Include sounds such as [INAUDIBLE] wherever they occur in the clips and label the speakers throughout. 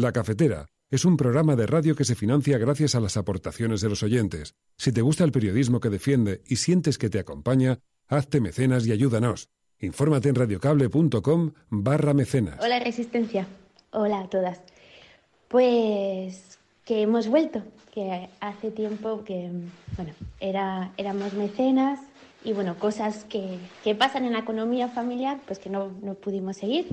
Speaker 1: La Cafetera es un programa de radio que se financia gracias a las aportaciones de los
Speaker 2: oyentes. Si te gusta el periodismo que defiende y sientes que te acompaña, hazte mecenas y ayúdanos. Infórmate en radiocable.com barra mecenas.
Speaker 3: Hola Resistencia,
Speaker 4: hola a todas. Pues que hemos vuelto, que hace tiempo que, bueno, era, éramos mecenas y bueno, cosas que, que pasan en la economía familiar, pues que no, no pudimos seguir.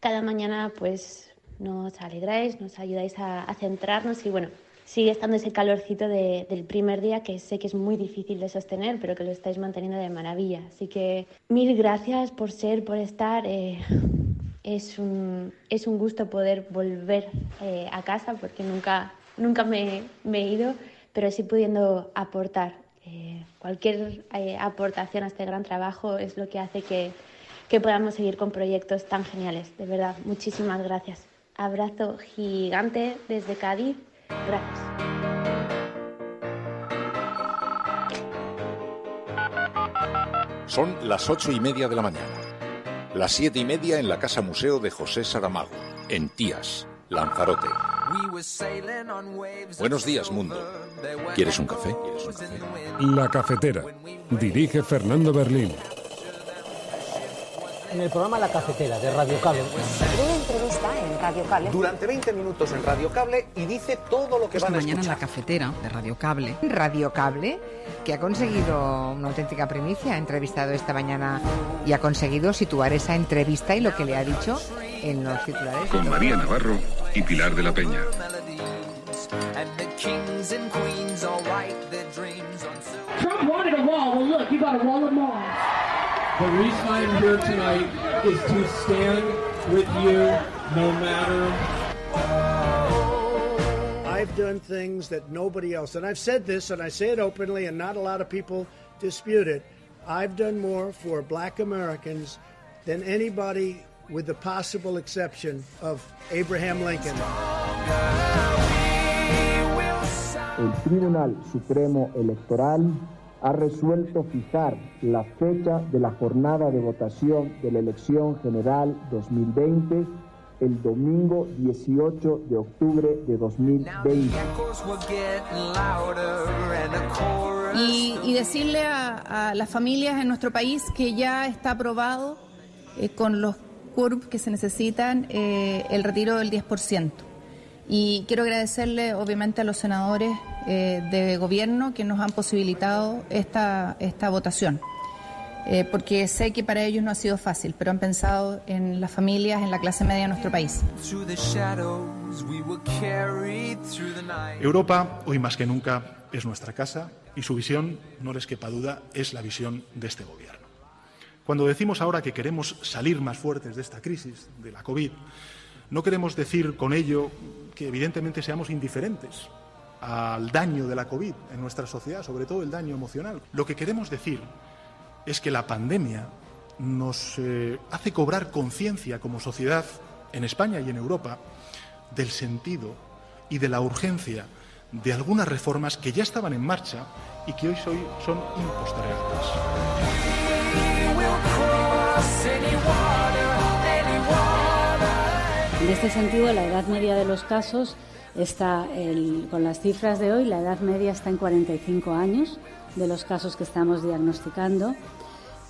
Speaker 4: Cada mañana pues nos alegráis, nos ayudáis a, centrarnos y bueno, sigue estando ese calorcito del primer día que sé que es muy difícil de sostener, pero que lo estáis manteniendo de maravilla. Así que mil gracias por ser, por estar. Eh, es, un, es un gusto poder volver eh, a casa porque nunca, nunca me, he ido, pero sí pudiendo aportar. Eh, cualquier aportación a este gran trabajo es lo que hace que, que podamos seguir con proyectos tan geniales. De verdad, muchísimas gracias. Abrazo gigante desde Cádiz. Gracias.
Speaker 1: Son las ocho y media de la mañana. Las siete y media en la Casa Museo de José Saramago, en Tías, Lanzarote. Buenos días, mundo.
Speaker 5: ¿Quieres un café? La cafetera. Dirige Fernando Berlín.
Speaker 3: En el programa La Cafetera de Radio Cable. Durante
Speaker 6: 20 minutos en Radio Cable y dice todo lo que Esta van a mañana en la
Speaker 3: cafetera de Radio Cable.
Speaker 4: Radio Cable, que ha conseguido una auténtica primicia, ha entrevistado esta mañana y ha conseguido situar esa entrevista y lo que le ha dicho en los titulares.
Speaker 1: Con María
Speaker 5: Navarro y Pilar de la Peña. Trump
Speaker 7: wanted a wall. look, got
Speaker 5: a wall of
Speaker 3: no matter.
Speaker 5: Oh. I've done things that nobody else, and I've said this, and I say it openly, and not a lot of people dispute it. I've done more for black Americans than anybody, with the possible exception of Abraham Lincoln.
Speaker 1: El Tribunal Supremo Electoral ha resuelto fijar la fecha de la jornada de votación de la elección general 2020 el domingo 18 de octubre de 2020.
Speaker 8: Y, decirle a, las familias en nuestro país que ya está aprobado eh, con los CURB que se necesitan eh, el retiro del 10%. Y quiero agradecerle obviamente a los senadores eh, de gobierno que nos han posibilitado esta, esta votación. Eh, porque sé que para ellos no ha sido fácil, pero han pensado en las familias, en la clase media de nuestro país.
Speaker 1: Europa, hoy más que nunca, es nuestra casa y su visión, no les quepa duda, es la visión de este Gobierno. Cuando decimos ahora que queremos salir más fuertes de esta crisis, de la COVID, no queremos decir con ello que evidentemente seamos indiferentes al daño de la COVID en nuestra sociedad, sobre todo el daño emocional. Lo que queremos decir es que la pandemia nos eh, hace cobrar conciencia como sociedad en España y en Europa del sentido y de la urgencia de algunas reformas que ya estaban en marcha y que hoy son impostergables.
Speaker 6: En este sentido,
Speaker 9: la edad media de los casos está, con las cifras de hoy, la edad media está en 45 años, de los casos que estamos diagnosticando.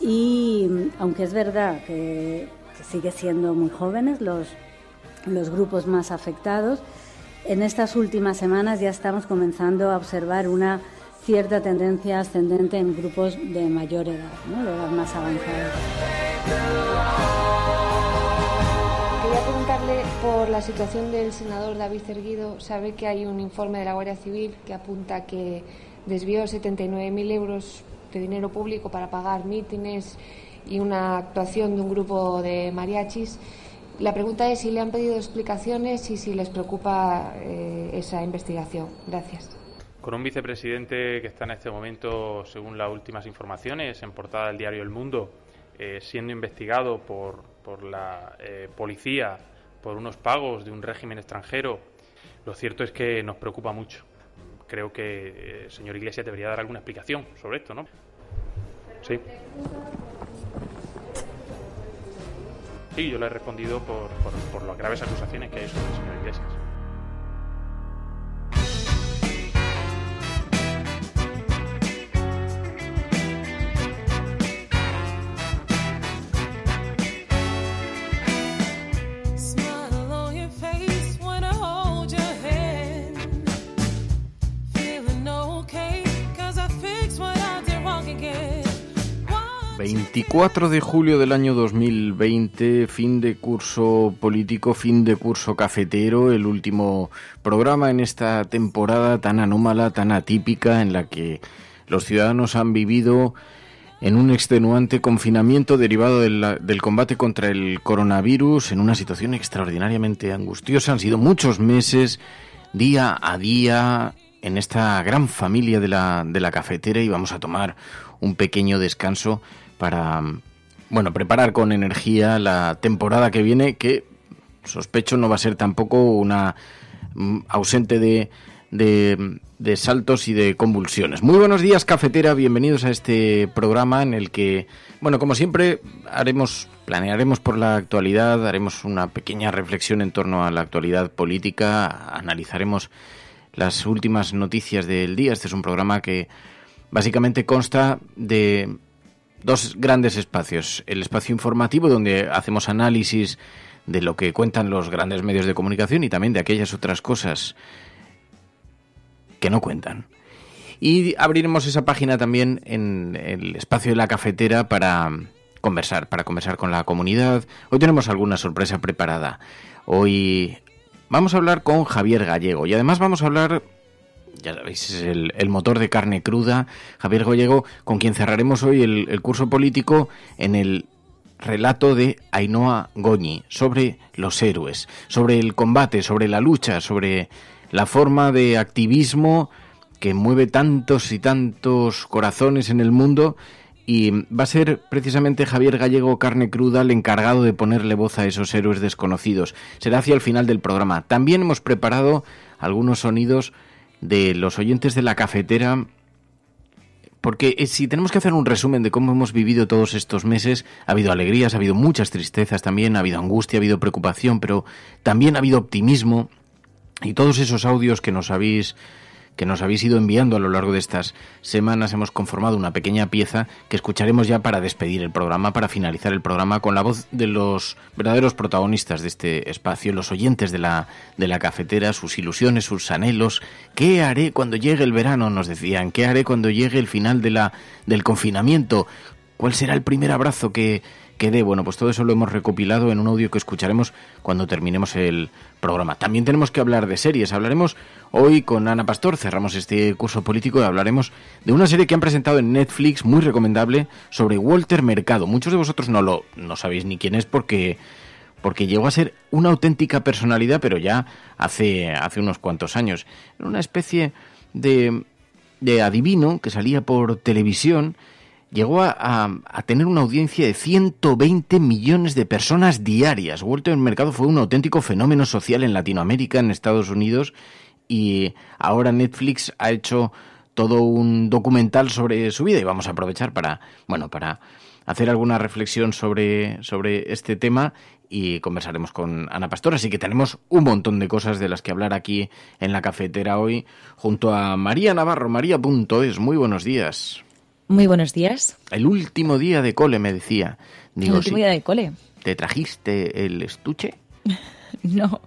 Speaker 9: Y aunque es verdad que, sigue siendo muy jóvenes los, los grupos más afectados, en estas últimas semanas ya estamos comenzando a observar una cierta tendencia ascendente en grupos de mayor edad, ¿no? de edad más avanzada.
Speaker 8: Quería preguntarle por la situación del senador David Cerguido. Sabe que hay un informe de la Guardia Civil que apunta que desvió 79.000 euros de dinero público para pagar mítines y una actuación de un grupo de mariachis. La pregunta es si le han pedido explicaciones
Speaker 3: y si les preocupa eh, esa investigación. Gracias.
Speaker 1: Con un vicepresidente que está en este momento, según las últimas informaciones, en portada del diario El Mundo, eh, siendo investigado por, la eh, policía por unos pagos de un régimen extranjero, lo cierto es que nos preocupa mucho creo que el eh, señor Iglesias debería dar alguna explicación sobre esto, ¿no? Sí. Sí, yo le he respondido por, por, por las graves acusaciones que hay sobre
Speaker 2: el señor Iglesias.
Speaker 6: 24 de julio del año 2020, fin de curso político, fin de curso cafetero, el último programa en esta temporada tan anómala, tan atípica, en la que los ciudadanos han vivido en un extenuante confinamiento derivado del, combate contra el coronavirus, en una situación extraordinariamente angustiosa. Han sido muchos meses, día a día, en esta gran familia de la, de la cafetera y vamos a tomar un pequeño descanso para, bueno, preparar con energía la temporada que viene, que sospecho no va a ser tampoco una mm, ausente de, de, de, saltos y de convulsiones. Muy buenos días, cafetera. Bienvenidos a este programa en el que, bueno, como siempre, haremos, planearemos por la actualidad, haremos una pequeña reflexión en torno a la actualidad política, analizaremos las últimas noticias del día. Este es un programa que básicamente consta de dos grandes espacios. El espacio informativo, donde hacemos análisis de lo que cuentan los grandes medios de comunicación y también de aquellas otras cosas que no cuentan. Y abriremos esa página también en el espacio de la cafetera para conversar, para conversar con la comunidad. Hoy tenemos alguna sorpresa preparada. Hoy vamos a hablar con Javier Gallego y además vamos a hablar ya sabéis, es el, motor de carne cruda, Javier gallego con quien cerraremos hoy el, curso político en el relato de Ainhoa Goñi sobre los héroes, sobre el combate, sobre la lucha, sobre la forma de activismo que mueve tantos y tantos corazones en el mundo y va a ser precisamente Javier Gallego Carne Cruda el encargado de ponerle voz a esos héroes desconocidos. Será hacia el final del programa. También hemos preparado algunos sonidos de los oyentes de la cafetera porque eh, si tenemos que hacer un resumen de cómo hemos vivido todos estos meses, ha habido alegrías, ha habido muchas tristezas también, ha habido angustia, ha habido preocupación, pero también ha habido optimismo. Y todos esos audios que nos habéis que nos habéis ido enviando a lo largo de estas semanas. Hemos conformado una pequeña pieza que escucharemos ya para despedir el programa, para finalizar el programa con la voz de los verdaderos protagonistas de este espacio, los oyentes de la, de la cafetera, sus ilusiones, sus anhelos. ¿Qué haré cuando llegue el verano? Nos decían. ¿Qué haré cuando llegue el final de la, del confinamiento? ¿Cuál será el primer abrazo que, bueno, pues todo eso lo hemos recopilado en un audio que escucharemos cuando terminemos el programa. También tenemos que hablar de series. Hablaremos hoy con Ana Pastor, cerramos este curso político y hablaremos de una serie que han presentado en Netflix, muy recomendable, sobre Walter Mercado. Muchos de vosotros no lo no sabéis ni quién es porque porque llegó a ser una auténtica personalidad, pero ya hace, hace unos cuantos años. Era una especie de, de adivino que salía por televisión llegó a, tener una audiencia de 120 millones de personas diarias. Walter en Mercado fue un auténtico fenómeno social en Latinoamérica, en Estados Unidos, y ahora Netflix ha hecho todo un documental sobre su vida y vamos a aprovechar para, bueno, para hacer alguna reflexión sobre, sobre este tema y conversaremos con Ana Pastor. Así que tenemos un montón de cosas de las que hablar aquí en la cafetera hoy junto a María Navarro, es Muy buenos días. Muy buenos días. El último día de cole, me decía. el último día de cole. ¿Te trajiste el estuche?
Speaker 10: [LAUGHS] no.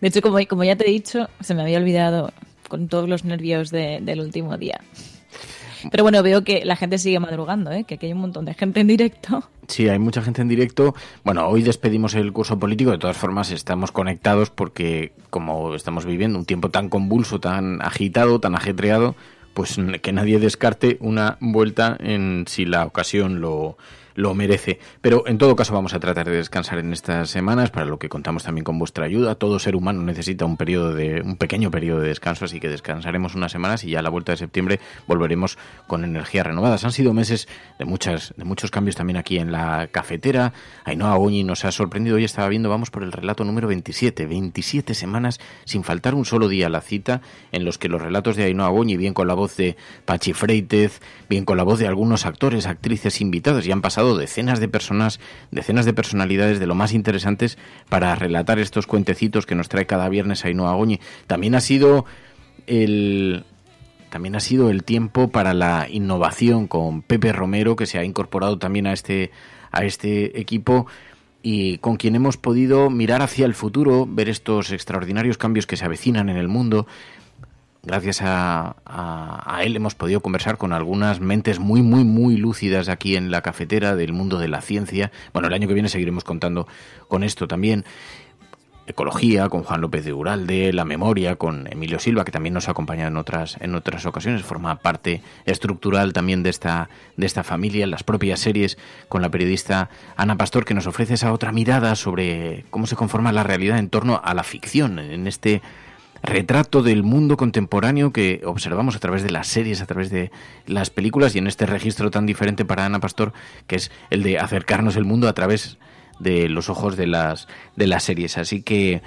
Speaker 10: De hecho, como, ya te he dicho, se me había olvidado con todos los nervios del último día. Pero bueno, veo que la gente sigue madrugando, ¿eh? que aquí hay un montón de gente en directo.
Speaker 6: Sí, hay mucha gente en directo. Bueno, hoy despedimos el curso político, de todas formas estamos conectados porque como estamos viviendo un tiempo tan convulso, tan agitado, tan ajetreado, pues que nadie descarte una vuelta en si la ocasión lo, lo merece. Pero en todo caso vamos a tratar de descansar en estas semanas, para lo que contamos también con vuestra ayuda. Todo ser humano necesita un periodo de, un pequeño periodo de descanso, así que descansaremos unas semanas y ya a la vuelta de septiembre volveremos con energías renovadas. Han sido meses de muchas, de muchos cambios también aquí en la cafetera. Ainhoa Oñi nos ha sorprendido hoy, estaba viendo, vamos por el relato número 27, 27 semanas sin faltar un solo día a la cita, en los que los relatos de Ainhoa Oñi, bien con la voz de Pachi Freitez, bien con la voz de algunos actores, actrices invitados, y han pasado decenas de personas, decenas de personalidades de lo más interesantes para relatar estos cuentecitos que nos trae cada viernes Ainhoa Goñi. También ha sido el también ha sido el tiempo para la innovación con Pepe Romero, que se ha incorporado también a este, a este equipo y con quien hemos podido mirar hacia el futuro, ver estos extraordinarios cambios que se avecinan en el mundo, gracias a, él hemos podido conversar con algunas mentes muy, muy, muy lúcidas aquí en la cafetera del mundo de la ciencia. Bueno, el año que viene seguiremos contando con esto también. Ecología con Juan López de Uralde, La Memoria con Emilio Silva, que también nos ha acompañado en otras, en otras ocasiones, forma parte estructural también de esta, de esta familia, las propias series con la periodista Ana Pastor, que nos ofrece esa otra mirada sobre cómo se conforma la realidad en torno a la ficción, en este retrato del mundo contemporáneo que observamos a través de las series, a través de las películas y en este registro tan diferente para Ana Pastor, que es el de acercarnos el mundo a través de los ojos de las, de las series. Así que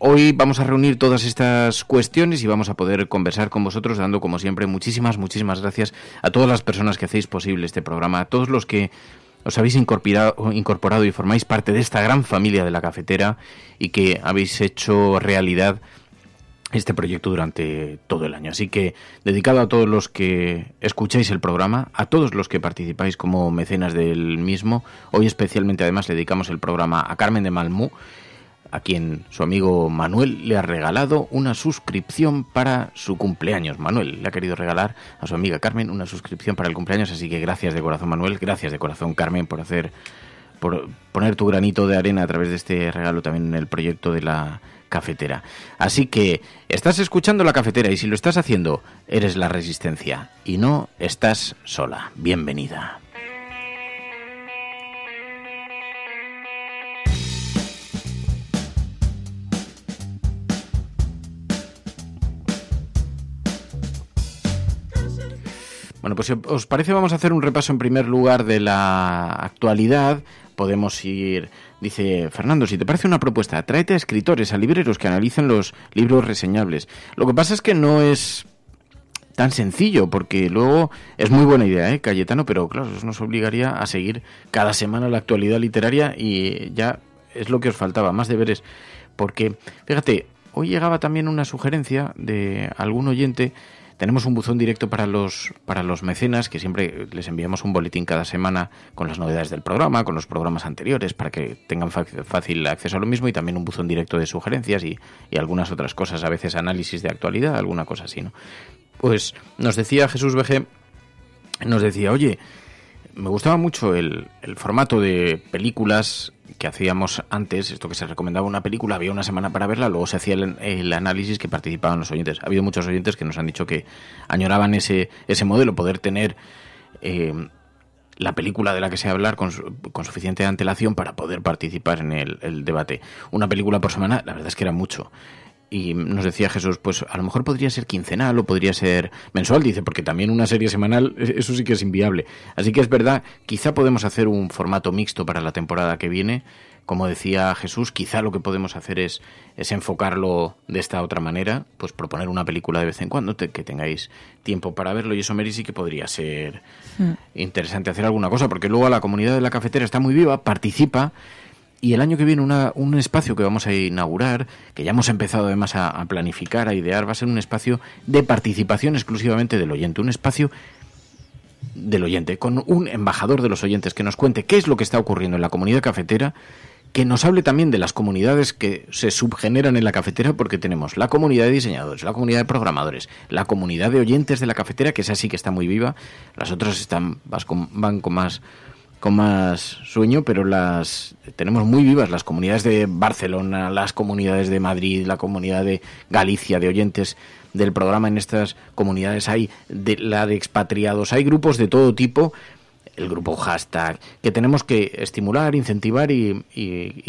Speaker 6: Hoy vamos a reunir todas estas cuestiones y vamos a poder conversar con vosotros, dando como siempre muchísimas, muchísimas gracias a todas las personas que hacéis posible este programa, a todos los que os habéis incorporado, incorporado y formáis parte de esta gran familia de la cafetera y que habéis hecho realidad este proyecto durante todo el año. Así que dedicado a todos los que escucháis el programa, a todos los que participáis como mecenas del mismo, hoy especialmente además le dedicamos el programa a Carmen de Malmú, a quien su amigo Manuel le ha regalado una suscripción para su cumpleaños. Manuel le ha querido regalar a su amiga Carmen una suscripción para el cumpleaños, así que gracias de corazón Manuel, gracias de corazón Carmen por hacer por poner tu granito de arena a través de este regalo también en el proyecto de la cafetera. Así que estás escuchando la cafetera y si lo estás haciendo, eres la resistencia y no estás sola. Bienvenida. Bueno, pues si os parece vamos a hacer un repaso en primer lugar de la actualidad. Podemos ir Dice, Fernando, si te parece una propuesta, tráete a escritores, a libreros que analicen los libros reseñables. Lo que pasa es que no es tan sencillo, porque luego es muy buena idea, ¿eh, Cayetano? Pero claro, eso nos obligaría a seguir cada semana la actualidad literaria y ya es lo que os faltaba, más deberes. Porque, fíjate, hoy llegaba también una sugerencia de algún oyente tenemos un buzón directo para los, para los mecenas, que siempre les enviamos un boletín cada semana con las novedades del programa, con los programas anteriores, para que tengan fácil acceso a lo mismo y también un buzón directo de sugerencias y, algunas otras cosas, a veces análisis de actualidad, alguna cosa así, ¿no? Pues nos decía Jesús Veje, nos decía, oye, me gustaba mucho el, el formato de películas que hacíamos antes, esto que se recomendaba una película, había una semana para verla, luego se hacía el, análisis que participaban los oyentes. Ha habido muchos oyentes que nos han dicho que añoraban ese, ese modelo, poder tener eh, la película de la que se hablar con, con suficiente antelación para poder participar en el, debate. Una película por semana, la verdad es que era mucho y nos decía Jesús, pues a lo mejor podría ser quincenal o podría ser mensual, dice, porque también una serie semanal, [LAUGHS] eso sí que es inviable. Así que es verdad, quizá podemos hacer un formato mixto para la temporada que viene. Como decía Jesús, quizá lo que podemos hacer es, es enfocarlo de esta otra manera, pues proponer una película de vez en cuando, que tengáis tiempo para verlo, y eso, Mary, sí que podría ser hmm. interesante hacer alguna cosa, porque luego la comunidad de la cafetera está muy viva, participa, y el año que viene un espacio que vamos a inaugurar, que ya hemos empezado además a, planificar, a idear, va a ser un espacio de participación exclusivamente del oyente, un espacio del oyente, con un embajador de los oyentes que nos cuente qué es lo que está ocurriendo en la comunidad cafetera, que nos hable también de las comunidades que se subgeneran en la cafetera, porque tenemos la comunidad de diseñadores, la comunidad de programadores, la comunidad de oyentes de la cafetera, que es así que está muy viva, las otras están, van con más con más sueño, pero las tenemos muy vivas, las comunidades de Barcelona, las comunidades de Madrid, la comunidad de Galicia, de oyentes del programa en estas comunidades, hay de, la de expatriados, hay grupos de todo tipo el grupo hashtag, que tenemos que estimular, incentivar y,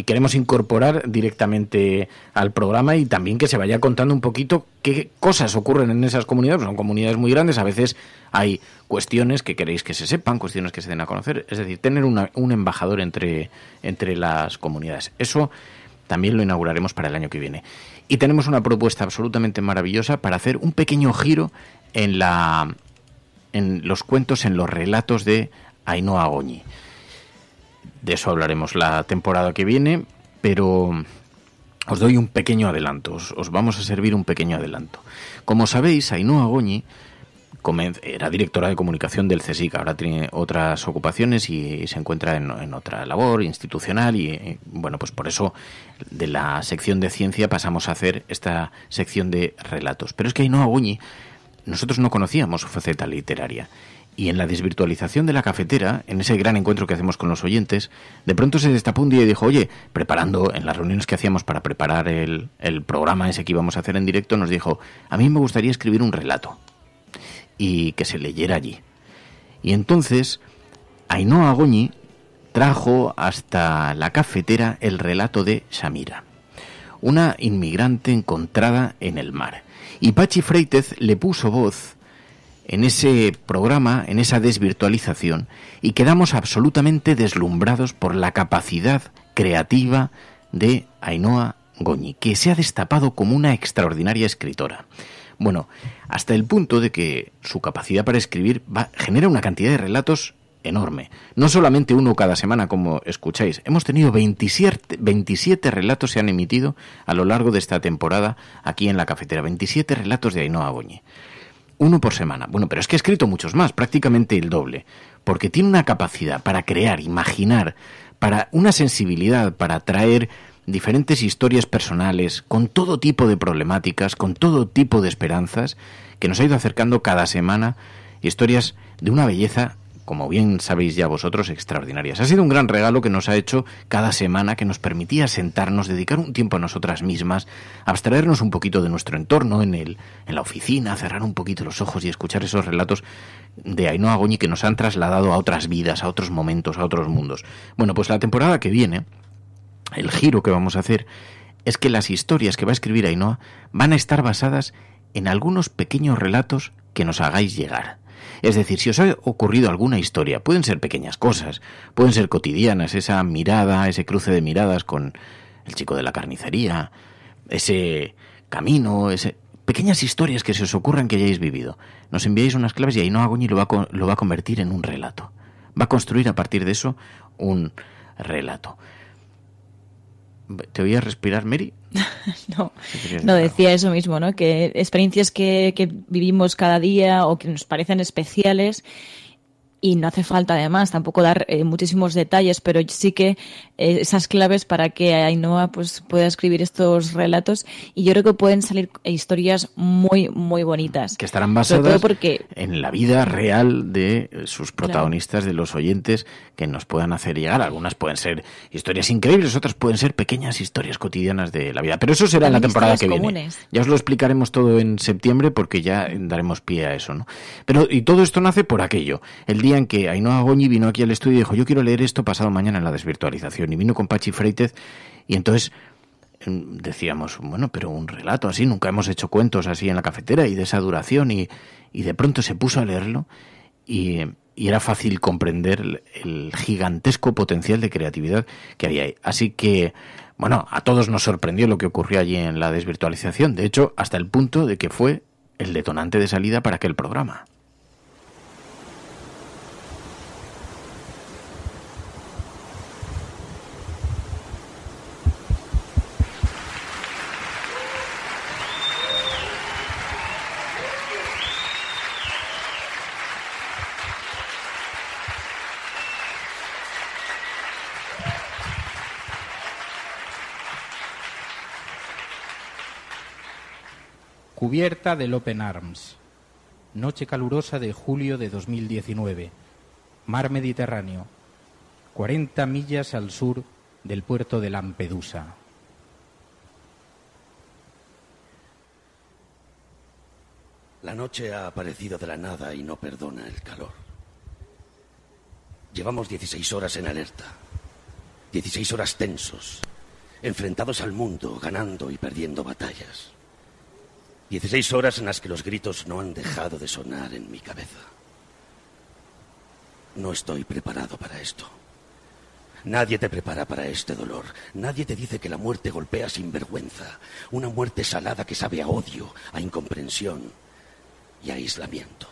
Speaker 6: queremos incorporar directamente al programa y también que se vaya contando un poquito qué cosas ocurren en esas comunidades. Son comunidades muy grandes, a veces hay cuestiones que queréis que se sepan, cuestiones que se den a conocer. Es decir, tener un embajador entre, entre las comunidades. Eso también lo inauguraremos para el año que viene. Y tenemos una propuesta absolutamente maravillosa para hacer un pequeño giro en la en los cuentos, en los relatos de Ainhoa Goñi. De eso hablaremos la temporada que viene, pero os doy un pequeño adelanto, os, vamos a servir un pequeño adelanto. Como sabéis, Ainhoa Goñi era directora de comunicación del CSIC, ahora tiene otras ocupaciones y se encuentra en, otra labor institucional y eh, bueno, pues por eso de la sección de ciencia pasamos a hacer esta sección de relatos. Pero es que Ainhoa Goñi nosotros no conocíamos su faceta literaria y en la desvirtualización de la cafetera, en ese gran encuentro que hacemos con los oyentes, de pronto se destapó un día y dijo, oye, preparando, en las reuniones que hacíamos para preparar el, programa ese que íbamos a hacer en directo, nos dijo, a mí me gustaría escribir un relato y que se leyera allí. Y entonces, Ainhoa Goñi trajo hasta la cafetera el relato de Samira, una inmigrante encontrada en el mar. Y Pachi Freitez le puso voz en ese programa, en esa desvirtualización, y quedamos absolutamente deslumbrados por la capacidad creativa de Ainhoa Goñi, que se ha destapado como una extraordinaria escritora. Bueno, hasta el punto de que su capacidad para escribir genera una cantidad de relatos enorme. No solamente uno cada semana, como escucháis. Hemos tenido 27, 27, relatos se han emitido a lo largo de esta temporada aquí en la cafetera. 27 relatos de Ainhoa Goñi uno por semana. Bueno, pero es que ha escrito muchos más, prácticamente el doble, porque tiene una capacidad para crear, imaginar, para una sensibilidad, para traer diferentes historias personales, con todo tipo de problemáticas, con todo tipo de esperanzas, que nos ha ido acercando cada semana historias de una belleza como bien sabéis ya vosotros, extraordinarias. Ha sido un gran regalo que nos ha hecho cada semana, que nos permitía sentarnos, dedicar un tiempo a nosotras mismas, abstraernos un poquito de nuestro entorno en, el, en la oficina, cerrar un poquito los ojos y escuchar esos relatos de Ainhoa Goñi que nos han trasladado a otras vidas, a otros momentos, a otros mundos. Bueno, pues la temporada que viene, el giro que vamos a hacer es que las historias que va a escribir Ainhoa van a estar basadas en algunos pequeños relatos que nos hagáis llegar. Es decir, si os ha ocurrido alguna historia, pueden ser pequeñas cosas, pueden ser cotidianas, esa mirada, ese cruce de miradas con el chico de la carnicería, ese camino, ese... Pequeñas historias que se os ocurran que hayáis vivido. Nos enviáis unas claves y ahí no lo va, lo va a convertir en un relato. Va a construir a partir de eso un relato. ¿Te oías respirar, Mary? [LAUGHS] no,
Speaker 10: no decía eso mismo, ¿no? Que experiencias que, que, vivimos cada día o que nos parecen especiales y no hace falta además tampoco dar eh, muchísimos detalles, pero sí que eh, esas claves para que Ainhoa pues, pueda escribir estos relatos y yo creo que pueden salir eh, historias muy, muy bonitas. Que estarán basadas en la vida
Speaker 6: real de sus protagonistas, de los oyentes que nos puedan hacer llegar. Algunas pueden ser historias increíbles, otras pueden ser pequeñas historias cotidianas de la vida, pero eso será en la temporada que viene. Ya os lo explicaremos todo en septiembre porque ya daremos pie a eso. ¿no? Pero, y todo esto nace por aquello. El día que Ainhoa Goñi vino aquí al estudio y dijo, yo quiero leer esto pasado mañana en la desvirtualización. Y vino con Pachi Freitez y entonces em, decíamos, bueno, pero un relato así, nunca hemos hecho cuentos así en la cafetera y de esa duración y, de pronto se puso a leerlo y, era fácil comprender el, el, gigantesco potencial de creatividad que había ahí. Así que, bueno, a todos nos sorprendió lo que ocurrió allí en la desvirtualización, de hecho, hasta el punto de que fue el detonante de salida para aquel programa. Cubierta del Open Arms. Noche calurosa de julio de 2019. Mar Mediterráneo. 40 millas al sur del puerto de Lampedusa.
Speaker 5: La noche ha aparecido de la nada y no perdona el calor. Llevamos 16 horas en alerta. 16 horas tensos, enfrentados al mundo, ganando y perdiendo batallas. 16 horas en las que los gritos no han dejado de sonar en mi cabeza. No estoy preparado para esto. Nadie te prepara para este dolor. Nadie te dice que la muerte golpea sin vergüenza. Una muerte salada que sabe a odio, a incomprensión y a aislamiento.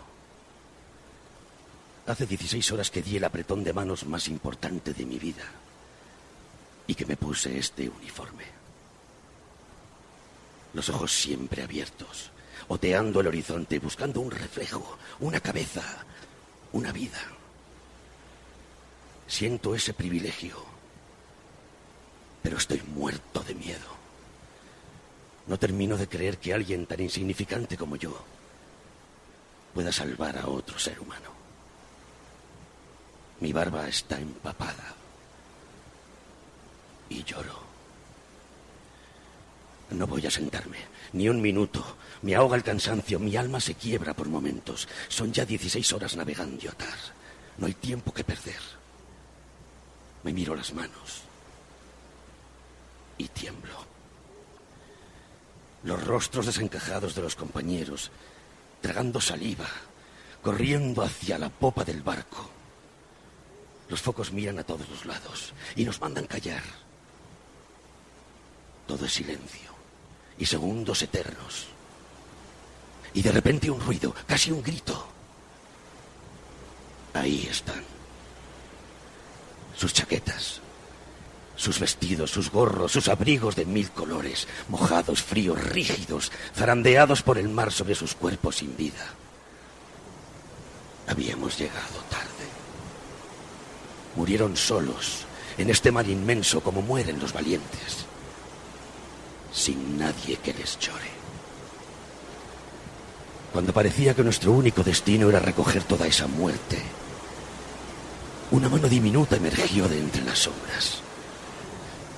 Speaker 5: Hace 16 horas que di el apretón de manos más importante de mi vida y que me puse este uniforme los ojos siempre abiertos, oteando el horizonte, buscando un reflejo, una cabeza, una vida. Siento ese privilegio, pero estoy muerto de miedo. No termino de creer que alguien tan insignificante como yo pueda salvar a otro ser humano. Mi barba está empapada y lloro. No voy a sentarme, ni un minuto. Me ahoga el cansancio, mi alma se quiebra por momentos. Son ya 16 horas navegando y atar. No hay tiempo que perder. Me miro las manos y tiemblo. Los rostros desencajados de los compañeros, tragando saliva, corriendo hacia la popa del barco. Los focos miran a todos los lados y nos mandan callar. Todo es silencio y segundos eternos. Y de repente un ruido, casi un grito. Ahí están. Sus chaquetas, sus vestidos, sus gorros, sus abrigos de mil colores, mojados, fríos, rígidos, zarandeados por el mar sobre sus cuerpos sin vida. Habíamos llegado tarde. Murieron solos en este mar inmenso como mueren los valientes sin nadie que les llore. Cuando parecía que nuestro único destino era recoger toda esa muerte, una mano diminuta emergió de entre las sombras.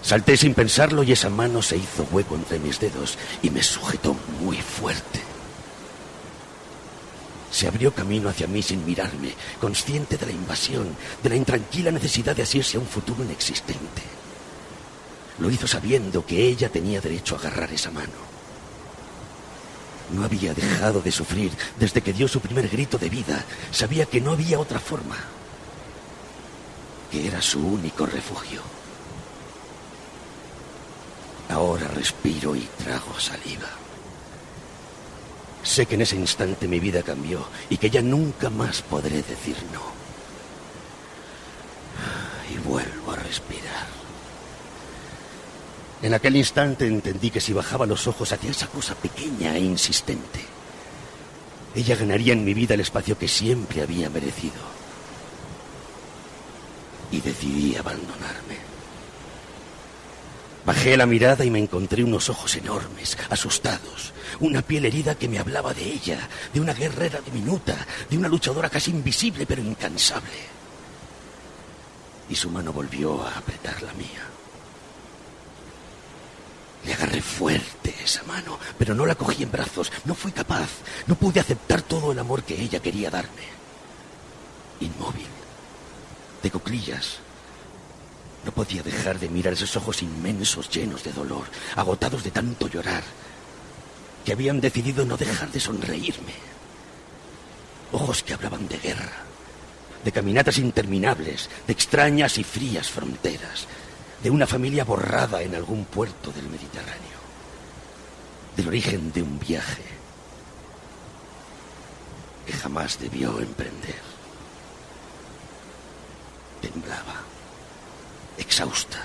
Speaker 5: Salté sin pensarlo y esa mano se hizo hueco entre mis dedos y me sujetó muy fuerte. Se abrió camino hacia mí sin mirarme, consciente de la invasión, de la intranquila necesidad de asirse a un futuro inexistente. Lo hizo sabiendo que ella tenía derecho a agarrar esa mano. No había dejado de sufrir desde que dio su primer grito de vida. Sabía que no había otra forma. Que era su único refugio. Ahora respiro y trago saliva. Sé que en ese instante mi vida cambió y que ya nunca más podré decir no. Y vuelvo a respirar. En aquel instante entendí que si bajaba los ojos hacia esa cosa pequeña e insistente, ella ganaría en mi vida el espacio que siempre había merecido. Y decidí abandonarme. Bajé la mirada y me encontré unos ojos enormes, asustados, una piel herida que me hablaba de ella, de una guerrera diminuta, de una luchadora casi invisible pero incansable. Y su mano volvió a apretar la mía. Le agarré fuerte esa mano, pero no la cogí en brazos. No fui capaz. No pude aceptar todo el amor que ella quería darme. Inmóvil, de coclillas. No podía dejar de mirar esos ojos inmensos llenos de dolor, agotados de tanto llorar, que habían decidido no dejar de sonreírme. Ojos que hablaban de guerra, de caminatas interminables, de extrañas y frías fronteras, de una familia borrada en algún puerto del Mediterráneo, del origen de un viaje que jamás debió emprender. Temblaba, exhausta.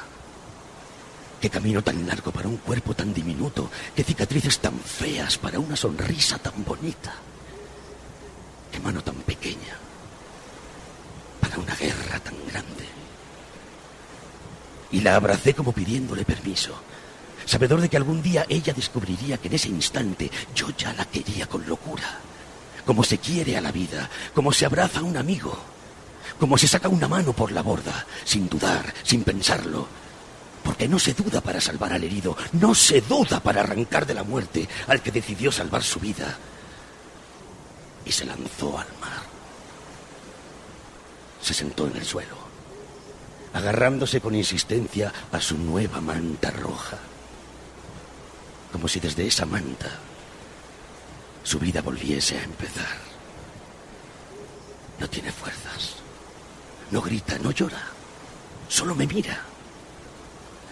Speaker 5: Qué camino tan largo para un cuerpo tan diminuto, qué cicatrices tan feas para una sonrisa tan bonita, qué mano tan pequeña para una guerra tan grande y la abracé como pidiéndole permiso, sabedor de que algún día ella descubriría que en ese instante yo ya la quería con locura, como se quiere a la vida, como se abraza a un amigo, como se saca una mano por la borda, sin dudar, sin pensarlo, porque no se duda para salvar al herido, no se duda para arrancar de la muerte al que decidió salvar su vida. Y se lanzó al mar. Se sentó en el suelo agarrándose con insistencia a su nueva manta roja. Como si desde esa manta su vida volviese a empezar. No tiene fuerzas. No grita, no llora. Solo me mira.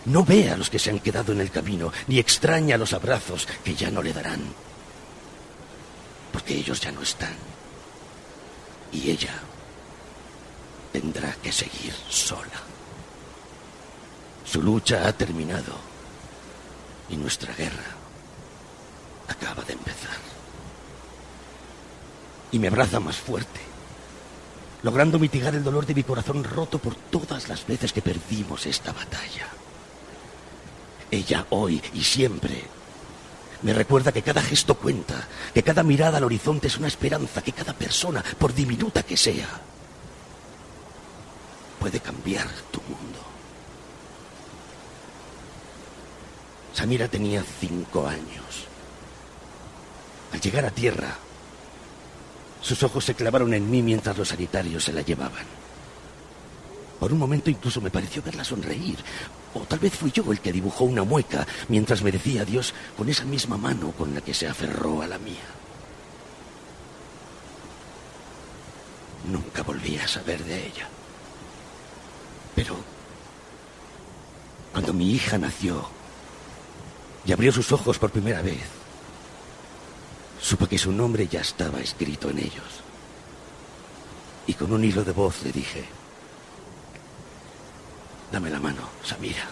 Speaker 5: No ve a los que se han quedado en el camino, ni extraña los abrazos que ya no le darán. Porque ellos ya no están. Y ella tendrá que seguir sola. Su lucha ha terminado y nuestra guerra acaba de empezar. Y me abraza más fuerte, logrando mitigar el dolor de mi corazón roto por todas las veces que perdimos esta batalla. Ella hoy y siempre me recuerda que cada gesto cuenta, que cada mirada al horizonte es una esperanza, que cada persona, por diminuta que sea, puede cambiar tu mundo. Samira tenía cinco años. Al llegar a tierra, sus ojos se clavaron en mí mientras los sanitarios se la llevaban. Por un momento incluso me pareció verla sonreír, o tal vez fui yo el que dibujó una mueca mientras me decía adiós con esa misma mano con la que se aferró a la mía. Nunca volví a saber de ella. Pero cuando mi hija nació, y abrió sus ojos por primera vez, supo que su nombre ya estaba escrito en ellos. Y con un hilo de voz le dije, dame la mano, Samira,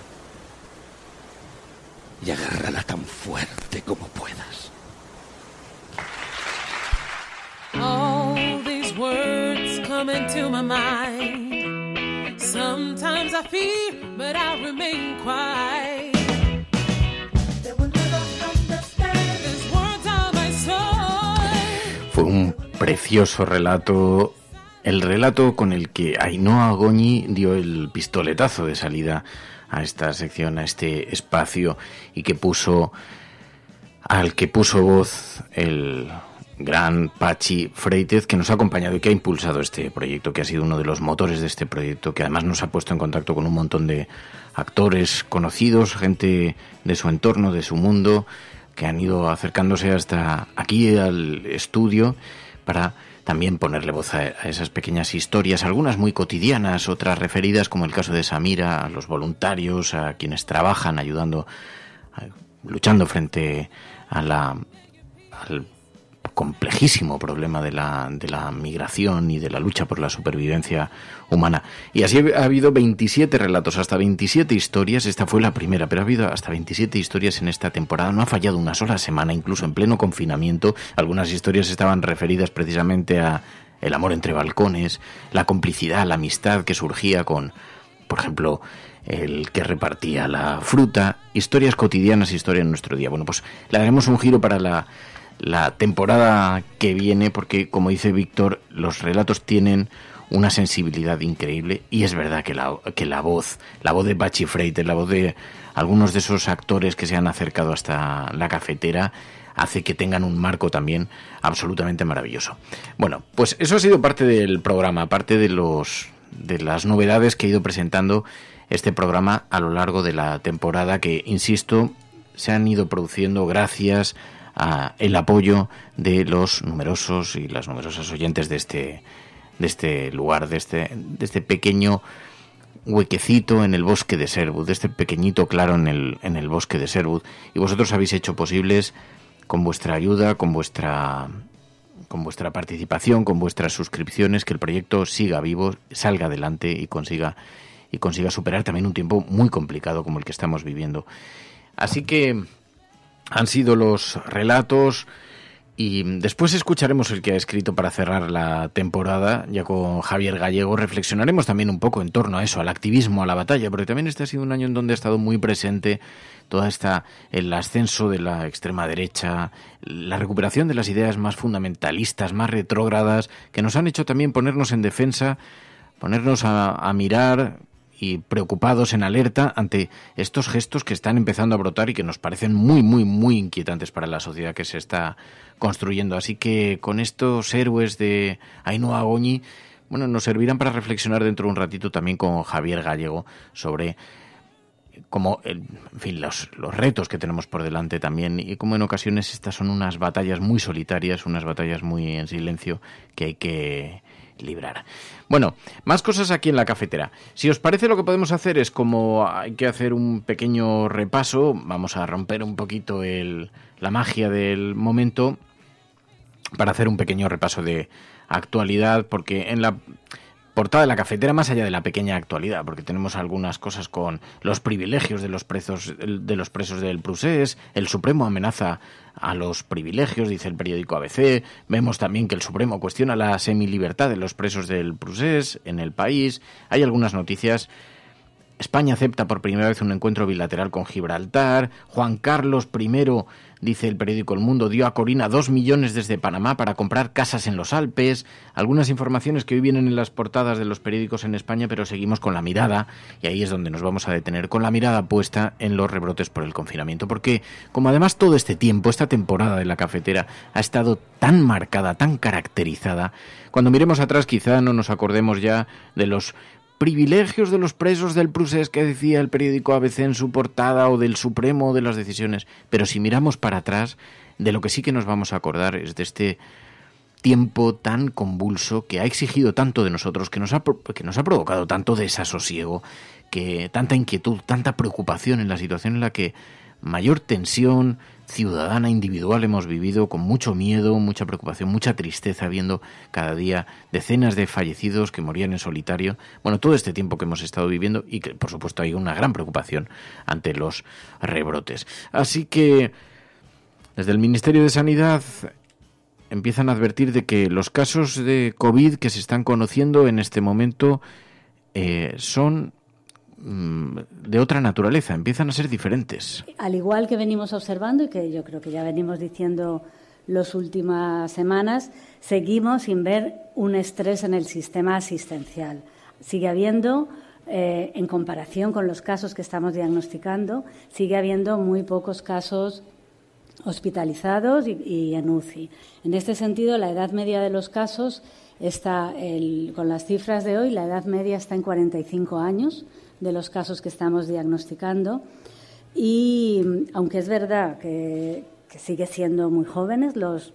Speaker 5: y agárrala tan fuerte como puedas.
Speaker 7: All these words come into my mind. Sometimes I fear,
Speaker 8: but I remain quiet.
Speaker 6: precioso relato, el relato con el que Ainhoa Goñi dio el pistoletazo de salida a esta sección, a este espacio y que puso al que puso voz el gran Pachi Freitez, que nos ha acompañado y que ha impulsado este proyecto, que ha sido uno de los motores de este proyecto, que además nos ha puesto en contacto con un montón de actores conocidos, gente de su entorno, de su mundo, que han ido acercándose hasta aquí al estudio para también ponerle voz a, esas pequeñas historias, algunas muy cotidianas, otras referidas, como el caso de Samira, a los voluntarios, a quienes trabajan ayudando, luchando frente a la, al complejísimo problema de la, de la migración y de la lucha por la supervivencia humana. Y así ha habido 27 relatos, hasta 27 historias, esta fue la primera, pero ha habido hasta 27 historias en esta temporada, no ha fallado una sola semana, incluso en pleno confinamiento, algunas historias estaban referidas precisamente a el amor entre balcones, la complicidad, la amistad que surgía con, por ejemplo, el que repartía la fruta, historias cotidianas, historia en nuestro día. Bueno, pues le daremos un giro para la la temporada que viene, porque como dice Víctor, los relatos tienen una sensibilidad increíble y es verdad que la, que la voz, la voz de Bachi Freiter, la voz de algunos de esos actores que se han acercado hasta la cafetera, hace que tengan un marco también absolutamente maravilloso. Bueno, pues eso ha sido parte del programa, parte de los de las novedades que ha ido presentando este programa a lo largo de la temporada que, insisto, se han ido produciendo gracias a el apoyo de los numerosos y las numerosas oyentes de este, de este lugar, de este, de este pequeño huequecito en el bosque de Sherwood, de este pequeñito claro en el, en el bosque de Sherwood. Y vosotros habéis hecho posibles con vuestra ayuda, con vuestra con vuestra participación, con vuestras suscripciones, que el proyecto siga vivo, salga adelante y consiga y consiga superar también un tiempo muy complicado como el que estamos viviendo. Así que han sido los relatos y después escucharemos el que ha escrito para cerrar la temporada, ya con Javier Gallego. Reflexionaremos también un poco en torno a eso, al activismo, a la batalla, porque también este ha sido un año en donde ha estado muy presente toda esta el ascenso de la extrema derecha, la recuperación de las ideas más fundamentalistas, más retrógradas, que nos han hecho también ponernos en defensa, ponernos a, a mirar y preocupados, en alerta ante estos gestos que están empezando a brotar y que nos parecen muy, muy, muy inquietantes para la sociedad que se está construyendo. Así que con estos héroes de Ainhoa Goñi, bueno, nos servirán para reflexionar dentro de un ratito también con Javier Gallego sobre eh, como eh, en fin, los, los, retos que tenemos por delante también y como en ocasiones estas son unas batallas muy solitarias, unas batallas muy en silencio que hay que librar. Bueno, más cosas aquí en la cafetera. Si os parece lo que podemos hacer es como hay que hacer un pequeño repaso, vamos a romper un poquito la magia del momento para hacer un pequeño repaso de actualidad, porque en la portada de la cafetera más allá de la pequeña actualidad, porque tenemos algunas cosas con los privilegios de los presos, de los presos del Prusés, el Supremo amenaza a los privilegios, dice el periódico ABC, vemos también que el Supremo cuestiona la semilibertad de los presos del Prusés en el país, hay algunas noticias España acepta por primera vez un encuentro bilateral con Gibraltar. Juan Carlos I, dice el periódico El Mundo, dio a Corina dos millones desde Panamá para comprar casas en los Alpes. Algunas informaciones que hoy vienen en las portadas de los periódicos en España, pero seguimos con la mirada, y ahí es donde nos vamos a detener, con la mirada puesta en los rebrotes por el confinamiento. Porque, como además todo este tiempo, esta temporada de la cafetera ha estado tan marcada, tan caracterizada, cuando miremos atrás quizá no nos acordemos ya de los privilegios de los presos del Prusés que decía el periódico ABC en su portada o del Supremo de las decisiones. Pero si miramos para atrás, de lo que sí que nos vamos a acordar es de este tiempo tan convulso que ha exigido tanto de nosotros, que nos ha, que nos ha provocado tanto desasosiego, que tanta inquietud, tanta preocupación en la situación en la que mayor tensión, ciudadana individual hemos vivido con mucho miedo, mucha preocupación, mucha tristeza, viendo cada día decenas de fallecidos que morían en solitario. Bueno, todo este tiempo que hemos estado viviendo y que, por supuesto, hay una gran preocupación ante los rebrotes. Así que, desde el Ministerio de Sanidad empiezan a advertir de que los casos de COVID que se están conociendo en este momento eh, son Mm, de otra naturaleza, empiezan a ser diferentes.
Speaker 9: Al igual que venimos observando y que yo creo que ya venimos diciendo las últimas semanas, seguimos sin ver un estrés en el sistema asistencial. Sigue habiendo eh, en comparación con los casos que estamos diagnosticando, sigue habiendo muy pocos casos hospitalizados y, en UCI. En este sentido, la edad media de los casos está, con las cifras de hoy, la edad media está en 45 años, de los casos que estamos diagnosticando. Y mm, aunque es verdad que, siguen sigue siendo muy jóvenes los,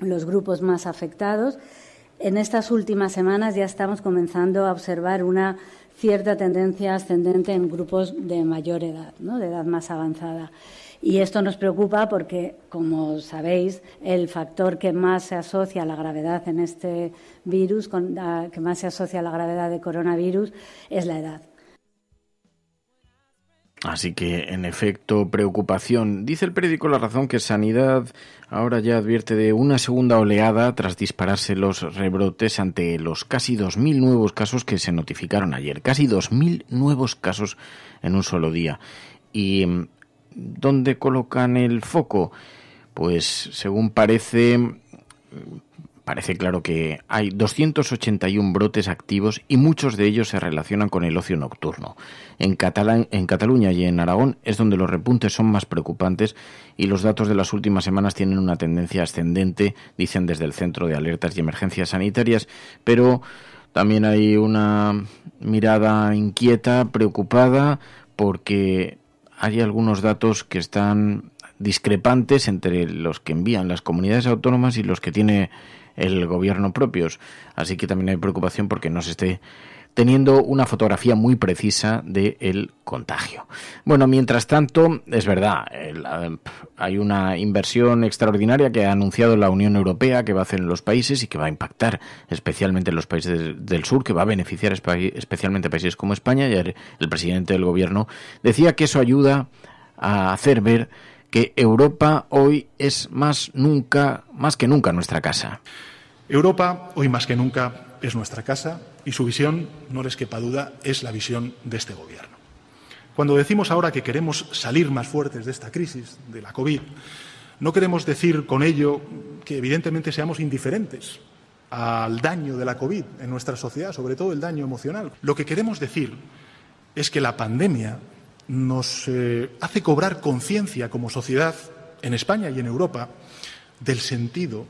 Speaker 9: los grupos más afectados, en estas últimas semanas ya estamos comenzando a observar una cierta tendencia ascendente en grupos de mayor edad, ¿no? de edad más avanzada. Y esto nos preocupa porque, como sabéis, el factor que más se asocia a la gravedad en este virus, que más se asocia a la gravedad de coronavirus, es la edad.
Speaker 6: Así que, en efecto, preocupación. Dice el periódico La Razón que Sanidad ahora ya advierte de una segunda oleada tras dispararse los rebrotes ante los casi 2.000 nuevos casos que se notificaron ayer. Casi 2.000 nuevos casos en un solo día. ¿Y mm, dónde colocan el foco? Pues, según parece, Parece claro que hay 281 brotes activos y muchos de ellos se relacionan con el ocio nocturno. En, en, Cataluña y en Aragón es donde los repuntes son más preocupantes y los datos de las últimas semanas tienen una tendencia ascendente, dicen desde el Centro de Alertas y Emergencias Sanitarias, pero también hay una mirada inquieta, preocupada, porque hay algunos datos que están discrepantes entre los que envían las comunidades autónomas y los que tiene el gobierno propios. Así que también hay preocupación porque no se esté teniendo una fotografía muy precisa del contagio. Bueno, mientras tanto, es verdad, ah, hay una inversión extraordinaria que ha anunciado la Unión Europea que va a hacer en los países y que va a impactar especialmente en los países del sur, que va a beneficiar especialmente a países como España. Y el presidente del gobierno decía que eso ayuda a hacer ver que Europa hoy es más nunca, más que nunca nuestra casa. Europa hoy más que
Speaker 1: nunca es nuestra casa y su visión, no les quepa duda, es la visión de este gobierno. Cuando decimos ahora que queremos salir más fuertes de esta crisis, de la COVID, no queremos decir con ello que evidentemente seamos indiferentes al daño de la COVID en nuestra sociedad, sobre todo el daño emocional. Lo que queremos decir es que la pandemia nos eh, hace cobrar conciencia como sociedad en España y en Europa del sentido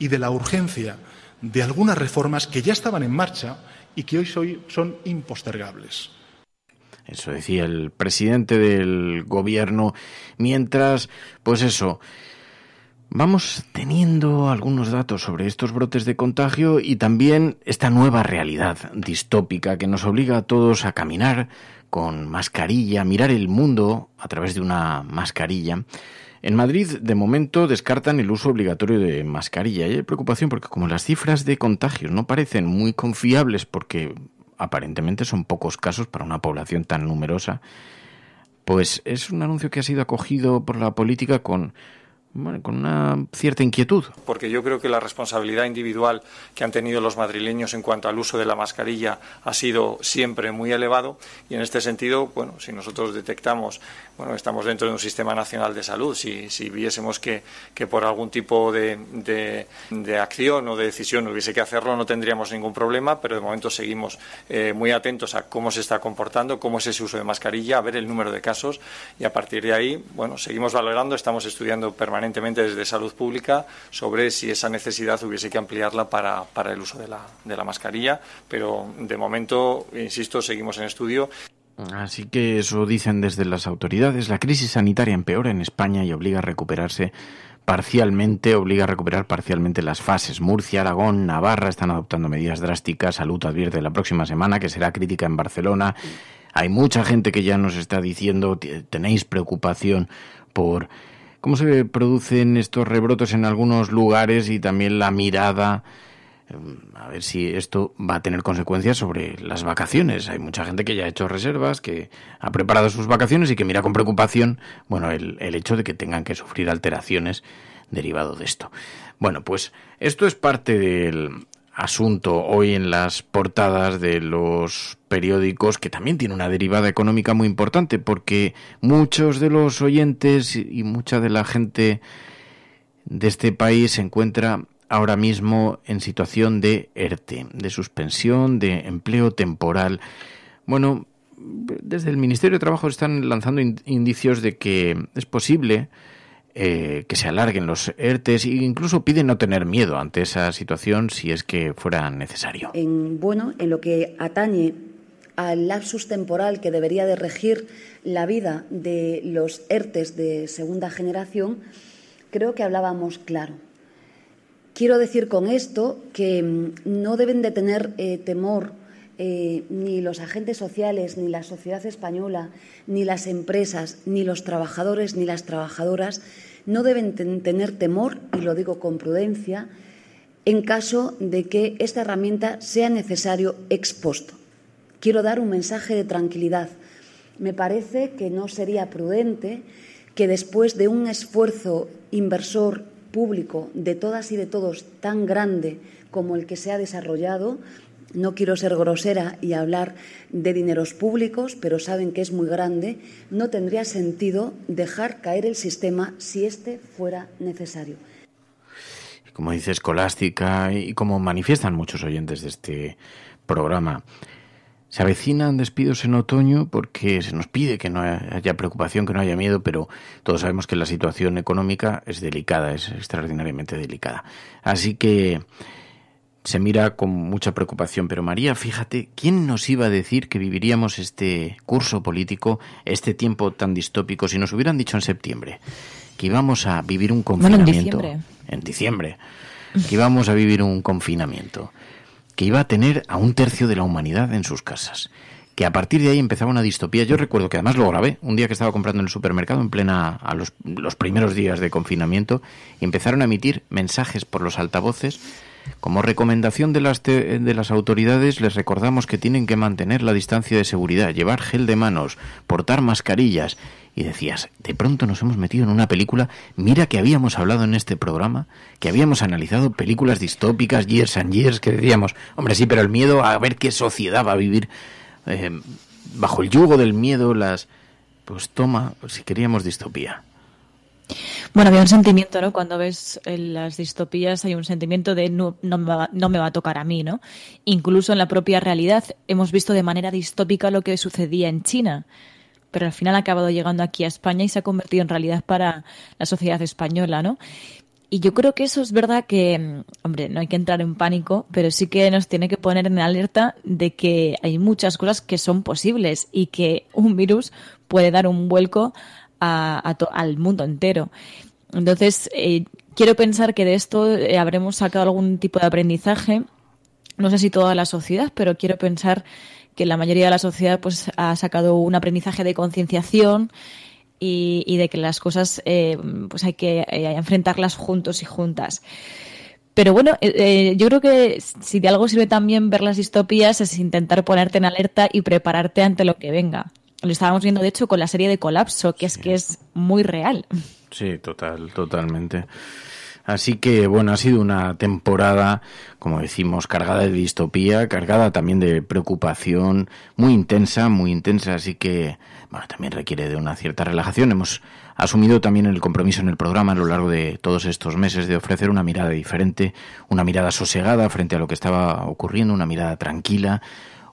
Speaker 1: y de la urgencia de algunas reformas que ya estaban en marcha y que hoy son impostergables.
Speaker 6: Eso decía el presidente del gobierno. Mientras, pues eso, vamos teniendo algunos datos sobre estos brotes de contagio y también esta nueva realidad distópica que nos obliga a todos a caminar con mascarilla, mirar el mundo a través de una mascarilla. En Madrid, de momento, descartan el uso obligatorio de mascarilla. Y hay preocupación porque como las cifras de contagios no parecen muy confiables porque aparentemente son pocos casos para una población tan numerosa, pues es un anuncio que ha sido acogido por la política con con una cierta inquietud.
Speaker 1: Porque yo creo que la responsabilidad individual que han tenido los madrileños en cuanto al uso de la mascarilla ha sido siempre muy elevado y en este sentido, bueno, si nosotros detectamos, bueno, estamos dentro de un sistema nacional de salud, si, si viésemos que, que, por algún tipo de, de, acción o de decisión hubiese que hacerlo, no tendríamos ningún problema, pero de momento seguimos eh, muy atentos a cómo se está comportando, cómo es ese uso de mascarilla, a ver el número de casos y a partir de ahí, bueno, seguimos valorando, estamos estudiando permanentemente permanentemente desde salud pública sobre si esa necesidad hubiese que ampliarla para, para el uso de la, de la mascarilla, pero de momento, insisto, seguimos en estudio.
Speaker 6: Así que eso dicen desde las autoridades. La crisis sanitaria empeora en España y obliga a recuperarse parcialmente, obliga a recuperar parcialmente las fases. Murcia, Aragón, Navarra están adoptando medidas drásticas. Salud advierte la próxima semana que será crítica en Barcelona. Hay mucha gente que ya nos está diciendo, tenéis preocupación por ¿Cómo se producen estos rebrotos en algunos lugares y también la mirada? Eh, a ver si esto va a tener consecuencias sobre las vacaciones. Hay mucha gente que ya ha hecho reservas, que ha preparado sus vacaciones y que mira con preocupación, bueno, el, el hecho de que tengan que sufrir alteraciones derivado de esto. Bueno, pues esto es parte del, asunto hoy en las portadas de los periódicos, que también tiene una derivada económica muy importante, porque muchos de los oyentes y mucha de la gente de este país se encuentra ahora mismo en situación de ERTE, de suspensión, de empleo temporal. Bueno, desde el Ministerio de Trabajo están lanzando indicios de que es posible eh, que se alarguen los ERTES e incluso piden no tener miedo ante esa situación si es que fuera necesario.
Speaker 3: En, bueno, en lo que atañe al lapsus temporal que debería de regir la vida de los ERTES de segunda generación, creo que hablábamos claro. Quiero decir con esto que mm, no deben de tener eh, temor eh, ni los agentes sociales, ni la sociedad española, ni las empresas, ni los trabajadores, ni las trabajadoras no deben tener temor, y lo digo con prudencia, en caso de que esta herramienta sea necesario expuesto. Quiero dar un mensaje de tranquilidad. Me parece que no sería prudente que después de un esfuerzo inversor público de todas y de todos tan grande como el que se ha desarrollado, no quiero ser grosera y hablar de dineros públicos, pero saben que es muy grande. No tendría sentido dejar caer el sistema si este fuera necesario.
Speaker 6: Como dice Escolástica y como manifiestan muchos oyentes de este programa, se avecinan despidos en otoño porque se nos pide que no haya preocupación, que no haya miedo, pero todos sabemos que la situación económica es delicada, es extraordinariamente delicada. Así que se mira con mucha preocupación. Pero María, fíjate, ¿quién nos iba a decir que viviríamos este curso político, este tiempo tan distópico, si nos hubieran dicho en septiembre que íbamos a vivir un confinamiento? en diciembre. En diciembre. Que íbamos a vivir un confinamiento. Que iba a tener a un tercio de la humanidad en sus casas. Que a partir de ahí empezaba una distopía. Yo recuerdo que además lo grabé un día que estaba comprando en el supermercado en plena a los, los primeros días de confinamiento empezaron a emitir mensajes por los altavoces como recomendación de las, de las autoridades, les recordamos que tienen que mantener la distancia de seguridad, llevar gel de manos, portar mascarillas. Y decías, de pronto nos hemos metido en una película, mira que habíamos hablado en este programa, que habíamos analizado películas distópicas, years and years, que decíamos, hombre, sí, pero el miedo a ver qué sociedad va a vivir eh, bajo el yugo del miedo, las... Pues toma, si queríamos distopía.
Speaker 10: Bueno, había un sentimiento, ¿no? Cuando ves las distopías hay un sentimiento de no, no, me va, me va, a tocar a mí, ¿no? Incluso en la propia realidad hemos visto de manera distópica lo que sucedía en China, pero al final ha acabado llegando aquí a España y se ha convertido en realidad para la sociedad española, ¿no? Y yo creo que eso es verdad que, mm, hombre, no hay que entrar en pánico, pero sí que nos tiene que poner en alerta de que hay muchas cosas que son posibles y que un virus puede dar un vuelco al mundo entero. Entonces, eh, quiero pensar que de esto eh, habremos sacado algún tipo de aprendizaje. No sé si toda la sociedad, pero quiero pensar que la mayoría de la sociedad pues, ha sacado un aprendizaje de concienciación y, de que las cosas eh, pues hay que enfrentarlas juntos y juntas. Pero bueno, yo creo que si de algo sirve también ver las distopías es intentar ponerte en alerta y prepararte ante lo que venga lo estábamos viendo de hecho con la serie de Colapso, que es que es muy real.
Speaker 6: Sí, total, totalmente. Así que bueno, ha sido una temporada, como decimos, cargada de distopía, cargada también de preocupación, muy intensa, muy intensa, así que bueno, también requiere de una cierta relajación. Hemos asumido también el compromiso en el programa a lo largo de todos estos meses de ofrecer una mirada diferente, una mirada sosegada frente a lo que estaba ocurriendo, una mirada tranquila,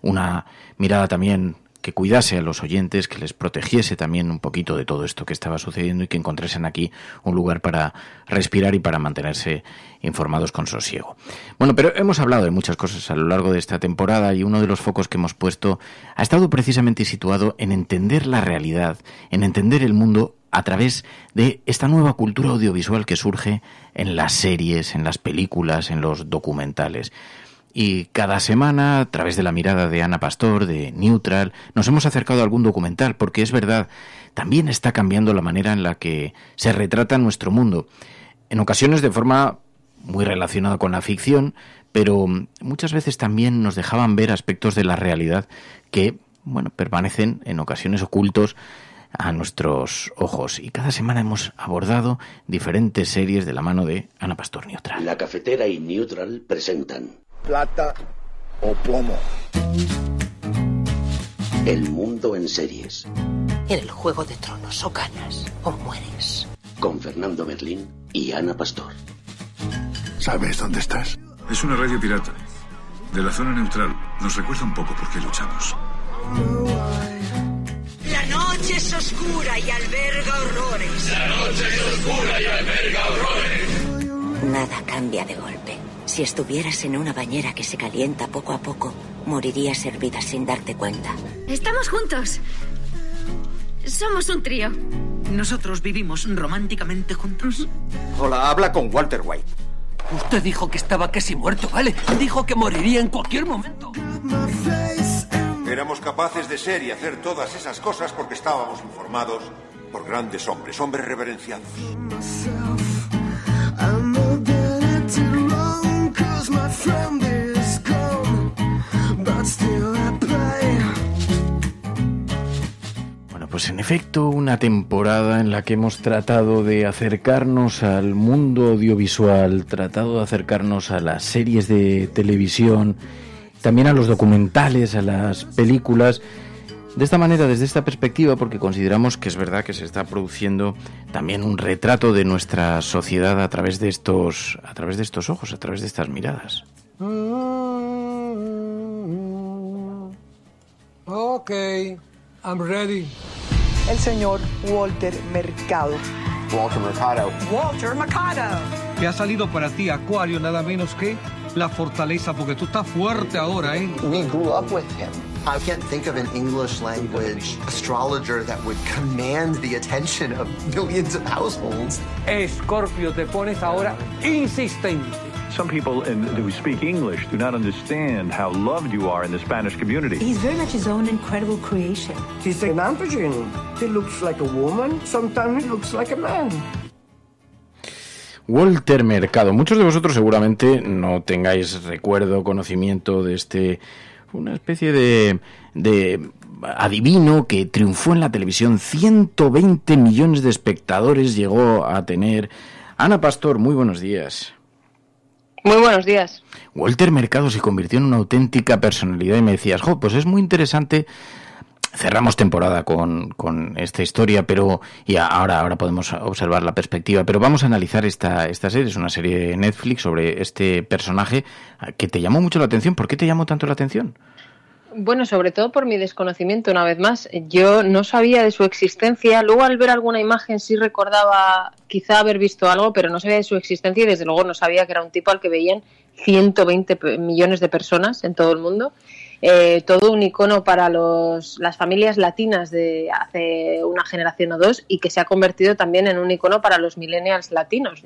Speaker 6: una mirada también que cuidase a los oyentes, que les protegiese también un poquito de todo esto que estaba sucediendo y que encontrasen aquí un lugar para respirar y para mantenerse informados con sosiego. Bueno, pero hemos hablado de muchas cosas a lo largo de esta temporada y uno de los focos que hemos puesto ha estado precisamente situado en entender la realidad, en entender el mundo a través de esta nueva cultura audiovisual que surge en las series, en las películas, en los documentales. Y cada semana, a través de la mirada de Ana Pastor, de Neutral, nos hemos acercado a algún documental, porque es verdad, también está cambiando la manera en la que se retrata nuestro mundo. En ocasiones de forma muy relacionada con la ficción, pero muchas veces también nos dejaban ver aspectos de la realidad que, bueno, permanecen en ocasiones ocultos a nuestros ojos. Y cada semana hemos abordado diferentes series de la mano de Ana Pastor Neutral.
Speaker 5: La cafetera y Neutral presentan plata o plomo. El mundo en series.
Speaker 8: En el juego de tronos o ganas o mueres.
Speaker 5: Con Fernando Berlín y Ana Pastor. ¿Sabes dónde estás? Es una radio pirata. De
Speaker 1: la zona neutral. Nos recuerda un poco por qué luchamos.
Speaker 9: La noche es oscura y alberga horrores.
Speaker 1: La
Speaker 3: noche
Speaker 11: es oscura y alberga
Speaker 4: horrores. Nada cambia de golpe. Si estuvieras en una bañera que se calienta poco a poco, morirías hervida sin darte cuenta. Estamos juntos.
Speaker 10: Somos un trío. Nosotros vivimos románticamente juntos.
Speaker 5: Hola, habla con Walter White. Usted dijo que estaba casi muerto, ¿vale? Dijo que moriría en cualquier
Speaker 11: momento.
Speaker 1: Éramos capaces de ser y hacer todas esas cosas porque estábamos informados por grandes hombres, hombres reverenciados.
Speaker 6: Bueno, Pues en efecto, una temporada en la que hemos tratado de acercarnos al mundo audiovisual, tratado de acercarnos a las series de televisión, también a los documentales, a las películas, de esta manera, desde esta perspectiva, porque consideramos que es verdad que se está produciendo también un retrato de nuestra sociedad a través de estos, a través de estos ojos, a través de estas miradas.
Speaker 11: Ok, I'm ready.
Speaker 6: El señor Walter Mercado.
Speaker 7: Walter Mercado.
Speaker 6: Walter
Speaker 11: Mercado. Que ha salido para ti, Acuario, nada menos que la fortaleza, porque tú estás fuerte ahora, ¿eh? We grew up
Speaker 8: with him. I
Speaker 11: can't think of an English
Speaker 8: language
Speaker 11: astrologer
Speaker 6: that would command the attention of millions of households. Escorpio, te pones ahora insistente. Some people in, who speak English do not understand
Speaker 4: how loved you are in the Spanish community. He's very
Speaker 5: much his own incredible creation. He's an androgyn. He looks like a woman. Sometimes he looks like a man.
Speaker 6: Walter Mercado. Muchos de vosotros seguramente no tengáis recuerdo, conocimiento de este una especie de, de adivino que triunfó en la televisión. 120 millones de espectadores llegó a tener. Ana Pastor, muy buenos días. Muy buenos días. Walter Mercado se convirtió en una auténtica personalidad y me decías, jo, pues es muy interesante cerramos temporada con, con, esta historia, pero y ahora, ahora podemos observar la perspectiva. Pero vamos a analizar esta, esta serie, es una serie de Netflix sobre este personaje ah, que te llamó mucho la atención. ¿Por qué te llamó tanto la atención?
Speaker 8: Bueno, sobre todo por mi desconocimiento, una vez más. Yo no sabía de su existencia. Luego, al ver alguna imagen, sí recordaba quizá haber visto algo, pero no sabía de su existencia y, desde luego, no sabía que era un tipo al que veían 120 millones de personas en todo el mundo eh, todo un icono para los, las familias latinas de hace una generación o dos y que se ha convertido también en un icono para los millennials latinos.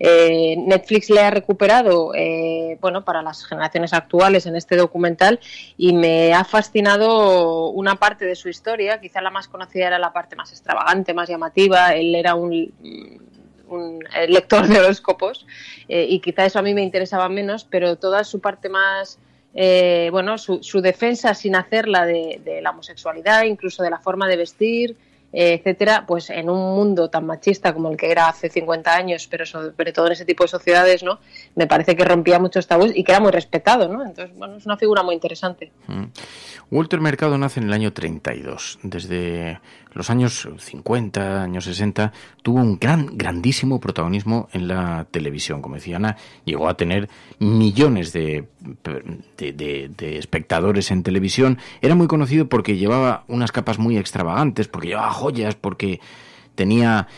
Speaker 8: Eh, Netflix le ha recuperado, eh, bueno, para las generaciones actuales en este documental y me ha fascinado una parte de su historia, quizá la más conocida era la parte más extravagante, más llamativa, él era un mm, un lector de horóscopos y quizá eso a mí me interesaba menos, pero toda su parte más eh, bueno, su, defensa sin hacerla de, la homosexualidad, incluso de la forma de vestir, eh, etcétera, pues en un mundo tan machista como el que era hace 50 años, pero sobre todo en ese tipo de sociedades, ¿no? Me parece que rompía muchos tabús y que era muy respetado, ¿no? Entonces, bueno, es una figura muy interesante.
Speaker 6: Mm. Walter Mercado nace en el año 32. Desde los años 50, años 60, tuvo un gran, grandísimo protagonismo en la televisión. Como decía Ana, llegó a tener millones de, de espectadores en televisión. Era muy conocido porque llevaba unas capas muy extravagantes, porque llevaba joyas, porque tenía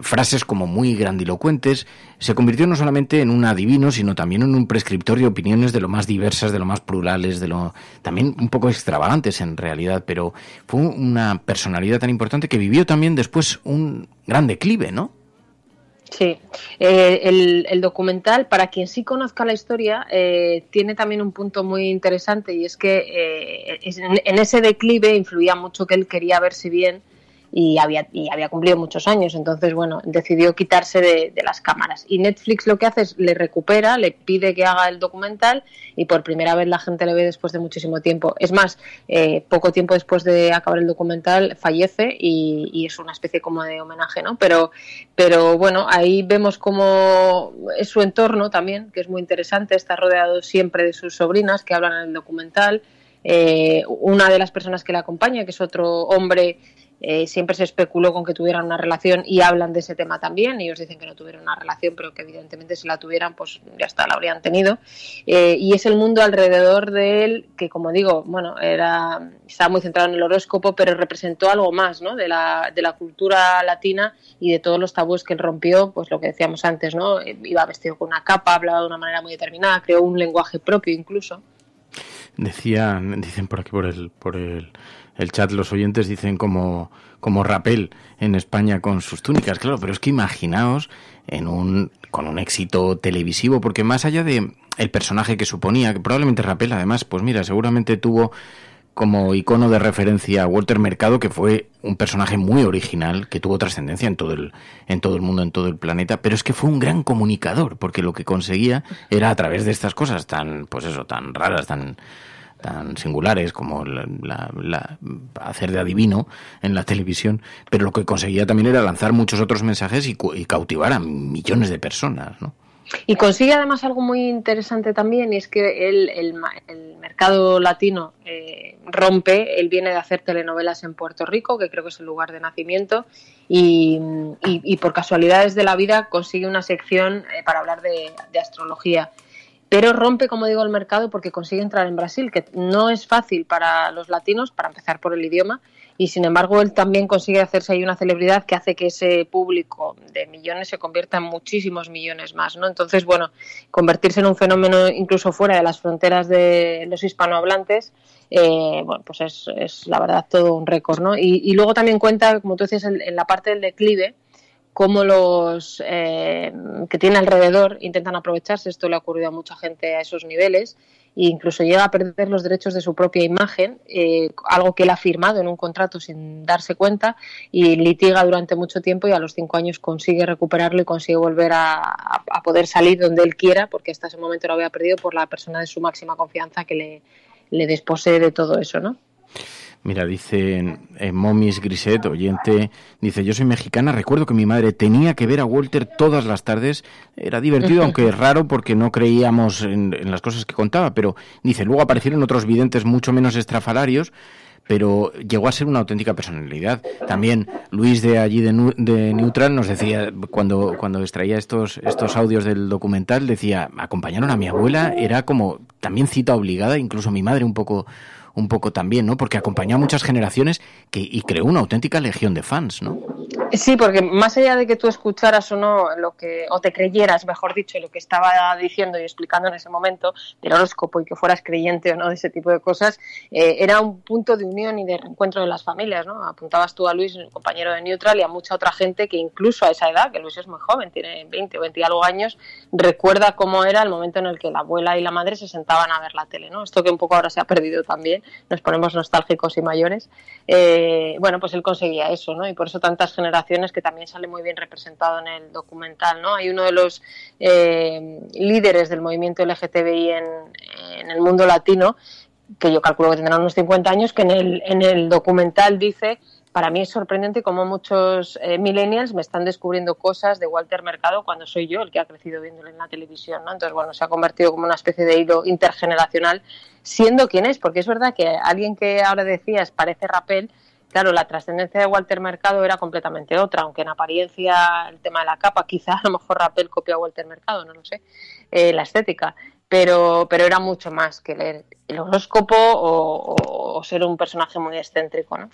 Speaker 6: frases como muy grandilocuentes, se convirtió no solamente en un adivino, sino también en un prescriptor de opiniones de lo más diversas, de lo más plurales, de lo también un poco extravagantes en realidad, pero fue una personalidad tan importante que vivió también después un gran declive, ¿no?
Speaker 8: Sí, eh, el, documental, para quien sí conozca la historia, eh, tiene también un punto muy interesante y es que eh, en, ese declive influía mucho que él quería ver si bien y había, y había cumplido muchos años. Entonces, bueno, decidió quitarse de, las cámaras. Y Netflix lo que hace es le recupera, le pide que haga el documental y por primera vez la gente le ve después de muchísimo tiempo. Es más, eh, poco tiempo después de acabar el documental fallece y, es una especie como de homenaje, ¿no? Pero, pero bueno, ahí vemos cómo es su entorno también, que es muy interesante. Está rodeado siempre de sus sobrinas que hablan en el documental. Eh, una de las personas que le acompaña, que es otro hombre eh, siempre se especuló con que tuvieran una relación y hablan de ese tema también. Ellos dicen que no tuvieron una relación, pero que evidentemente si la tuvieran, pues ya está, la habrían tenido. Eh, y es el mundo alrededor de él que, como digo, bueno, era, estaba muy centrado en el horóscopo, pero representó algo más ¿no? de, la, cultura latina y de todos los tabúes que él rompió, pues lo que decíamos antes, ¿no? Iba vestido con una capa, hablaba de una manera muy determinada, creó un lenguaje propio incluso.
Speaker 6: Decían, dicen por aquí por el, por el el chat los oyentes dicen como, como rapel en España con sus túnicas, claro, pero es que imaginaos en un, con un éxito televisivo, porque más allá de el personaje que suponía, que probablemente rapel además, pues mira, seguramente tuvo como icono de referencia a Walter Mercado, que fue un personaje muy original, que tuvo trascendencia en todo el, en todo el mundo, en todo el planeta, pero es que fue un gran comunicador, porque lo que conseguía era a través de estas cosas tan, pues eso, tan raras, tan tan singulares como la, hacer de adivino en la televisión, pero lo que conseguía también era lanzar muchos otros mensajes y, cautivar a millones de personas, ¿no?
Speaker 8: Y consigue además algo muy interesante también, y es que el, mercado latino eh, rompe, él viene de hacer telenovelas en Puerto Rico, que creo que es el lugar de nacimiento, y, por casualidades de la vida consigue una sección eh, para hablar de astrología pero rompe, como digo, el mercado porque consigue entrar en Brasil, que no es fácil para los latinos, para empezar por el idioma, y sin embargo él también consigue hacerse ahí una celebridad que hace que ese público de millones se convierta en muchísimos millones más, ¿no? Entonces, bueno, convertirse en un fenómeno incluso fuera de las fronteras de los hispanohablantes, eh, bueno, pues es, la verdad todo un récord, ¿no? Y, luego también cuenta, como tú decías, en la parte del declive, cómo los eh, que tiene alrededor intentan aprovecharse. Esto le ha ocurrido a mucha gente a esos niveles e incluso llega a perder los derechos de su propia imagen, eh, algo que él ha firmado en un contrato sin darse cuenta y litiga durante mucho tiempo y a los cinco años consigue recuperarlo y consigue volver a, poder salir donde él quiera porque hasta ese momento lo había perdido por la persona de su máxima confianza que le, le despose de todo eso, ¿no?
Speaker 6: Mira, dice Momis Griset, oyente, dice, yo soy mexicana, recuerdo que mi madre tenía que ver a Walter todas las tardes, era divertido, [LAUGHS] aunque raro porque no creíamos en, las cosas que contaba, pero dice, luego aparecieron otros videntes mucho menos estrafalarios, pero llegó a ser una auténtica personalidad. También Luis de allí de, de Neutral nos decía, cuando, cuando extraía estos, estos audios del documental, decía, acompañaron a mi abuela, era como también cita obligada, incluso mi madre un poco un poco también, ¿no? Porque acompañó a muchas generaciones que, y creó una auténtica legión de fans, ¿no?
Speaker 8: Sí, porque más allá de que tú escucharas o no lo que, o te creyeras, mejor dicho, lo que estaba diciendo y explicando en ese momento del horóscopo y que fueras creyente o no de ese tipo de cosas, eh, era un punto de unión y de reencuentro de las familias, ¿no? Apuntabas tú a Luis, el compañero de Neutral, y a mucha otra gente que incluso a esa edad, que Luis es muy joven, tiene 20 o 20 y algo años, recuerda cómo era el momento en el que la abuela y la madre se sentaban a ver la tele, ¿no? Esto que un poco ahora se ha perdido también nos ponemos nostálgicos y mayores, eh, bueno, pues él conseguía eso, ¿no? Y por eso tantas generaciones que también sale muy bien representado en el documental, ¿no? Hay uno de los eh, líderes del movimiento LGTBI en, el mundo latino, que yo calculo que tendrá unos 50 años, que en el documental dice para mí es sorprendente cómo muchos eh, millennials me están descubriendo cosas de Walter Mercado cuando soy yo el que ha crecido viéndolo en la televisión, ¿no? Entonces, bueno, se ha convertido como una especie de hilo intergeneracional, siendo quien es, porque es verdad que alguien que ahora decías parece rapel, claro, la trascendencia de Walter Mercado era completamente otra, aunque en apariencia el tema de la capa, quizá a lo mejor rapel copia a Walter Mercado, no lo sé, eh, la estética. Pero, pero era mucho más que leer el horóscopo o ser un personaje muy excéntrico, ¿no?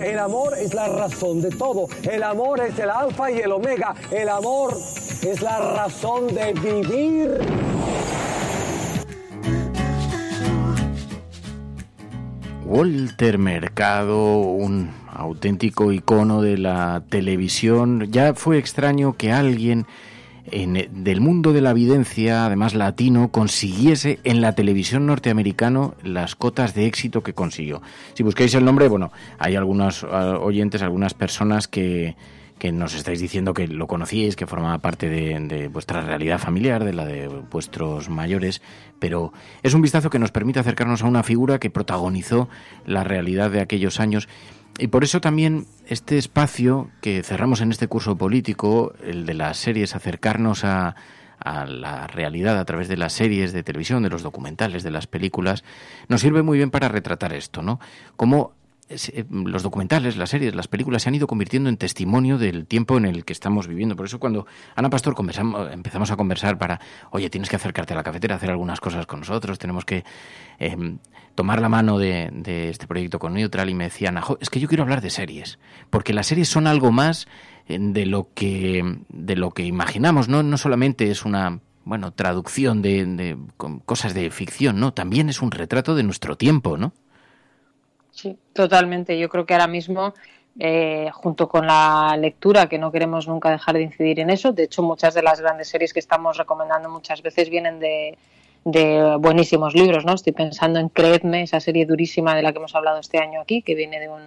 Speaker 11: El amor es la razón de todo. El amor es el alfa y el omega. El amor es la razón de vivir.
Speaker 6: Walter Mercado, un auténtico icono de la televisión. Ya fue extraño que alguien en, eh, del mundo de la evidencia, además latino, consiguiese en la televisión norteamericano las cotas de éxito que consiguió. Si buscáis el nombre, bueno, hay algunos ah, oyentes, algunas personas que, que nos estáis diciendo que lo conocíais, que formaba parte de, vuestra realidad familiar, de la de vuestros mayores, pero es un vistazo que nos permite acercarnos a una figura que protagonizó la realidad de aquellos años y por eso también este espacio que cerramos en este curso político, el de las series, acercarnos a, la realidad a través de las series de televisión, de los documentales, de las películas, nos sirve muy bien para retratar esto, ¿no? Cómo eh, los documentales, las series, las películas se han ido convirtiendo en testimonio del tiempo en el que estamos viviendo. Por eso cuando Ana Pastor empezamos a conversar para, oye, tienes que acercarte a la cafetera, hacer algunas cosas con nosotros, tenemos que em, tomar la mano de, este proyecto con Neutral y me decían, es que yo quiero hablar de series, porque las series son algo más eh, de lo que, de lo que imaginamos, ¿no? no solamente es una bueno, traducción de, cosas de ficción, ¿no? También es un retrato de nuestro tiempo, ¿no?
Speaker 8: Sí, totalmente. Yo creo que ahora mismo eh, junto con la lectura, que no queremos nunca dejar de incidir en eso. De hecho, muchas de las grandes series que estamos recomendando muchas veces vienen de, de buenísimos libros, ¿no? Estoy pensando en Creedme, esa serie durísima de la que hemos hablado este año aquí, que viene de un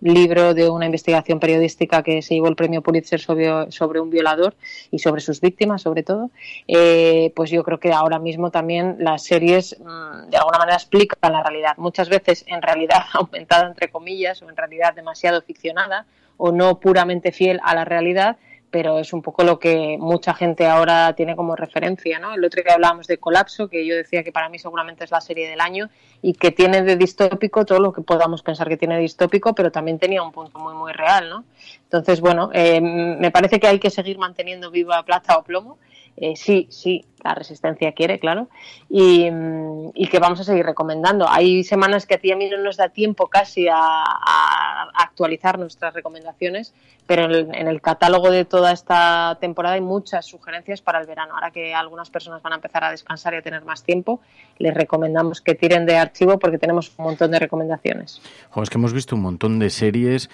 Speaker 8: libro de una investigación periodística que se llevó el premio Pulitzer sobre, sobre un violador y sobre sus víctimas, sobre todo, eh, pues yo creo que ahora mismo también las series mm, de alguna manera explican la realidad. Muchas veces en realidad [LAUGHS] aumentada, entre comillas, o en realidad demasiado ficcionada o no puramente fiel a la realidad, pero es un poco lo que mucha gente ahora tiene como referencia, ¿no? El otro día hablábamos de Colapso, que yo decía que para mí seguramente es la serie del año y que tiene de distópico todo lo que podamos pensar que tiene de distópico, pero también tenía un punto muy, muy real, ¿no? Entonces, bueno, eh, me parece que hay que seguir manteniendo viva plata o plomo. Eh, sí, sí, la resistencia quiere, claro, mm, y, que vamos a seguir recomendando. Hay semanas que a ti a mí no nos da tiempo casi a, actualizar nuestras recomendaciones, pero en el, catálogo de toda esta temporada hay muchas sugerencias para el verano. Ahora que algunas personas van a empezar a descansar y a tener más tiempo, les recomendamos que tiren de archivo porque tenemos un montón de recomendaciones.
Speaker 6: Jo, es que hemos visto un montón de series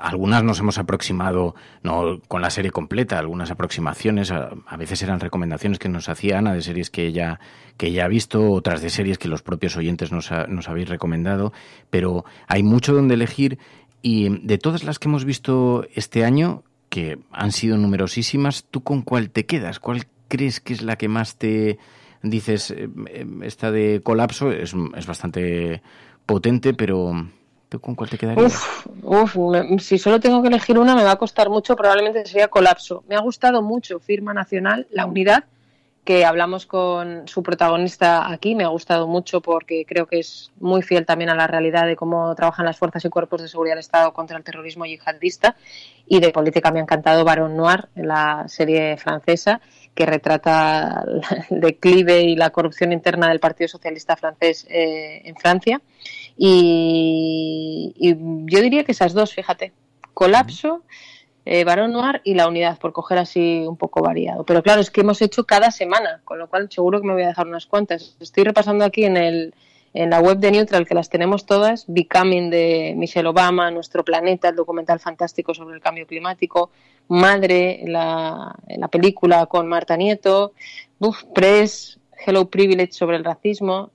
Speaker 6: algunas nos hemos aproximado no con la serie completa, algunas aproximaciones, a, veces eran recomendaciones que nos hacía Ana de series que ella que ha visto, otras de series que los propios oyentes nos, nos habéis recomendado, pero hay mucho donde elegir y de todas las que hemos visto este año, que han sido numerosísimas, ¿tú con cuál te quedas? ¿Cuál crees que es la que más te dices eh, eh, está de colapso? Es, es bastante potente, pero Uf,
Speaker 8: uf, si solo tengo que elegir una me va a costar mucho, probablemente sería Colapso. Me ha gustado mucho Firma Nacional, La Unidad, que hablamos con su protagonista aquí. Me ha gustado mucho porque creo que es muy fiel también a la realidad de cómo trabajan las fuerzas y cuerpos de seguridad del Estado contra el terrorismo yihadista. Y de política me ha encantado Baron Noir, la serie francesa, que retrata [LAUGHS] el declive y la corrupción interna del Partido Socialista francés eh, en Francia. Y, yo diría que esas dos, fíjate, colapso. Eh, varón Barón Noir y la unidad, por coger así un poco variado. Pero claro, es que hemos hecho cada semana, con lo cual seguro que me voy a dejar unas cuantas. Estoy repasando aquí en, el, en la web de Neutral, que las tenemos todas, Becoming de Michelle Obama, Nuestro Planeta, el documental fantástico sobre el cambio climático, Madre, la, la película con Marta Nieto, Buff Press, Hello Privilege sobre el racismo,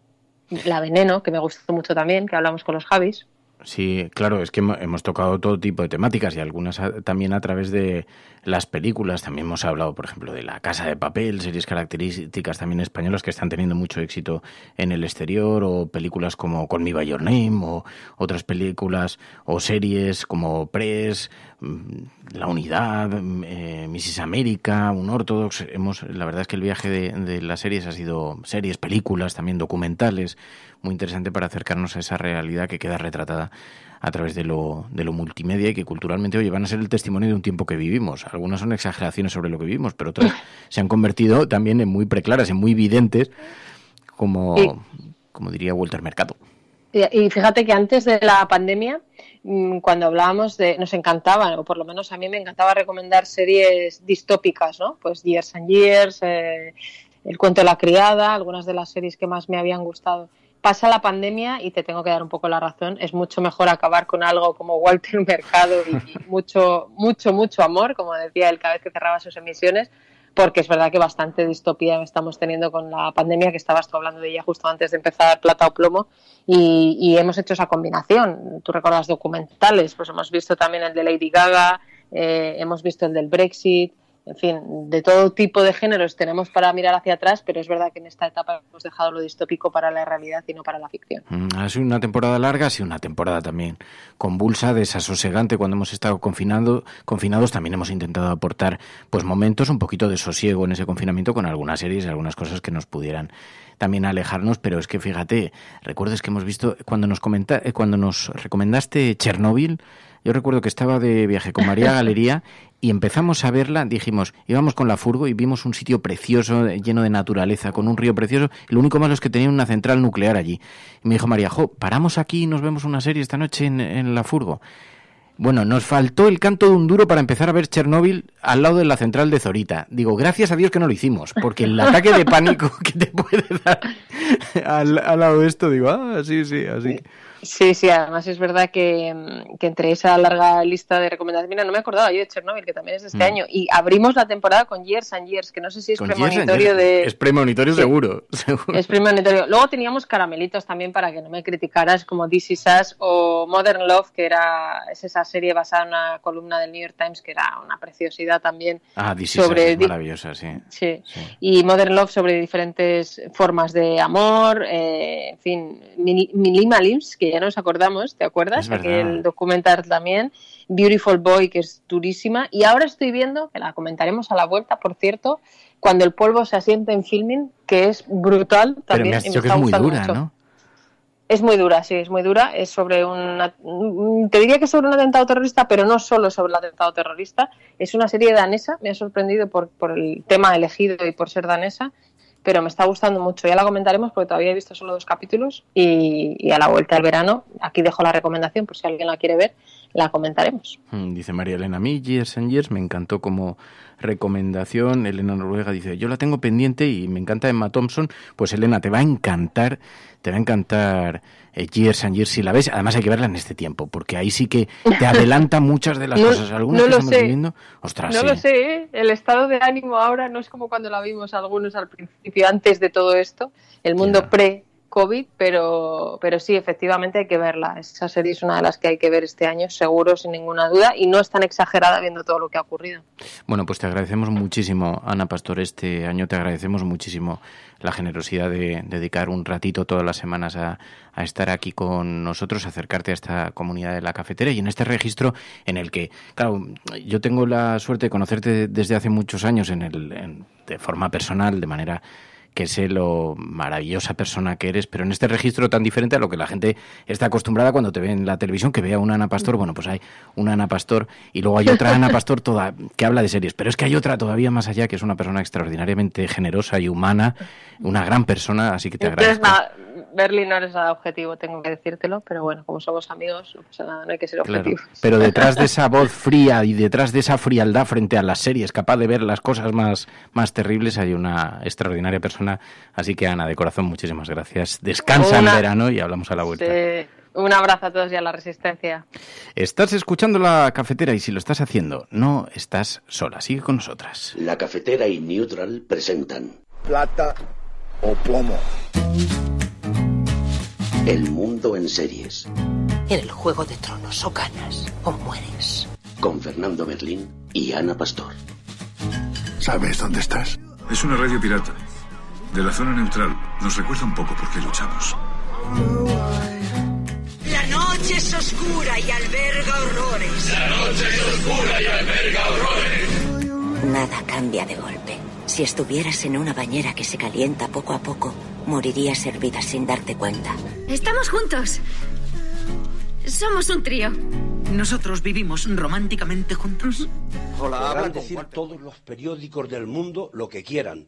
Speaker 8: la Veneno, que me gustó mucho también, que hablamos con los Javis.
Speaker 6: Sí, claro, es que hemos tocado todo tipo de temáticas y algunas también a través de las películas. También hemos hablado, por ejemplo, de La Casa de Papel, series características también españolas que están teniendo mucho éxito en el exterior, o películas como Con Me By Your Name, o otras películas o series como Press, mm, La Unidad, Mrs. Mm, eh, América, Un Ortodox. Hemos, la verdad es que el viaje de las series ha sido series, películas, también documentales muy interesante para acercarnos a esa realidad que queda retratada a través de lo, de lo multimedia y que culturalmente hoy van a ser el testimonio de un tiempo que vivimos. Algunas son exageraciones sobre lo que vivimos, pero otras [LAUGHS] se han convertido también en muy preclaras, en muy evidentes como, como diría Walter Mercado.
Speaker 8: Y fíjate que antes de la pandemia, mm, cuando hablábamos de, nos encantaba, o por lo menos a mí me encantaba recomendar series distópicas, ¿no? Pues Years and Years, eh, El cuento de la criada, algunas de las series que más me habían gustado pasa la pandemia y te tengo que dar un poco la razón, es mucho mejor acabar con algo como Walter [LAUGHS] Mercado y, mucho, mucho, mucho amor, como decía él cada vez que cerraba sus emisiones, porque es verdad que bastante distopía estamos teniendo con la pandemia, que estabas tú hablando de ella justo antes de empezar Plata o Plomo, y, hemos hecho esa combinación. Tú recuerdas documentales, pues hemos visto también el de Lady Gaga, eh, hemos visto el del Brexit, en fin, de todo tipo de géneros tenemos para mirar hacia atrás, pero es verdad que en esta etapa hemos dejado lo distópico para la realidad y no para la ficción.
Speaker 6: Mm, ha sido una temporada larga, ha sido una temporada también convulsa, desasosegante. Cuando hemos estado confinando, confinados también hemos intentado aportar pues momentos un poquito de sosiego en ese confinamiento con algunas series y algunas cosas que nos pudieran también alejarnos, pero es que fíjate, recuerdes que hemos visto cuando nos comenta, eh, cuando nos recomendaste Chernóbil yo recuerdo que estaba de viaje con María Galería y empezamos a verla, dijimos, íbamos con la furgo y vimos un sitio precioso, lleno de naturaleza, con un río precioso, lo único malo es que tenía una central nuclear allí. Y me dijo María, jo, paramos aquí y nos vemos una serie esta noche en, la furgo. Bueno, nos faltó el canto de un duro para empezar a ver Chernóbil al lado de la central de Zorita. Digo, gracias a Dios que no lo hicimos, porque el ataque de pánico [LAUGHS] que te puede dar al, lado de esto, digo, ah,
Speaker 11: sí, sí, así.
Speaker 8: Sí, sí, además es verdad mm, que, entre esa larga lista de recomendaciones, mira, no me acordaba yo de Chernobyl, que también es este mm. año, y abrimos la temporada con Years and Years, que no sé si es premonitorio de... Es premonitorio
Speaker 6: seguro, Es premonitorio. Luego
Speaker 8: teníamos caramelitos también para que no me criticaras, como This Is o Modern Love, que era es esa serie basada en una columna del New York Times, que era una preciosidad también.
Speaker 6: Ah, This sobre... maravillosa, sí.
Speaker 8: sí. Y Modern Love sobre diferentes formas de amor, eh, en fin, Milima que ya nos acordamos, ¿te acuerdas? El documental también, Beautiful Boy, que es durísima. Y ahora estoy viendo, que la comentaremos a la vuelta, por cierto, cuando el polvo se asiente en filming, que es brutal también. me has es muy dura, mucho. Es muy dura, sí, es muy dura. Es sobre una, mm, te diría que es sobre un atentado terrorista, pero no solo sobre el atentado terrorista. Es una serie danesa, me ha sorprendido por, por el tema elegido y por ser danesa pero me está gustando mucho. Ya la comentaremos porque todavía he visto solo dos capítulos y,
Speaker 6: y a la vuelta del
Speaker 8: verano, aquí dejo la recomendación por si alguien la quiere ver, la comentaremos.
Speaker 6: Mm, dice María Elena, a mí Years and Years me encantó como recomendación. Elena Noruega dice, yo la tengo pendiente y me encanta Emma Thompson. Pues Elena, te va a encantar, te va a encantar Years and Years si la ves. Además hay que verla en este tiempo, porque ahí sí que te [LAUGHS] adelanta muchas de las cosas. Algunas no que estamos sé. No lo
Speaker 8: sé, ¿eh? el estado de ánimo ahora no es como cuando la vimos algunos al principio, antes de todo esto, el mundo pre COVID, pero, pero sí, efectivamente hay que verla. Esa serie es una de las que hay que ver este año, seguro, sin ninguna duda, y no es tan exagerada viendo todo lo que ha ocurrido.
Speaker 6: Bueno, pues te agradecemos muchísimo, Ana Pastor, este año te agradecemos muchísimo la generosidad de dedicar un ratito todas las semanas a, estar aquí con nosotros, acercarte a esta comunidad de la cafetera y en este registro en el que, claro, yo tengo la suerte de conocerte desde hace muchos años en el, de forma personal, de manera que sé lo maravillosa persona que eres, pero en este registro tan diferente a lo que la gente está acostumbrada cuando te ve en la televisión, que vea una Ana Pastor, bueno, pues hay una Ana Pastor y luego hay otra Ana Pastor toda, que habla de series, pero es que hay otra todavía más allá, que es una persona extraordinariamente generosa y humana, una gran persona, así que te agradezco.
Speaker 8: Berlín no eres nada objetivo, tengo que decírtelo, pero bueno, como somos amigos, no nada, no hay que ser objetivo. Pero detrás de
Speaker 6: esa voz fría y detrás de esa frialdad frente a las series, capaz de ver las cosas más, más terribles, hay una extraordinaria persona. Así que, Ana, de corazón, muchísimas gracias. Descansa en verano y hablamos a la vuelta.
Speaker 8: Un abrazo a todos y a la resistencia.
Speaker 6: Estás escuchando la cafetera y si lo estás haciendo, no estás sola. Sigue con nosotras. La cafetera y Neutral presentan
Speaker 5: plata o plomo. El mundo en series.
Speaker 8: En el Juego de Tronos o ganas o mueres.
Speaker 5: Con Fernando Merlín y Ana Pastor. ¿Sabes dónde estás? Es una
Speaker 1: radio pirata. De la zona neutral. Nos recuerda un poco por qué luchamos.
Speaker 9: La noche es oscura y alberga horrores.
Speaker 1: La
Speaker 5: noche es oscura y alberga
Speaker 4: horrores. Nada cambia de golpe. Si estuvieras en una bañera que se calienta poco a poco, morirías hervida sin darte cuenta. Estamos
Speaker 10: juntos. Somos un trío. Nosotros vivimos románticamente juntos.
Speaker 5: Hola, hablan decir todos los periódicos del mundo lo que quieran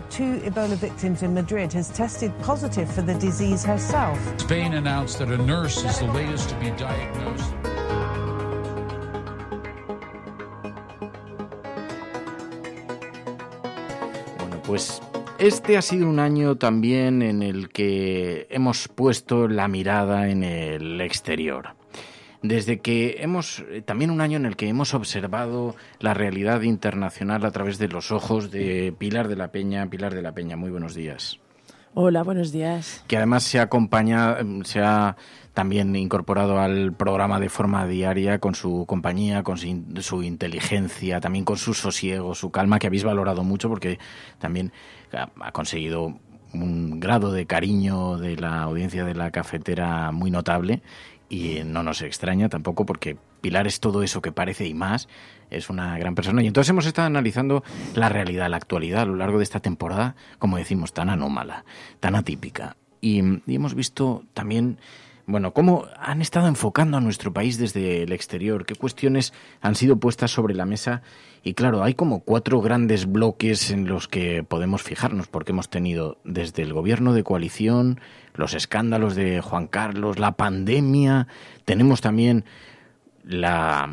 Speaker 11: two Ebola victims in Madrid has tested positive for the disease herself.
Speaker 4: Spain announced that a nurse is the latest to be diagnosed.
Speaker 6: Bueno, pues este ha sido un año también en el que hemos puesto la mirada en el exterior desde que hemos, eh, también un año en el que hemos observado la realidad internacional a través de los ojos de Pilar de la Peña. Pilar de la Peña, muy buenos días. Hola, buenos días. Que además se acompaña, se ha también incorporado al programa de forma diaria con su compañía, con su, inteligencia, también con su sosiego, su calma, que habéis valorado mucho porque también ha, conseguido un grado de cariño de la audiencia de la cafetera muy notable y no nos extraña tampoco porque Pilar es todo eso que parece y más, es una gran persona. Y entonces hemos estado analizando la realidad, la actualidad a lo largo de esta temporada, como decimos, tan anómala, tan atípica. Y, hemos visto también bueno, ¿cómo han estado enfocando a nuestro país desde el exterior? ¿Qué cuestiones han sido puestas sobre la mesa? Y claro, hay como cuatro grandes bloques en los que podemos fijarnos, porque hemos tenido desde el gobierno de coalición, los escándalos de Juan Carlos, la pandemia, tenemos también la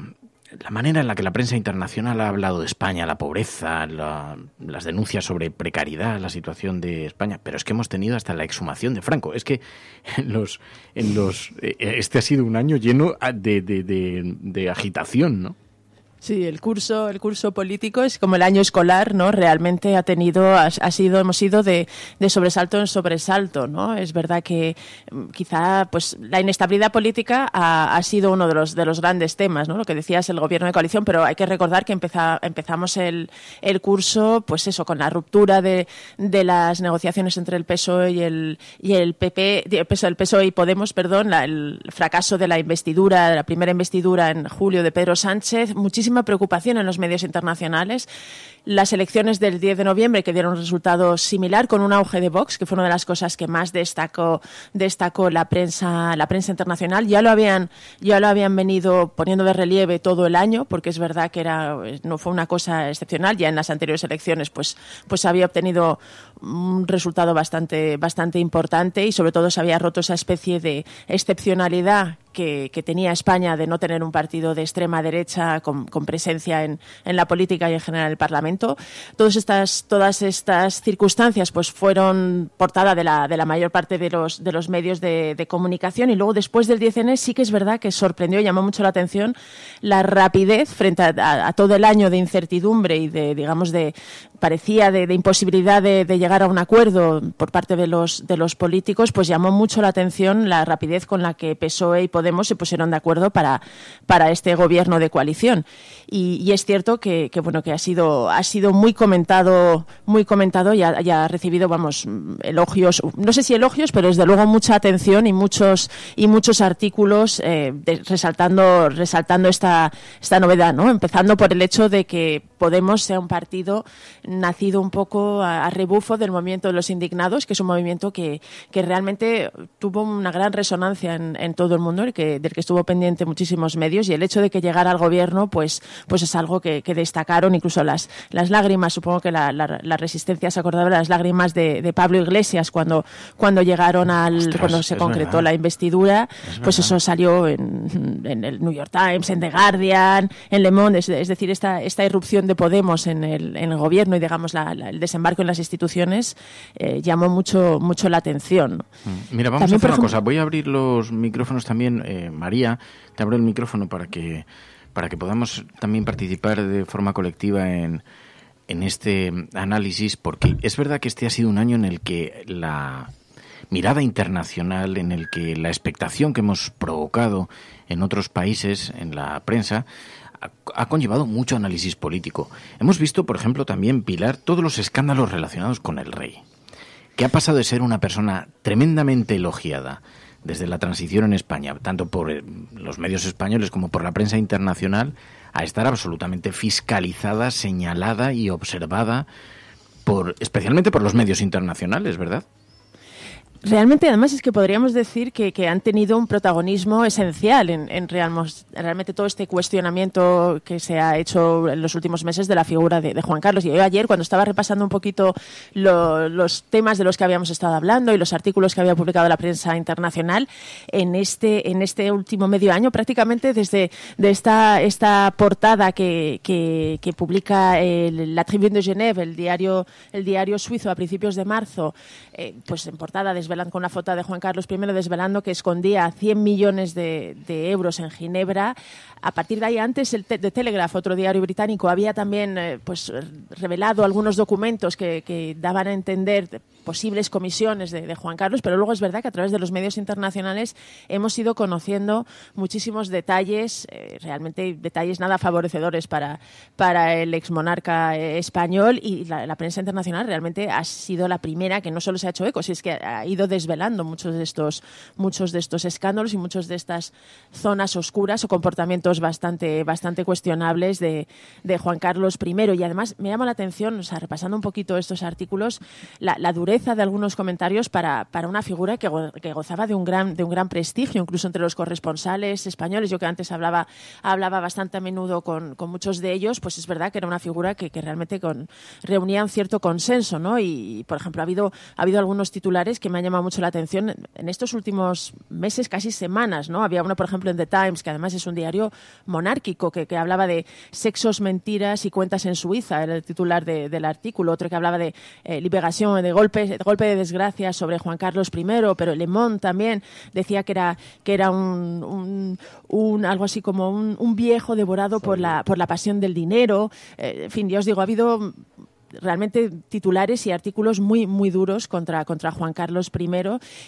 Speaker 6: la manera en la que la prensa internacional ha hablado de España, la pobreza, las denuncias sobre precariedad, la situación de España, pero es que hemos tenido hasta la exhumación de Franco. Es que los, en los, eh, este ha sido un año lleno de, de agitación, ¿no?
Speaker 7: Sí, el curso, el curso político es como el año escolar, ¿no? Realmente ha tenido, ha, sido, hemos ido de, sobresalto en sobresalto, ¿no? Es verdad que mm, quizá, pues, la inestabilidad política ha, sido uno de los, de los grandes temas, ¿no? Lo que decías, el gobierno de coalición, pero hay que recordar que empezamos el, curso, pues eso, con la ruptura de, de, las negociaciones entre el PSOE y el, y el PP, el PSOE, e y Podemos, perdón, el fracaso de la investidura, de la primera investidura en julio de Pedro Sánchez, muchísimo preocupación en los medios internacionales. Las elecciones del 10 de noviembre que dieron un resultado similar con un auge de Vox, que fue una de las cosas que más destacó, destacó la prensa, la prensa internacional. Ya lo habían, ya lo habían venido poniendo de relieve todo el año, porque es verdad que era, no fue una cosa excepcional. Ya en las anteriores elecciones, pues, pues había obtenido un resultado bastante, bastante importante y sobre todo se había roto esa especie de excepcionalidad que, que, tenía España de no tener un partido de extrema derecha con, con presencia en, en, la política y en general en el Parlamento. Todas estas, todas estas circunstancias pues, fueron portada de la, de la mayor parte de los, de los medios de, comunicación y luego después del 10N sí que es verdad que sorprendió, llamó mucho la atención la rapidez frente a, todo el año de incertidumbre y de, digamos, de, parecía de, imposibilidad de, de llegar a un acuerdo por parte de los, de los políticos, pues llamó mucho la atención la rapidez con la que PSOE y Podemos se pusieron de acuerdo para, para este gobierno de coalición. Y, es cierto que, bueno, que ha sido, ha sido muy comentado, muy comentado y ha, recibido, vamos, elogios, no sé si elogios, pero desde luego mucha atención y muchos, y muchos artículos eh, resaltando, resaltando esta, esta novedad, ¿no? Empezando por el hecho de que Podemos sea un partido nacido un poco a rebufo del movimiento de los indignados, que es un movimiento que, que realmente tuvo una gran resonancia en, todo el mundo, y que, del que estuvo pendiente muchísimos medios, y el hecho de que llegara al gobierno, pues, pues es algo que, destacaron, incluso las, las lágrimas, supongo que la, resistencia se acordaba de las lágrimas de, Pablo Iglesias cuando, cuando llegaron al, cuando se concretó la investidura, pues eso salió en, el New York Times, en The Guardian, en Le Monde, es, decir, esta, esta irrupción de Podemos en el, en el gobierno y digamos el desembarco en las instituciones eh, llamó mucho, mucho la atención.
Speaker 6: Mm, mira, vamos a hacer una cosa. Voy a abrir los micrófonos también. Eh, María, te abro el micrófono para que, para que podamos también participar de forma colectiva en, en este análisis, porque es verdad que este ha sido un año en el que la mirada internacional, en el que la expectación que hemos provocado en otros países, en la prensa, ha conllevado mucho análisis político. Hemos visto, por ejemplo, también, Pilar, todos los escándalos relacionados con el rey, que ha pasado de ser una persona tremendamente elogiada desde la transición en España, tanto por eh, los medios españoles como por la prensa internacional, a estar absolutamente fiscalizada, señalada y observada por, especialmente por los medios internacionales, ¿verdad?
Speaker 7: Realmente, además, es que podríamos decir que, han tenido un protagonismo esencial en, en realmente todo este cuestionamiento que se ha hecho en los últimos meses de la figura de, Juan Carlos. Y yo ayer, cuando estaba repasando un poquito los temas de los que habíamos estado hablando y los artículos que había publicado la prensa internacional, en este, en este último medio año, prácticamente desde de esta, esta portada que, publica la Tribune de Genève, el diario, el diario suizo, a principios de marzo, eh, pues en portada desde desvelando, con una foto de Juan Carlos I desvelando que escondía 100 millones de, de euros en Ginebra a partir de ahí, antes, el The Telegraph, otro diario británico, había también eh, pues, eh, revelado algunos documentos que, daban a entender posibles comisiones de, Juan Carlos, pero luego es verdad que a través de los medios internacionales hemos ido conociendo muchísimos detalles, eh, realmente detalles nada favorecedores para, para el exmonarca español y la, prensa internacional realmente ha sido la primera que no solo se ha hecho eco, sino que ha ido desvelando muchos de estos, muchos de estos escándalos y muchas de estas zonas oscuras o comportamientos bastante, bastante cuestionables de, Juan Carlos I. Y además me llama la atención, o sea, repasando un poquito estos artículos, la, dureza de algunos comentarios para, para una figura que, gozaba de un, gran, de un gran prestigio, incluso entre los corresponsales españoles. Yo que antes hablaba, hablaba bastante a menudo con, muchos de ellos, pues es verdad que era una figura que, realmente con, reunía un cierto consenso, ¿no? Y, por ejemplo, ha habido, ha habido algunos titulares que me han llamado mucho la atención en estos últimos meses, casi semanas, ¿no? Había uno, por ejemplo, en The Times, que además es un diario monárquico, que, hablaba de sexos, mentiras y cuentas en Suiza, era el titular del artículo, otro que hablaba de eh, liberación, de golpe, de golpe de desgracia sobre Juan Carlos I, pero Le también decía que era, que era un, un, algo así como un, viejo devorado por la, por la pasión del dinero. Eh, en fin, yo os digo, ha habido realmente titulares y artículos muy, muy duros contra, contra Juan Carlos I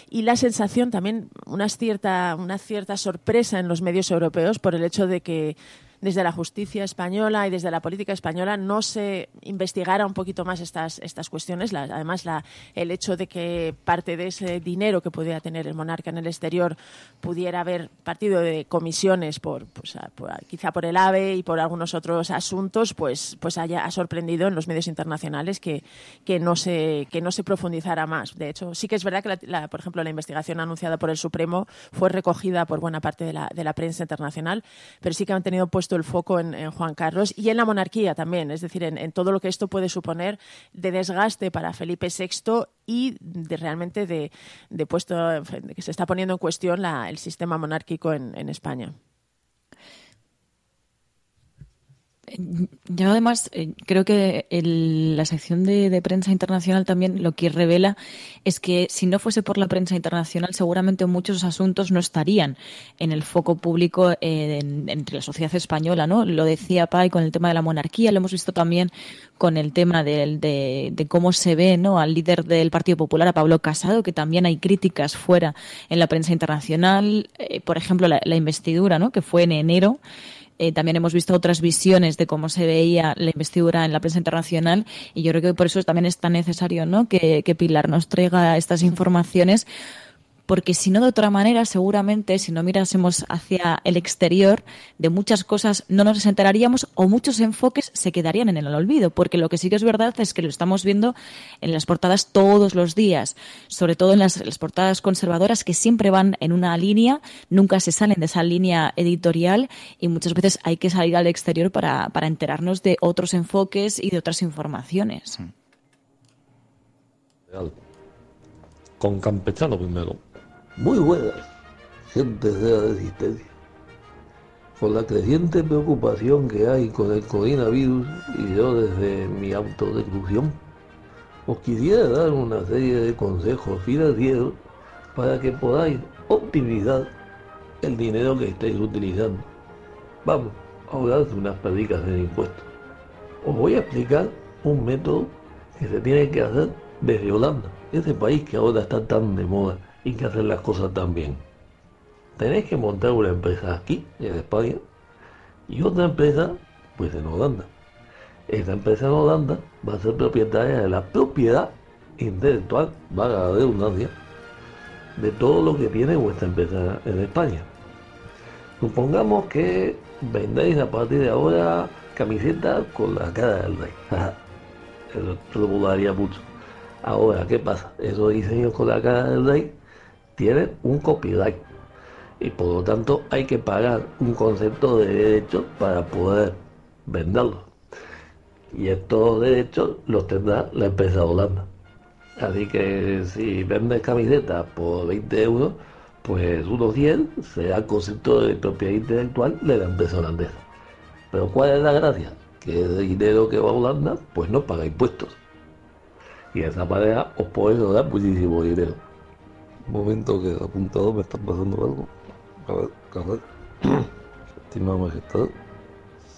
Speaker 7: y la sensación también, una cierta, una cierta sorpresa en los medios europeos por el hecho de que desde la justicia española y desde la política española no se investigara un poquito más estas, estas cuestiones. además, la, el hecho de que parte de ese dinero que pudiera tener el monarca en el exterior pudiera haber partido de comisiones pues, por, quizá por el AVE y por algunos otros asuntos, pues, pues haya, ha sorprendido en los medios internacionales que, que, no se, que no se profundizara más. De hecho, sí que es verdad que, por ejemplo, la investigación anunciada por el Supremo fue recogida por buena parte de la, de la prensa internacional, pero sí que han tenido puestos el foco en, Juan Carlos y en la monarquía también, es decir, en, todo lo que esto puede suponer de desgaste para Felipe VI y de, realmente de, puesto que se está poniendo en cuestión el sistema monárquico en España.
Speaker 10: Mm, yo además eh, creo que el, la sección de, prensa internacional también lo que revela es que si no fuese por la prensa internacional seguramente muchos asuntos no estarían en el foco público eh, entre la sociedad española, ¿no? Lo decía Pai con el tema de la monarquía, lo hemos visto también con el tema de, cómo se ve ¿no? al líder del Partido Popular, a Pablo Casado, que también hay críticas fuera en la prensa internacional, eh, por ejemplo la, investidura, que fue en enero. Eh, también hemos visto otras visiones de cómo se veía la investidura en la prensa internacional y yo creo que por eso también es tan necesario ¿no? que, que Pilar nos traiga estas informaciones porque si no de otra manera, seguramente si no mirásemos hacia el exterior, de muchas cosas no nos enteraríamos o muchos enfoques se quedarían en el olvido, porque lo que sí que es verdad es que lo estamos viendo en las portadas todos los días, sobre todo en las, portadas conservadoras que siempre van en una línea, nunca se salen de esa línea editorial y muchas veces hay que salir al exterior para, enterarnos de otros enfoques y de otras informaciones. Mm.
Speaker 11: Con Campechano primero muy buenas, gentes de la resistencia. Con la creciente preocupación que hay con el coronavirus y yo desde mi autodeclusión, os quisiera dar una serie de consejos financieros para que podáis optimizar el dinero que estáis utilizando. Vamos a unas prácticas en impuestos Os voy a explicar un método que se tiene que hacer desde Holanda, ese país que ahora está tan de moda y que hacer las cosas también Tenéis que montar una empresa aquí, en España, y otra empresa, pues en Holanda. Esta empresa en Holanda va a ser propietaria de la propiedad intelectual, vaga la redundancia, de todo lo que tiene vuestra empresa en España. Supongamos que vendáis a partir de ahora camisetas con la cara del rey. [LAUGHS] Eso lo mucho. Ahora, ¿qué pasa? Esos diseños con la cara del rey tienen un copyright y por lo tanto hay que pagar un concepto de derechos... para poder venderlo. Y estos derechos los tendrá la empresa Holanda. Así que si vendes camisetas por 20 euros, pues unos 10 será concepto de propiedad intelectual de la empresa holandesa. Pero ¿cuál es la gracia? Que el dinero que va a Holanda, pues no paga impuestos. Y de esa manera os podéis dar muchísimo dinero. Momento que apuntado me está pasando algo. A ver, [CLEARS THROAT] Majestad,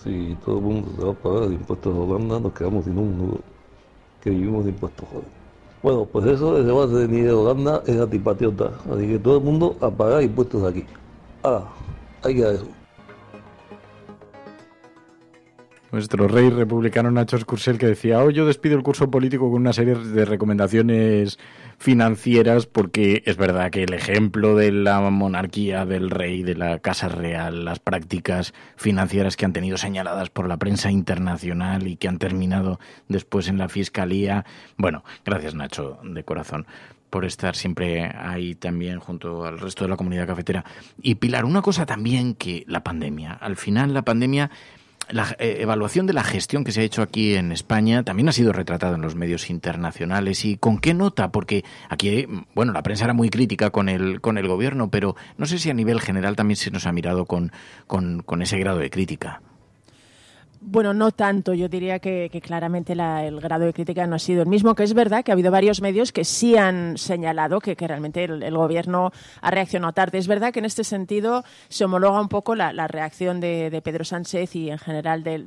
Speaker 11: si todo el mundo se va a pagar impuestos de Holanda, nos quedamos sin un nudo. Que vivimos de impuestos, joder. Bueno, pues eso desde base de ni de es antipatriota. Así que todo el mundo a pagar impuestos aquí. Ah, hay que eso.
Speaker 6: Nuestro rey republicano Nacho Escurcel que decía, hoy yo despido el curso político con una serie de recomendaciones financieras, porque es verdad que el ejemplo de la monarquía, del rey, de la Casa Real, las prácticas financieras que han tenido señaladas por la prensa internacional y que han terminado después en la Fiscalía. Bueno, gracias Nacho, de corazón por estar siempre ahí también junto al resto de la comunidad cafetera. Y Pilar, una cosa también que la pandemia, al final la pandemia la eh, evaluación de la gestión que se ha hecho aquí en España también ha sido retratada en los medios internacionales. ¿Y con qué nota? Porque aquí, bueno, la prensa era muy crítica con el, con el gobierno, pero no sé si a nivel general también se nos ha mirado con ese grado de crítica.
Speaker 7: Bueno, no tanto. Yo diría que, claramente el grado de crítica no ha sido el mismo, que es verdad que ha habido varios medios que sí han señalado que, realmente el, gobierno ha reaccionado tarde. Es verdad que en este sentido se homologa un poco la, reacción de, Pedro Sánchez y en general de,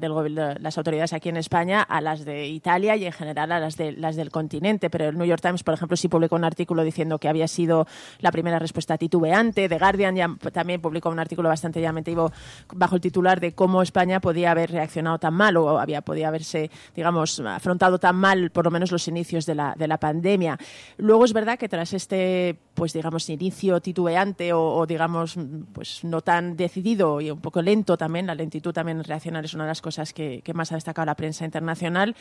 Speaker 7: las autoridades aquí en España a las de Italia y en general a las, las del continente. Pero el New York Times, por ejemplo, sí publicó un artículo diciendo que había sido la primera respuesta titubeante. The Guardian también publicó un artículo bastante llamativo bajo el titular de cómo España podía haber reaccionado tan mal o había podido haberse, digamos, afrontado tan mal, por lo menos los inicios de la, de la pandemia. Luego es verdad que tras este, pues digamos, inicio titubeante o, digamos, pues no tan decidido y un poco lento también, la lentitud también reaccionar es una de las cosas que, que más ha destacado la prensa internacional,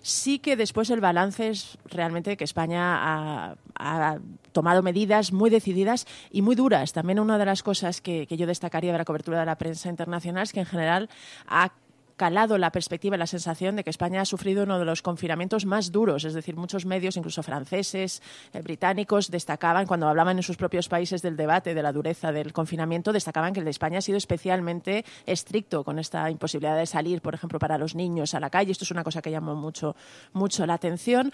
Speaker 7: sí que después el balance es realmente que España ha, tomado medidas muy decididas y muy duras. También una de las cosas que, que yo destacaría de la cobertura de la prensa internacional es que en general ha calado la perspectiva y la sensación de que España ha sufrido uno de los confinamientos más duros. Es decir, muchos medios, incluso franceses, eh, británicos, destacaban, cuando hablaban en sus propios países del debate, de la dureza del confinamiento, destacaban que el de España ha sido especialmente estricto con esta imposibilidad de salir, por ejemplo, para los niños a la calle. Esto es una cosa que llamó mucho, mucho la atención.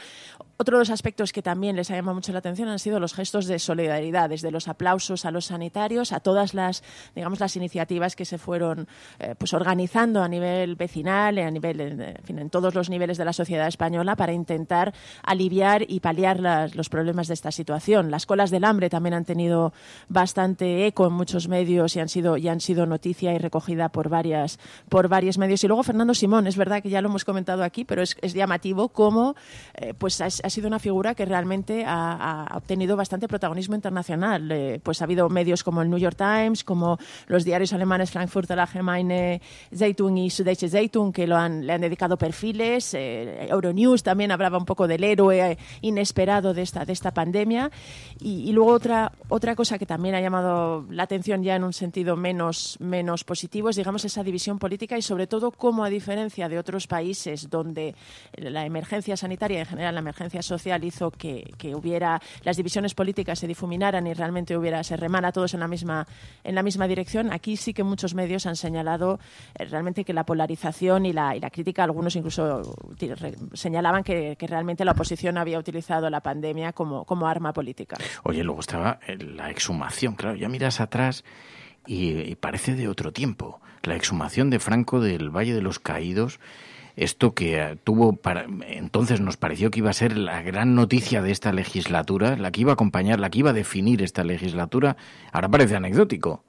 Speaker 7: Otro de los aspectos que también les ha llamado mucho la atención han sido los gestos de solidaridad, desde los aplausos a los sanitarios, a todas las, digamos, las iniciativas que se fueron eh, pues organizando a nivel vecinal, a nivel, en, en todos los niveles de la sociedad española para intentar aliviar y paliar las, los problemas de esta situación. Las colas del hambre también han tenido bastante eco en muchos medios y han sido, y han sido noticia y recogida por, varias, por varios medios. Y luego Fernando Simón, es verdad que ya lo hemos comentado aquí, pero es, llamativo cómo eh, pues ha, sido una figura que realmente ha, obtenido bastante protagonismo internacional. Eh, pues ha habido medios como el New York Times, como los diarios alemanes Frankfurt, La Gemeine, Zeitung y Süddeutsche Sánchez que lo han, le han dedicado perfiles. Eh, Euronews también hablaba un poco del héroe inesperado de esta, de esta pandemia. Y, luego otra, otra cosa que también ha llamado la atención ya en un sentido menos, menos positivo es, digamos, esa división política y sobre todo cómo, a diferencia de otros países donde la emergencia sanitaria, en general la emergencia social, hizo que, que hubiera las divisiones políticas se difuminaran y realmente hubiera, se remara todos en la misma, en la misma dirección, aquí sí que muchos medios han señalado eh, realmente que la polarización y la, crítica. Algunos incluso señalaban que, realmente la oposición había utilizado la pandemia como, arma política.
Speaker 6: Oye, luego estaba eh, la exhumación, claro, ya miras atrás y, parece de otro tiempo. La exhumación de Franco del Valle de los Caídos esto que eh, tuvo para, entonces nos pareció que iba a ser la gran noticia de esta legislatura, la que iba a acompañar, la que iba a definir esta legislatura, ahora parece anecdótico.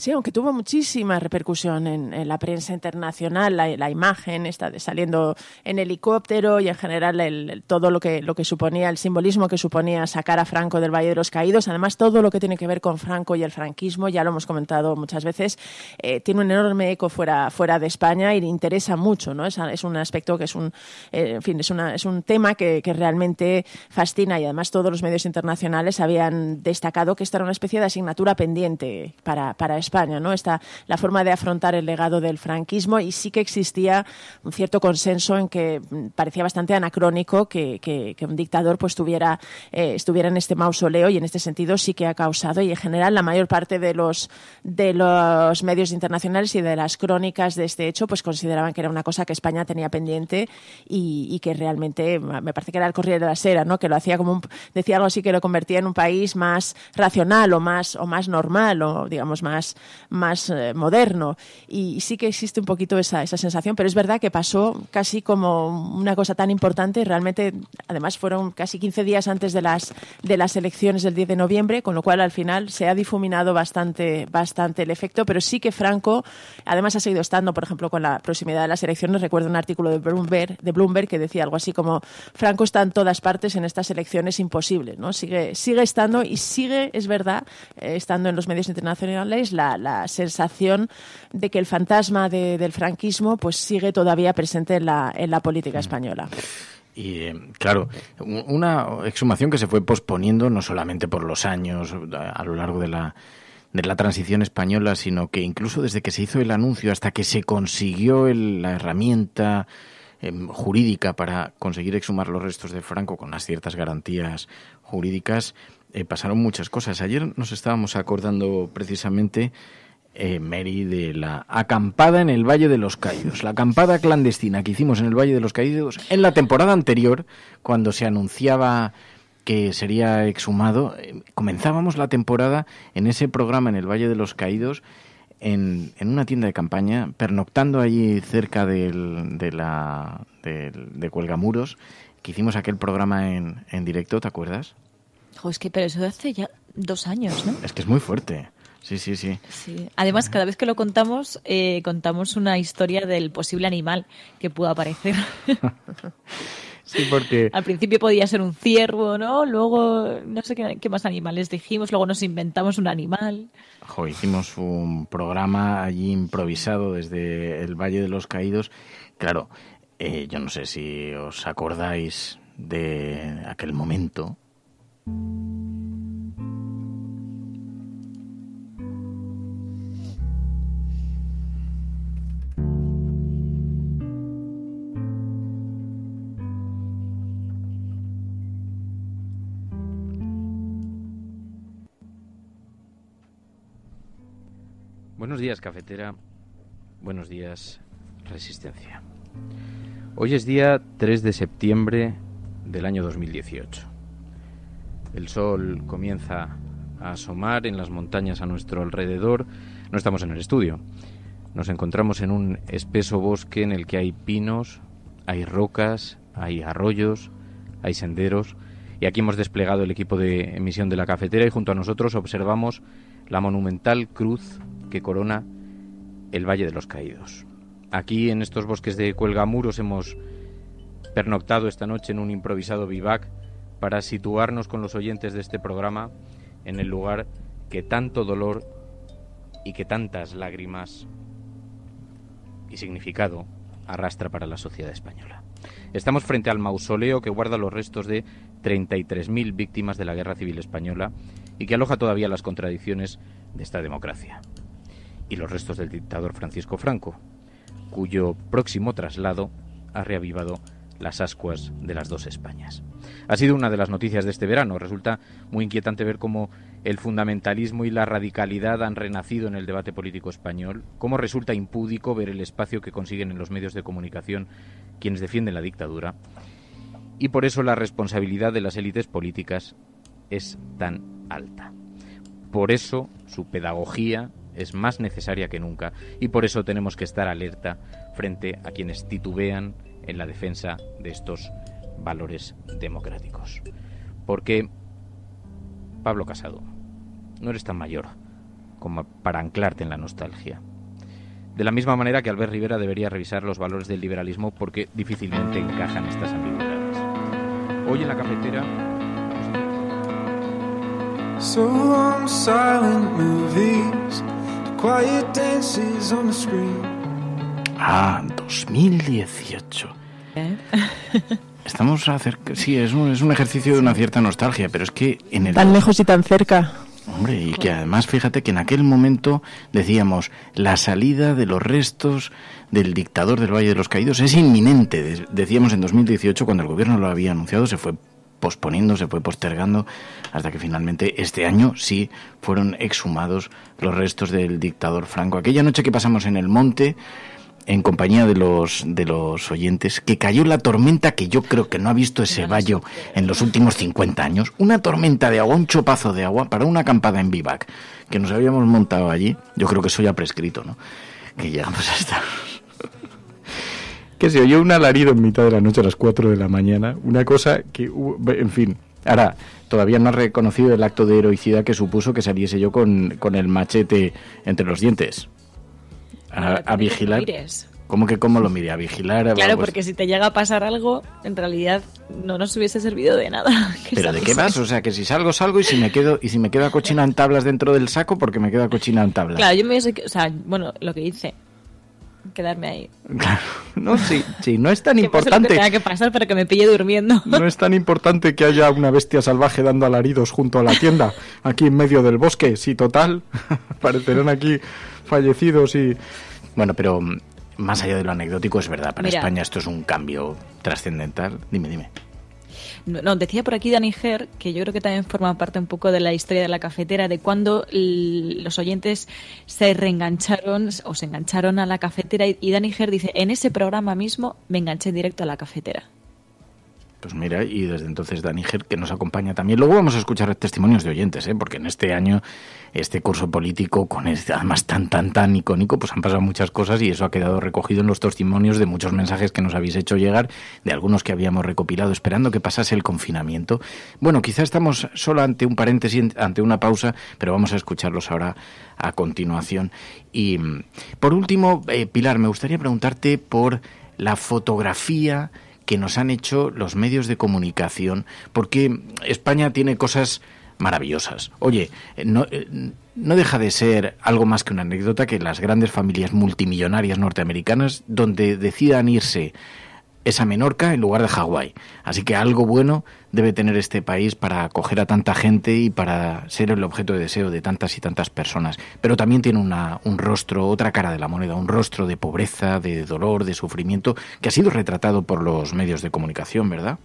Speaker 7: Sí, aunque tuvo muchísima repercusión en, la prensa internacional, la, imagen está de saliendo en helicóptero y en general todo lo que, lo que suponía, el simbolismo que suponía sacar a Franco del Valle de los Caídos, además todo lo que tiene que ver con Franco y el franquismo, ya lo hemos comentado muchas veces, eh, tiene un enorme eco fuera, fuera de España y le interesa mucho, ¿no? Es, un aspecto que es un, eh, en fin, es, una, es un tema que, que realmente fascina y además todos los medios internacionales habían destacado que esta era una especie de asignatura pendiente para, para España, ¿no? Esta, la forma de afrontar el legado del franquismo y sí que existía un cierto consenso en que mm, parecía bastante anacrónico que, un dictador pues tuviera, eh, estuviera en este mausoleo y en este sentido sí que ha causado y en general la mayor parte de los, de los medios internacionales y de las crónicas de este hecho pues consideraban que era una cosa que España tenía pendiente y, que realmente mm, me parece que era el corriente de la Sera, ¿no? que lo hacía como un, decía algo así que lo convertía en un país más racional o más, o más normal o digamos más más eh, moderno. Y, sí que existe un poquito esa, esa sensación, pero es verdad que pasó casi como una cosa tan importante. Realmente, además, fueron casi 15 días antes de las, de las elecciones del 10 de noviembre, con lo cual al final se ha difuminado bastante, bastante el efecto, pero sí que Franco, además, ha seguido estando, por ejemplo, con la proximidad de las elecciones. Recuerdo un artículo de Bloomberg, de Bloomberg que decía algo así como: Franco está en todas partes en estas elecciones imposibles, ¿no? Sigue, sigue estando y sigue, es verdad, eh, estando en los medios internacionales la la, sensación de que el fantasma del franquismo pues sigue todavía presente en la, en la política mm. española.
Speaker 6: Y eh, claro, una exhumación que se fue posponiendo no solamente por los años a, lo largo de la, de la transición española, sino que incluso desde que se hizo el anuncio hasta que se consiguió la herramienta em, jurídica para conseguir exhumar los restos de Franco con las ciertas garantías jurídicas, eh, pasaron muchas cosas. Ayer nos estábamos acordando precisamente, eh, Mary, de la acampada en el Valle de los Caídos, la acampada clandestina que hicimos en el Valle de los Caídos en la temporada anterior, cuando se anunciaba que sería exhumado. Eh, comenzábamos la temporada en ese programa en el Valle de los Caídos. En, una tienda de campaña, pernoctando allí cerca de, la, de Cuelgamuros, que hicimos aquel programa en directo, ¿te acuerdas?
Speaker 10: es que, pero eso hace ya dos años, ¿no? Es
Speaker 6: que es muy fuerte. Sí, sí, sí,
Speaker 10: Además, cada vez que lo contamos, eh, contamos una historia del posible animal que pudo aparecer.
Speaker 6: [LAUGHS] sí, porque...
Speaker 10: Al principio podía ser un ciervo, ¿no? Luego, no sé qué, más animales dijimos, luego nos inventamos un animal.
Speaker 6: hicimos un programa allí improvisado desde el Valle de los Caídos. Claro, eh, yo no sé si os acordáis de aquel momento Buenos días, cafetera. Buenos días, resistencia. Hoy es día 3 de septiembre del año 2018. El sol comienza a asomar en las montañas a nuestro alrededor. No estamos en el estudio. Nos encontramos en un espeso bosque en el que hay pinos, hay rocas, hay arroyos, hay senderos. Y aquí hemos desplegado el equipo de emisión de la cafetera y junto a nosotros observamos la monumental cruz que corona el Valle de los Caídos. Aquí en estos bosques de Cuelgamuros hemos pernoctado esta noche en un improvisado vivac para situarnos con los oyentes de este programa en el lugar que tanto dolor y que tantas lágrimas y significado arrastra para la sociedad española. Estamos frente al mausoleo que guarda los restos de 33.000 víctimas de la Guerra Civil Española y que aloja todavía las contradicciones de esta democracia. Y los restos del dictador Francisco Franco, cuyo próximo traslado ha reavivado las ascuas de las dos Españas. Ha sido una de las noticias de este verano. Resulta muy inquietante ver cómo el fundamentalismo y la radicalidad han renacido en el debate político español, cómo resulta impúdico ver el espacio que consiguen en los medios de comunicación quienes defienden la dictadura. Y por eso la responsabilidad de las élites políticas es tan alta. Por eso su pedagogía es más necesaria que nunca y por eso tenemos que estar alerta frente a quienes titubean en la defensa de estos valores democráticos. Porque, Pablo Casado, no eres tan mayor como para anclarte en la nostalgia. De la misma manera que Albert Rivera debería revisar los valores del liberalismo porque difícilmente encajan estas ambigüedades. Hoy en la cafetera... Ah, 2018.
Speaker 7: [LAUGHS]
Speaker 6: Estamos hacer Sí, es un, es un ejercicio de una cierta nostalgia, pero es que en el. Tan lejos
Speaker 7: y tan cerca.
Speaker 6: Hombre, y que además fíjate que en aquel momento decíamos la salida de los restos del dictador del Valle de los Caídos es inminente. Decíamos en 2018 cuando el gobierno lo había anunciado se fue posponiendo, se fue postergando hasta que finalmente este año sí fueron exhumados los restos del dictador Franco. Aquella noche que pasamos en el monte en compañía de los, de los oyentes, que cayó la tormenta que yo creo que no ha visto ese valle en los últimos 50 años. Una tormenta de agua, un chopazo de agua para una acampada en Vivac, que nos habíamos montado allí. Yo creo que eso ya prescrito, ¿no? Que llegamos hasta [LAUGHS] que se oyó un alarido en mitad de la noche a las 4 de la mañana, una cosa que, en fin, ahora todavía no ha reconocido el acto de heroicidad que supuso que saliese yo con, con el machete entre los dientes a, vigilar. ¿Cómo que cómo lo mire? ¿A vigilar? claro, pues porque
Speaker 10: si te llega a pasar algo, en realidad no nos hubiese servido de nada. [LAUGHS] ¿Pero de qué vas?
Speaker 6: O sea, que si salgo, salgo y si me quedo y si me quedo cochina en tablas dentro del saco, porque me quedo cochina en tablas. Claro,
Speaker 10: yo me hubiese... O sea, bueno, lo que hice, quedarme ahí. Claro,
Speaker 6: no, sí, sí, no es tan importante... Que tenga que pasar para que me pille durmiendo. [LAUGHS] No es tan importante que haya una bestia salvaje dando alaridos junto a la tienda, aquí en medio del bosque. si total, [LAUGHS] aparecerán aquí fallecidos y... Bueno, pero mm, más allá de lo anecdótico, es verdad, para España esto es un cambio trascendental. Dime, dime.
Speaker 10: No, decía por aquí Dani Ger, que yo creo que también forma parte un poco de la historia de la cafetera, de cuando los oyentes se reengancharon o se engancharon a la cafetera. Y, y Dani Ger dice, en ese programa mismo me enganché directo a la cafetera.
Speaker 6: Pues mira, y desde entonces Daniher que nos acompaña también. Luego vamos a escuchar testimonios de oyentes, ¿eh? porque en este año, este curso político, con además tan, tan, tan icónico, pues han pasado muchas cosas y eso ha quedado recogido en los testimonios de muchos mensajes que nos habéis hecho llegar, de algunos que habíamos recopilado esperando que pasase el confinamiento. Bueno, quizá estamos solo ante un paréntesis, ante una pausa, pero vamos a escucharlos ahora a continuación. Y mm, por último, eh, Pilar, me gustaría preguntarte por la fotografía que nos han hecho los medios de comunicación, porque España tiene cosas maravillosas. Oye, eh, eh, no, deja de ser algo más que una anécdota que las grandes familias multimillonarias norteamericanas, donde decidan irse esa Menorca en lugar de Hawái. Así que algo bueno debe tener este país para acoger a tanta gente y para ser el objeto de deseo de tantas y tantas personas. Pero también tiene una, un rostro, otra cara de la moneda, un rostro de pobreza, de dolor, de sufrimiento, que ha sido retratado por los medios de comunicación, ¿verdad?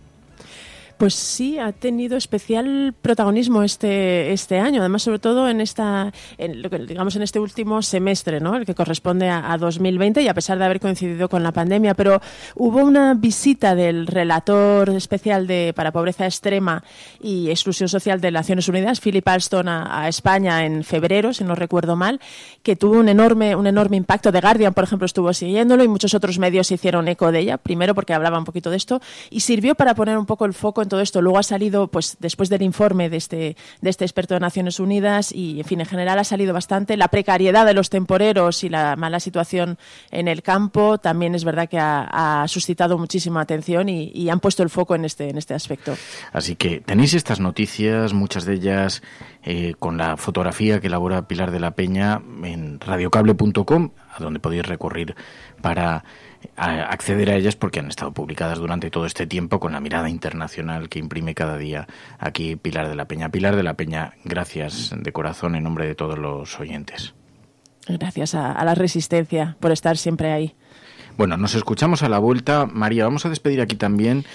Speaker 7: Pues sí, ha tenido especial protagonismo este, este año, además sobre todo en esta, en, digamos en este último semestre, ¿no? El que corresponde a, 2020 y a pesar de haber coincidido con la pandemia, pero hubo una visita del relator especial de para pobreza extrema y exclusión social de Naciones Unidas, Philip Alston, a, España en febrero, si no recuerdo mal, que tuvo un enorme un enorme impacto. The Guardian, por ejemplo, estuvo siguiéndolo y muchos otros medios hicieron eco de ella. Primero porque hablaba un poquito de esto y sirvió para poner un poco el foco todo esto. Luego ha salido, pues después del informe de este, de este experto de Naciones Unidas y, en fin, en general ha salido bastante la precariedad de los temporeros y la mala situación en el campo. También es verdad que ha, suscitado muchísima atención y, han puesto el foco en este, en este aspecto.
Speaker 6: Así que tenéis estas noticias, muchas de ellas eh, con la fotografía que elabora Pilar de la Peña en radiocable.com, a donde podéis recurrir para acceder a ellas porque han estado publicadas durante todo este tiempo con la mirada internacional que imprime cada día aquí Pilar de la Peña. Pilar de la Peña, gracias de corazón en nombre de todos los oyentes.
Speaker 7: Gracias a, la Resistencia por estar siempre ahí.
Speaker 6: Bueno, nos escuchamos a la vuelta. María, vamos a despedir aquí también.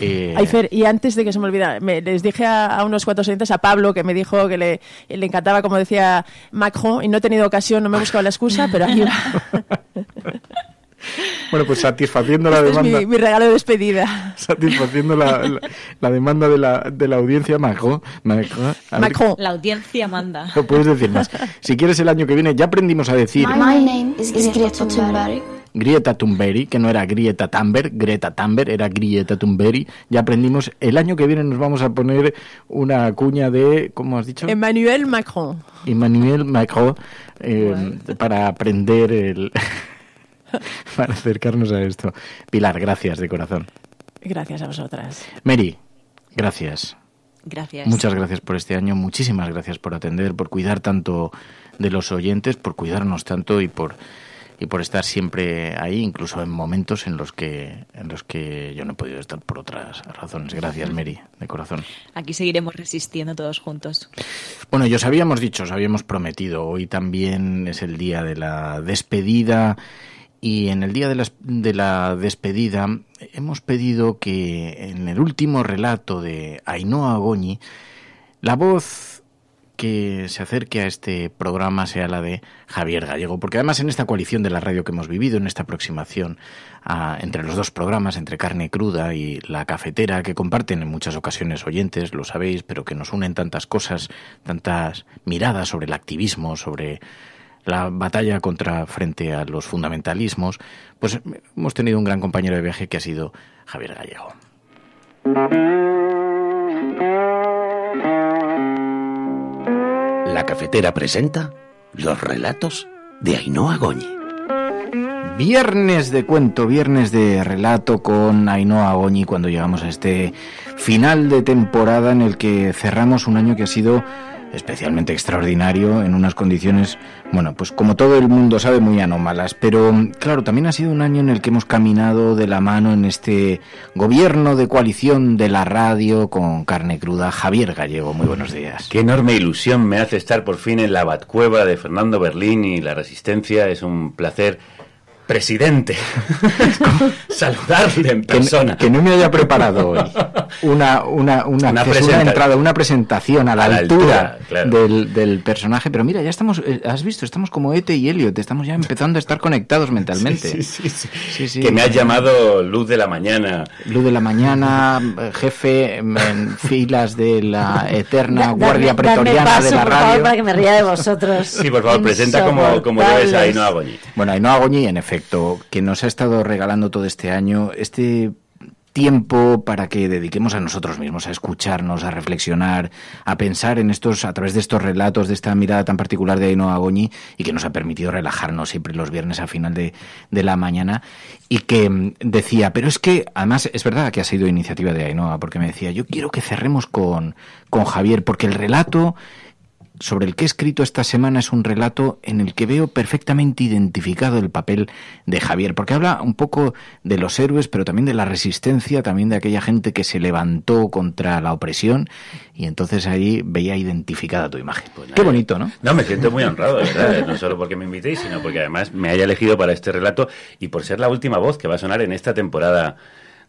Speaker 6: Eh...
Speaker 7: y antes de que se me olvide, les dije a, unos cuantos oyentes, a Pablo, que me dijo que le, le, encantaba, como decía Macron, y no he tenido ocasión, no me he buscado la excusa, pero aquí va.
Speaker 6: [LAUGHS] Bueno, pues satisfaciendo la este demanda. mi,
Speaker 7: regalo de despedida.
Speaker 6: [LAUGHS] Satisfaciendo la, demanda de la, audiencia Macron. Macron.
Speaker 7: La
Speaker 10: audiencia manda. No puedes decir más.
Speaker 6: Si quieres el año que viene, ya aprendimos a decir. My, name is Greta Thunberg. Grieta Thunberg, que no era Grieta Thunberg, Greta Thunberg, era Grieta Thunberg. Ya aprendimos, el año que viene nos vamos a poner una cuña de, ¿cómo has dicho?
Speaker 7: Emmanuel Macron.
Speaker 6: Emmanuel Macron, eh, para aprender el... [LAUGHS] [LAUGHS] para acercarnos a esto. Pilar, gracias de corazón.
Speaker 7: Gracias a vosotras.
Speaker 6: Mary, gracias.
Speaker 7: Gracias. Muchas
Speaker 6: gracias por este año, muchísimas gracias por atender, por cuidar tanto de los oyentes, por cuidarnos tanto y por y por estar siempre ahí, incluso en momentos en los que en los que yo no he podido estar por otras razones. Gracias, Mary, de corazón.
Speaker 10: Aquí seguiremos resistiendo todos juntos.
Speaker 6: Bueno, yo os habíamos dicho, os habíamos prometido. Hoy también es el día de la despedida y en el día de la, despedida hemos pedido que en el último relato de Ainhoa Goñi la voz que se acerque a este programa sea la de Javier Gallego, porque además en esta coalición de la radio que hemos vivido, en esta aproximación entre los dos programas, entre Carne Cruda y La Cafetera, que comparten en muchas ocasiones oyentes, lo sabéis, pero que nos unen tantas cosas, tantas miradas sobre el activismo, sobre la batalla contra frente a los fundamentalismos, pues eh, hemos tenido un gran compañero de viaje que ha sido Javier Gallego.
Speaker 5: La cafetera presenta los relatos de Ainhoa Goñi.
Speaker 6: Viernes de cuento, viernes de relato con Ainhoa Goñi cuando llegamos a este final de temporada en el que cerramos un año que ha sido especialmente extraordinario, en unas condiciones, bueno, pues como todo el mundo sabe, muy anómalas. Pero claro, también ha sido un año en el que hemos caminado de la mano en este gobierno de coalición de la radio con carne cruda. Javier Gallego, muy buenos días. Qué enorme ilusión
Speaker 2: me hace estar por fin en la Batcueva de Fernando Berlín y la Resistencia. Es un placer presidente, [LAUGHS] saludarle en persona. Que, no me haya preparado hoy
Speaker 6: [LAUGHS] una, una, una, entrada, una presentación a la, altura, del, del, personaje. Pero mira, ya estamos, eh, has visto, estamos como Ete y Elliot, estamos ya empezando a estar conectados mentalmente. [LAUGHS]
Speaker 2: que me has llamado Luz de la Mañana.
Speaker 6: Luz de la Mañana, jefe en filas de la eterna Guardia Pretoriana de la radio. Por para que me ría de vosotros. Sí, por favor, presenta como, como es a Ainhoa Goñi. Bueno, no Goñi, en efecto que nos ha estado regalando todo este año este tiempo para que dediquemos a nosotros mismos, a escucharnos, a reflexionar, a pensar en estos, a través de estos relatos, de esta mirada tan particular de Ainhoa Goñi y que nos ha permitido relajarnos siempre los viernes a final de, de, la mañana. Y que mm, decía, pero es que, además, es verdad que ha sido iniciativa de Ainhoa, porque me decía, yo quiero que cerremos con, con Javier, porque el relato sobre el que he escrito esta semana es un relato en el que veo perfectamente identificado el papel de Javier, porque habla un poco de los héroes, pero también de la resistencia, también de aquella gente que se levantó contra la opresión, y entonces ahí veía identificada tu imagen. Pues Qué bonito, ¿no?
Speaker 2: No, me siento muy honrado, no solo porque me invitéis, sino porque además me haya elegido para este relato y por ser la última voz que va a sonar en esta temporada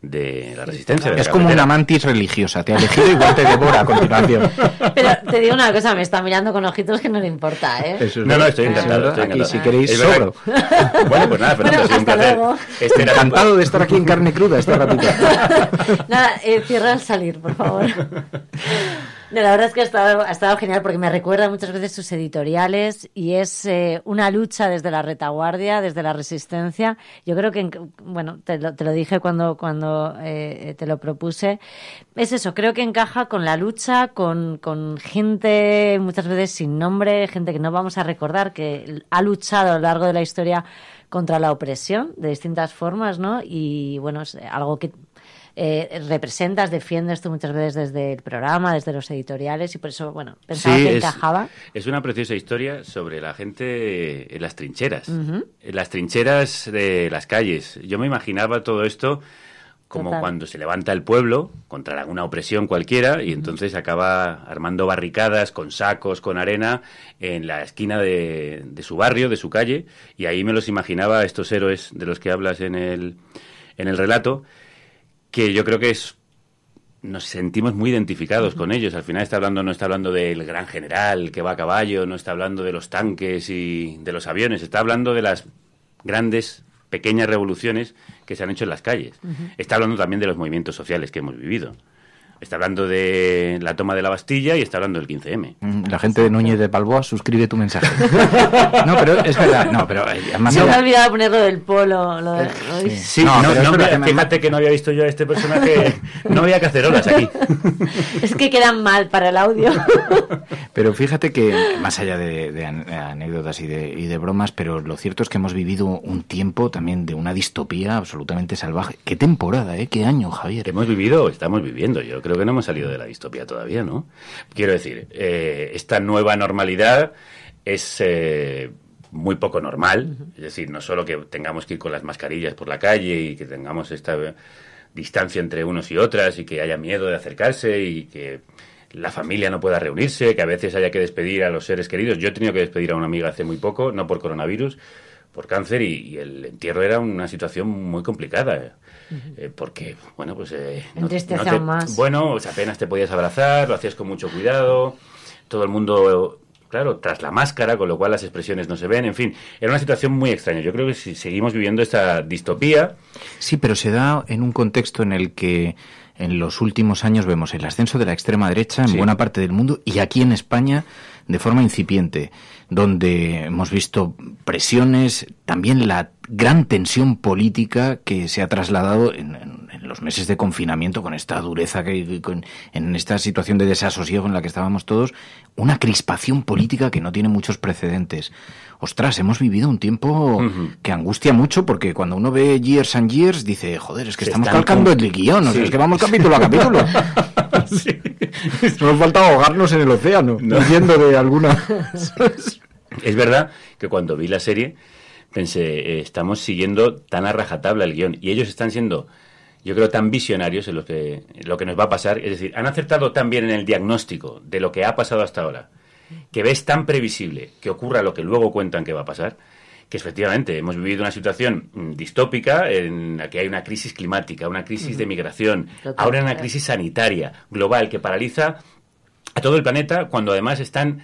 Speaker 2: de la resistencia. es como una
Speaker 6: mantis religiosa, te ha elegido igual te devora a continuación.
Speaker 4: [LAUGHS] Pero te digo una cosa, me está mirando con ojitos que no le importa, ¿eh? es
Speaker 6: no, no, estoy encantado. Aquí, si queréis, Bueno, pues nada, Fernando, [LAUGHS] bueno, sido un este encantado de estar aquí en carne cruda esta ratita
Speaker 4: [LAUGHS] nada, eh, cierra al salir, por favor la verdad es que ha estado, ha estado genial porque me recuerda muchas veces sus editoriales y es eh, una lucha desde la retaguardia, desde la resistencia. Yo creo que, bueno, te lo, te lo dije cuando, cuando eh, te lo propuse. Es eso, creo que encaja con la lucha, con, con gente muchas veces sin nombre, gente que no vamos a recordar, que ha luchado a lo largo de la historia contra la opresión de distintas formas, ¿no? Y bueno, es algo que eh, representas, defiendes tú muchas veces desde el programa, desde los editoriales, y por eso, bueno, pensaba que es, encajaba.
Speaker 2: Es una preciosa historia sobre la gente en las trincheras, en las trincheras de las calles. Yo me imaginaba todo esto como cuando se levanta el pueblo contra alguna opresión cualquiera y entonces acaba armando barricadas con sacos, con arena, en la esquina de, su barrio, de su calle, y ahí me los imaginaba estos héroes de los que hablas en el, en el relato, que yo creo que es nos sentimos muy identificados con ellos. Al final está hablando, no está hablando del gran general que va a caballo, no está hablando de los tanques y de los aviones, está hablando de las grandes, pequeñas revoluciones que se han hecho en las calles. Está hablando también de los movimientos sociales que hemos vivido. Está hablando de la toma de la Bastilla y está hablando del 15M.
Speaker 6: Mm, la gente de Núñez de Balboa, suscribe tu mensaje. [LAUGHS] No, pero es verdad. No, eh, me he olvidado
Speaker 4: ponerlo del polo. Eh, sí.
Speaker 6: no, no,
Speaker 2: fíjate que no había visto yo a este personaje. [LAUGHS] No había cacerolas aquí.
Speaker 4: [LAUGHS] Es que quedan mal para el audio.
Speaker 6: Pero fíjate que, más allá de, anécdotas y de, y de bromas, pero lo cierto es que hemos vivido un tiempo también de una distopía absolutamente salvaje. ¿Qué temporada, eh? ¿Qué año, Javier? Hemos vivido,
Speaker 2: estamos viviendo, yo creo creo que no hemos salido de la distopía todavía, ¿no? Quiero decir, eh, esta nueva normalidad es... Eh, muy poco normal, es decir, no solo que tengamos que ir con las mascarillas por la calle y que tengamos esta eh, distancia entre unos y otras y que haya miedo de acercarse y que la familia no pueda reunirse, que a veces haya que despedir a los seres queridos. Yo he tenido que despedir a una amiga hace muy poco, no por coronavirus, por cáncer y el entierro era una situación muy complicada. Eh, porque, bueno, pues... Eh, más. Bueno, pues apenas te podías abrazar, lo hacías con mucho cuidado, todo el mundo... Claro, tras la máscara, con lo cual las expresiones no se ven, en fin, era una situación muy extraña. Yo creo que si
Speaker 6: seguimos viviendo esta distopía. Sí, pero se da en un contexto en el que en los últimos años vemos el ascenso de la extrema derecha en buena parte del mundo y aquí en España de forma incipiente, donde hemos visto presiones, también la gran tensión política que se ha trasladado en en los meses de confinamiento, con esta dureza, que, en esta situación de desasosiego en la que estábamos todos, una crispación política que no tiene muchos precedentes. Ostras, hemos vivido un tiempo que angustia mucho porque cuando uno ve Years and Years dice, joder, es que estamos calcando el guión, es que vamos capítulo a capítulo. [LAUGHS] [LAUGHS] Nos falta ahogarnos en el océano, no. de alguna... [LAUGHS]
Speaker 2: es verdad que cuando vi la serie pensé, eh, estamos siguiendo tan a rajatabla el guión. Y ellos están siendo yo creo, tan visionarios en lo que, lo que nos va a pasar. Es decir, han acertado tan bien en el diagnóstico de lo que ha pasado hasta ahora, que ves tan previsible que ocurra lo que luego cuentan que va a pasar, que efectivamente hemos vivido una situación mm, distópica en la que hay una crisis climática, una crisis de migración, ahora una crisis sanitaria global que paraliza a todo el planeta cuando además están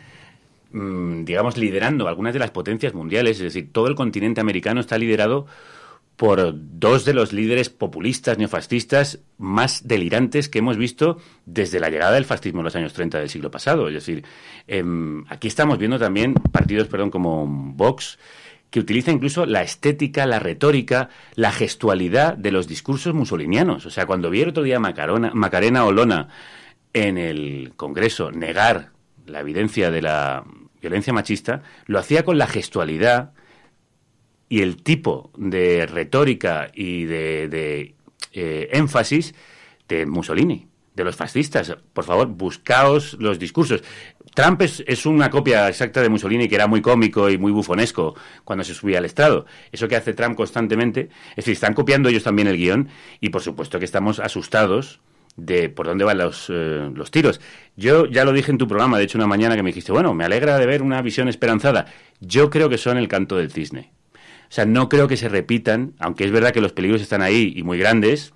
Speaker 2: mm, digamos liderando algunas de las potencias mundiales, es decir, todo el continente americano está liderado por dos de los líderes populistas neofascistas más delirantes que hemos visto desde la llegada del fascismo en los años 30 del siglo pasado. Es decir, em, aquí estamos viendo también partidos perdón, como Vox, que utiliza incluso la estética, la retórica, la gestualidad de los discursos musolinianos. O sea, cuando vi el otro día Macarena Olona en el Congreso negar la evidencia de la violencia machista, lo hacía con la gestualidad, y el tipo de retórica y de, eh, énfasis de Mussolini, de los fascistas. Por favor, buscaos los discursos. Trump es, una copia exacta de Mussolini, que era muy cómico y muy bufonesco cuando se subía al estado. Eso que hace Trump constantemente. Es decir, están copiando ellos también el guión y por supuesto que estamos asustados de por dónde van eh, los tiros. Yo ya lo dije en tu programa, de hecho, una mañana que me dijiste, bueno, me alegra de ver una visión esperanzada. Yo creo que son el canto del cisne. O sea, no creo que se repitan, aunque es verdad que los peligros están ahí y muy grandes,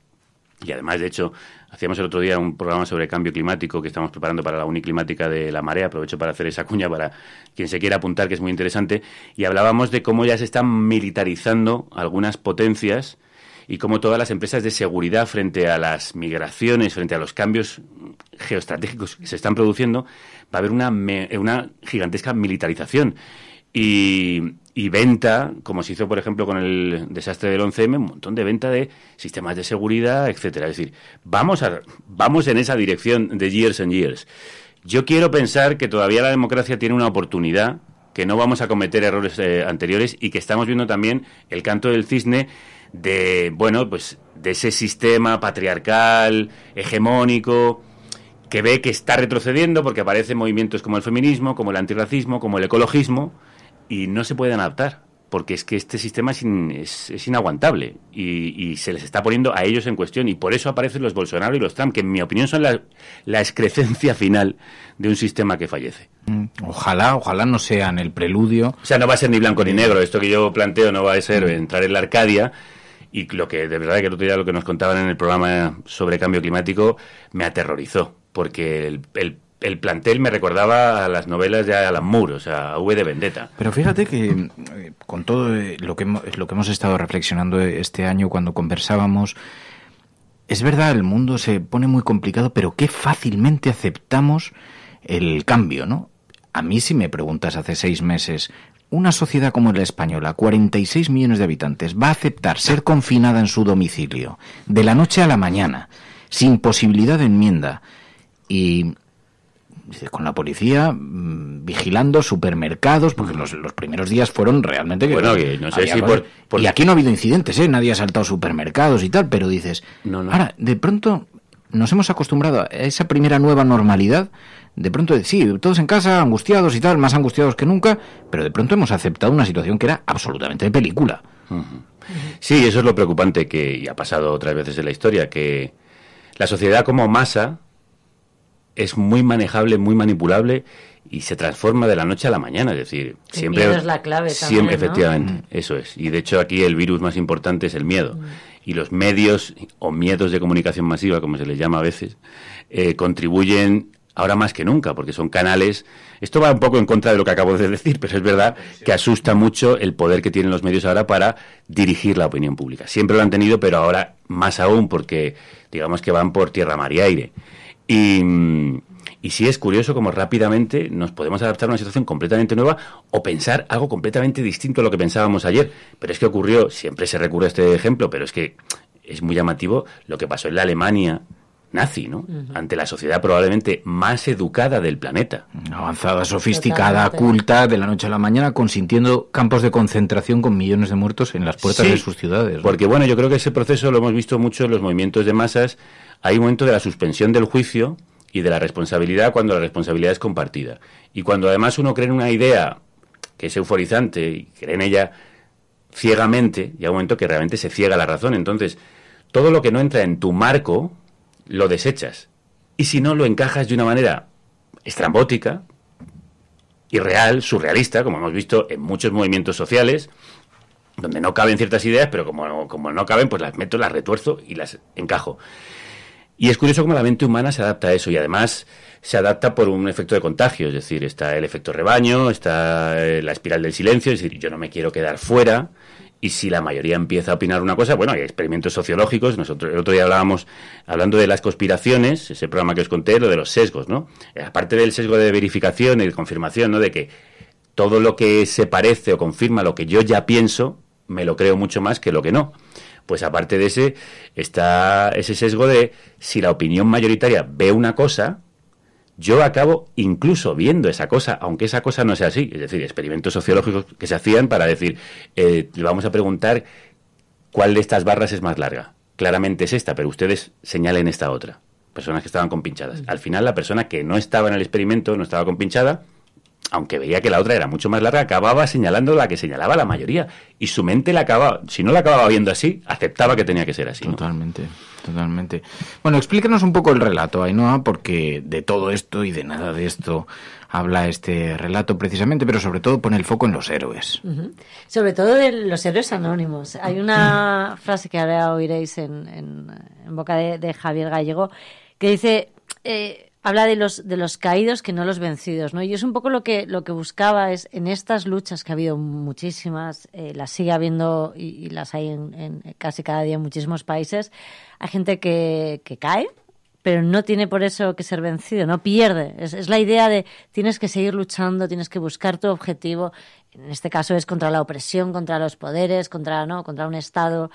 Speaker 2: y además, de hecho, hacíamos el otro día un programa sobre cambio climático que estamos preparando para la Uniclimática de la Marea. Aprovecho para hacer esa cuña para quien se quiera apuntar, que es muy interesante. Y hablábamos de cómo ya se están militarizando algunas potencias y cómo todas las empresas de seguridad frente a las migraciones, frente a los cambios geoestratégicos que se están produciendo, va a haber una, una gigantesca militarización. Y, y venta, como se hizo, por ejemplo, con el desastre del 11M, un montón de venta de sistemas de seguridad, etcétera. Es decir, vamos, a, vamos en esa dirección de years and years. Yo quiero pensar que todavía la democracia tiene una oportunidad, que no vamos a cometer errores eh, anteriores y que estamos viendo también el canto del cisne de, bueno, pues de ese sistema patriarcal, hegemónico, que ve que está retrocediendo porque aparecen movimientos como el feminismo, como el antirracismo, como el ecologismo, y no se pueden adaptar, porque es que este sistema es, inaguantable y, se les está poniendo a ellos en cuestión y por eso aparecen los Bolsonaro y los Trump, que en mi opinión son la, la excrecencia final de un sistema que fallece.
Speaker 6: Mm, ojalá, ojalá no sean el preludio. O sea, no va a ser ni
Speaker 2: blanco ni eh, negro, esto que yo planteo no va a ser mm. entrar en la Arcadia. Y lo que de verdad que el otro día lo que nos contaban en el programa sobre cambio climático me aterrorizó, porque el el plantel me recordaba a las novelas de Alan Moore, o sea, a V de Vendetta.
Speaker 6: Pero fíjate que eh, con todo eh, lo que, hemos, lo que hemos estado reflexionando este año cuando conversábamos, es verdad, el mundo se pone muy complicado, pero qué fácilmente aceptamos el cambio, ¿no? A mí si me preguntas hace seis meses, una sociedad como la española, 46 millones de habitantes, va a aceptar ser confinada en su domicilio de la noche a la mañana, sin posibilidad de enmienda, y con la policía mm, vigilando supermercados, porque los, primeros días fueron realmente... bueno, no sé si por, Y aquí no ha habido incidentes, ¿eh? Nadie ha saltado supermercados y tal, pero dices... No, Ahora, de pronto nos hemos acostumbrado a esa primera nueva normalidad. De pronto, sí, todos en casa, angustiados y tal, más angustiados que nunca, pero de pronto hemos aceptado una situación que era absolutamente de película.
Speaker 2: Sí, eso es lo preocupante que ha pasado otras veces en la historia, que la sociedad como masa es muy manejable, muy manipulable y se transforma de la noche a la mañana, es decir, siempre es la clave siempre efectivamente, mm. eso es. Y de hecho aquí el virus más importante es el miedo. Mm. Y los medios o miedos de comunicación masiva, como se les llama a veces, eh, contribuyen ahora más que nunca, porque son canales. Esto va un poco en contra de lo que acabo de decir, pero es verdad que asusta mucho el poder que tienen los medios ahora para dirigir la opinión pública. Siempre lo han tenido, pero ahora más aún, porque digamos que van por tierra, mar y aire. Y, si sí es curioso cómo rápidamente nos podemos adaptar a una situación completamente nueva o pensar algo completamente distinto a lo que pensábamos ayer. Pero es que ocurrió, siempre se recurre a este ejemplo, pero es que es muy llamativo lo que pasó en la Alemania nazi, ¿no? Ante la sociedad probablemente más educada del planeta. Avanzada, sofisticada,
Speaker 6: culta, de la noche a la mañana, consintiendo campos de concentración con millones de muertos en las puertas de sus
Speaker 2: ciudades. Porque, bueno, yo creo que ese proceso lo hemos visto mucho en los movimientos de masas hay un momento de la suspensión del juicio y de la responsabilidad cuando la responsabilidad es compartida. Y cuando además uno cree en una idea que es euforizante y cree en ella ciegamente, y hay un momento que realmente se ciega la razón. Entonces, todo lo que no entra en tu marco, lo desechas. Y si no, lo encajas de una manera estrambótica, irreal, surrealista, como hemos visto en muchos movimientos sociales, donde no caben ciertas ideas, pero como, como no caben, pues las meto, las retuerzo y las encajo. Y es curioso cómo la mente humana se adapta a eso y además se adapta por un efecto de contagio, es decir, está el efecto rebaño, está eh, la espiral del silencio, es decir, yo no me quiero quedar fuera y si la mayoría empieza a opinar una cosa, bueno, hay experimentos sociológicos, nosotros el otro día hablábamos hablando de las conspiraciones, ese programa que os conté, lo de los sesgos, ¿no? Eh, aparte del sesgo de verificación y de confirmación, ¿no? De que todo lo que se parece o confirma lo que yo ya pienso, me lo creo mucho más que lo que no. Pues aparte de ese, está ese sesgo de si la opinión mayoritaria ve una cosa, yo acabo incluso viendo esa cosa, aunque esa cosa no sea así. Es decir, experimentos sociológicos que se hacían para decir, eh, le vamos a preguntar cuál de estas barras es más larga. Claramente es esta, pero ustedes señalen esta otra. Personas que estaban compinchadas. Mm. Al final, la persona que no estaba en el experimento, no estaba compinchada, aunque veía que la otra era mucho más larga, acababa señalando la que señalaba la mayoría. Y su mente la acababa, si
Speaker 6: no la acababa viendo así, aceptaba que tenía que ser así. Totalmente, totalmente. Bueno, explícanos un poco el relato, Ainhoa, porque de todo esto y de nada de esto habla este relato precisamente, pero sobre todo pone el foco en los héroes.
Speaker 4: Sobre todo de los héroes anónimos. Hay una frase que ahora oiréis en, boca de, Javier Gallego que dice... Eh, habla de los, de los caídos que no los vencidos, ¿no? Y es un poco lo que, lo que buscaba es en estas luchas que ha habido muchísimas, eh, las sigue habiendo y, las hay en, casi cada día en muchísimos países, hay gente que, que cae, pero no tiene por eso que ser vencido, no pierde. Es, es, la idea de tienes que seguir luchando, tienes que buscar tu objetivo. En este caso es contra la opresión, contra los poderes, contra, ¿no? contra un Estado.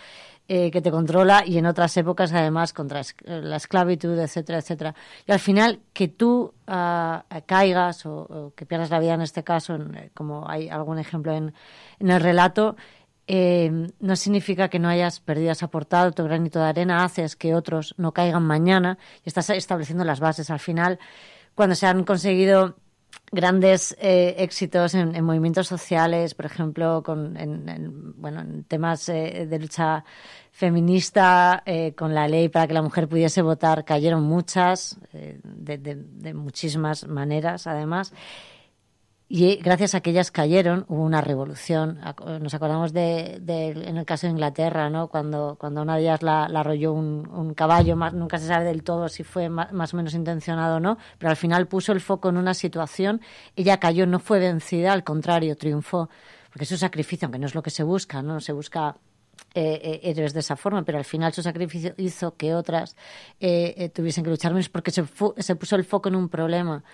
Speaker 4: Eh, que te controla y en otras épocas además contra eh, la esclavitud, etcétera, etcétera. Y al final que tú ah, caigas o, que pierdas la vida en este caso, eh, como hay algún ejemplo en, el relato, no significa que no hayas perdido, has aportado tu granito de arena, haces que otros no caigan mañana y estás estableciendo las bases. Al final, cuando se han conseguido grandes eh, éxitos en, movimientos sociales, por ejemplo, con, en, bueno, en temas eh, de lucha feminista, eh, con la ley para que la mujer pudiese votar, cayeron muchas, de, de, de, muchísimas maneras, además. Y eh, gracias a que ellas cayeron, hubo una revolución. Eh, nos acordamos de, en el caso de Inglaterra, ¿no? cuando, cuando una de ellas la, arrolló un, caballo, nunca se sabe del todo si fue más, o menos intencionado o no, pero al final puso el foco en una situación, ella cayó, no fue vencida, al contrario, triunfó. Porque su sacrificio, aunque no es lo que se busca, no se busca eh, eh de esa forma, pero al final su sacrificio hizo que otras tuviesen que luchar menos porque se, se, puso el foco en un problema.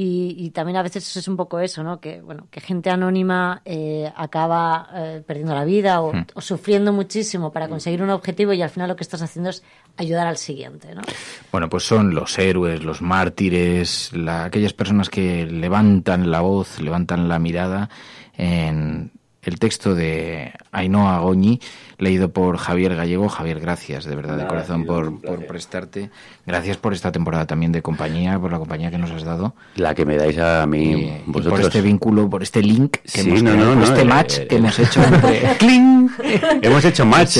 Speaker 4: Y, también a veces es un poco eso, ¿no? Que, bueno, que gente anónima eh, acaba eh, perdiendo la vida o, hmm. sufriendo muchísimo para hmm. conseguir un objetivo y al final lo que estás haciendo es ayudar al siguiente, ¿no?
Speaker 6: Bueno, pues son los héroes, los mártires, aquellas personas que levantan la voz, levantan la mirada en el texto de Ainhoa Goñi, leído por Javier Gallego. Javier, gracias de verdad, de corazón, por, prestarte. Gracias por esta temporada también de compañía, por la compañía que nos has dado.
Speaker 2: La que me dais a mí, por este vínculo, por este link, que hemos por este eh, match que eh, hemos hecho [LAUGHS] entre...
Speaker 7: [LAUGHS] Hemos hecho match,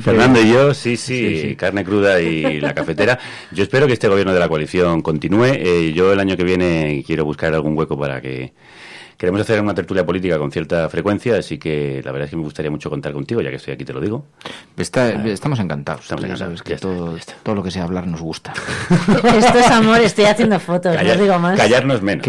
Speaker 7: Fernando, y yo, sí,
Speaker 2: sí, carne cruda y la cafetera. Yo espero que este gobierno de la coalición continúe. Eh, yo el año que viene quiero buscar algún hueco para que Queremos hacer una tertulia política con cierta frecuencia, así que la verdad es que me gustaría mucho contar contigo, ya que estoy aquí, te lo digo. Ah. estamos encantados. Sabes que todo,
Speaker 6: lo que sea hablar nos gusta.
Speaker 4: [LAUGHS] Esto es amor, estoy haciendo fotos, no digo más.
Speaker 6: Callarnos menos.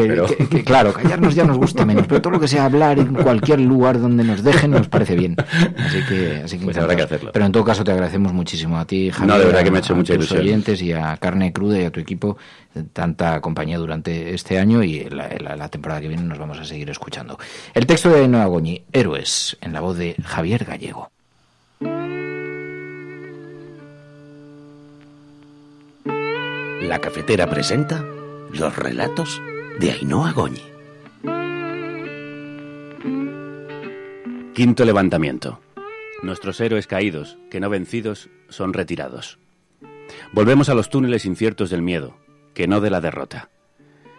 Speaker 6: claro, callarnos ya nos gusta menos, pero todo lo que sea hablar en cualquier lugar donde nos dejen nos parece bien. Así que, pues habrá que hacerlo. Pero en todo caso te agradecemos muchísimo a ti, Javier. No, de verdad a, que me ha hecho mucha ilusión. oyentes y a Carne Cruda y a tu equipo tanta compañía durante este año y la, temporada que viene nos vamos a seguir escuchando. El texto de Noa Goñi, Héroes, en la voz de Javier Gallego.
Speaker 5: La cafetera presenta los relatos de Ainhoa Goñi. Quinto
Speaker 2: levantamiento. Nuestros héroes caídos, que no vencidos, son retirados. Volvemos a los túneles inciertos del miedo, que no de la derrota.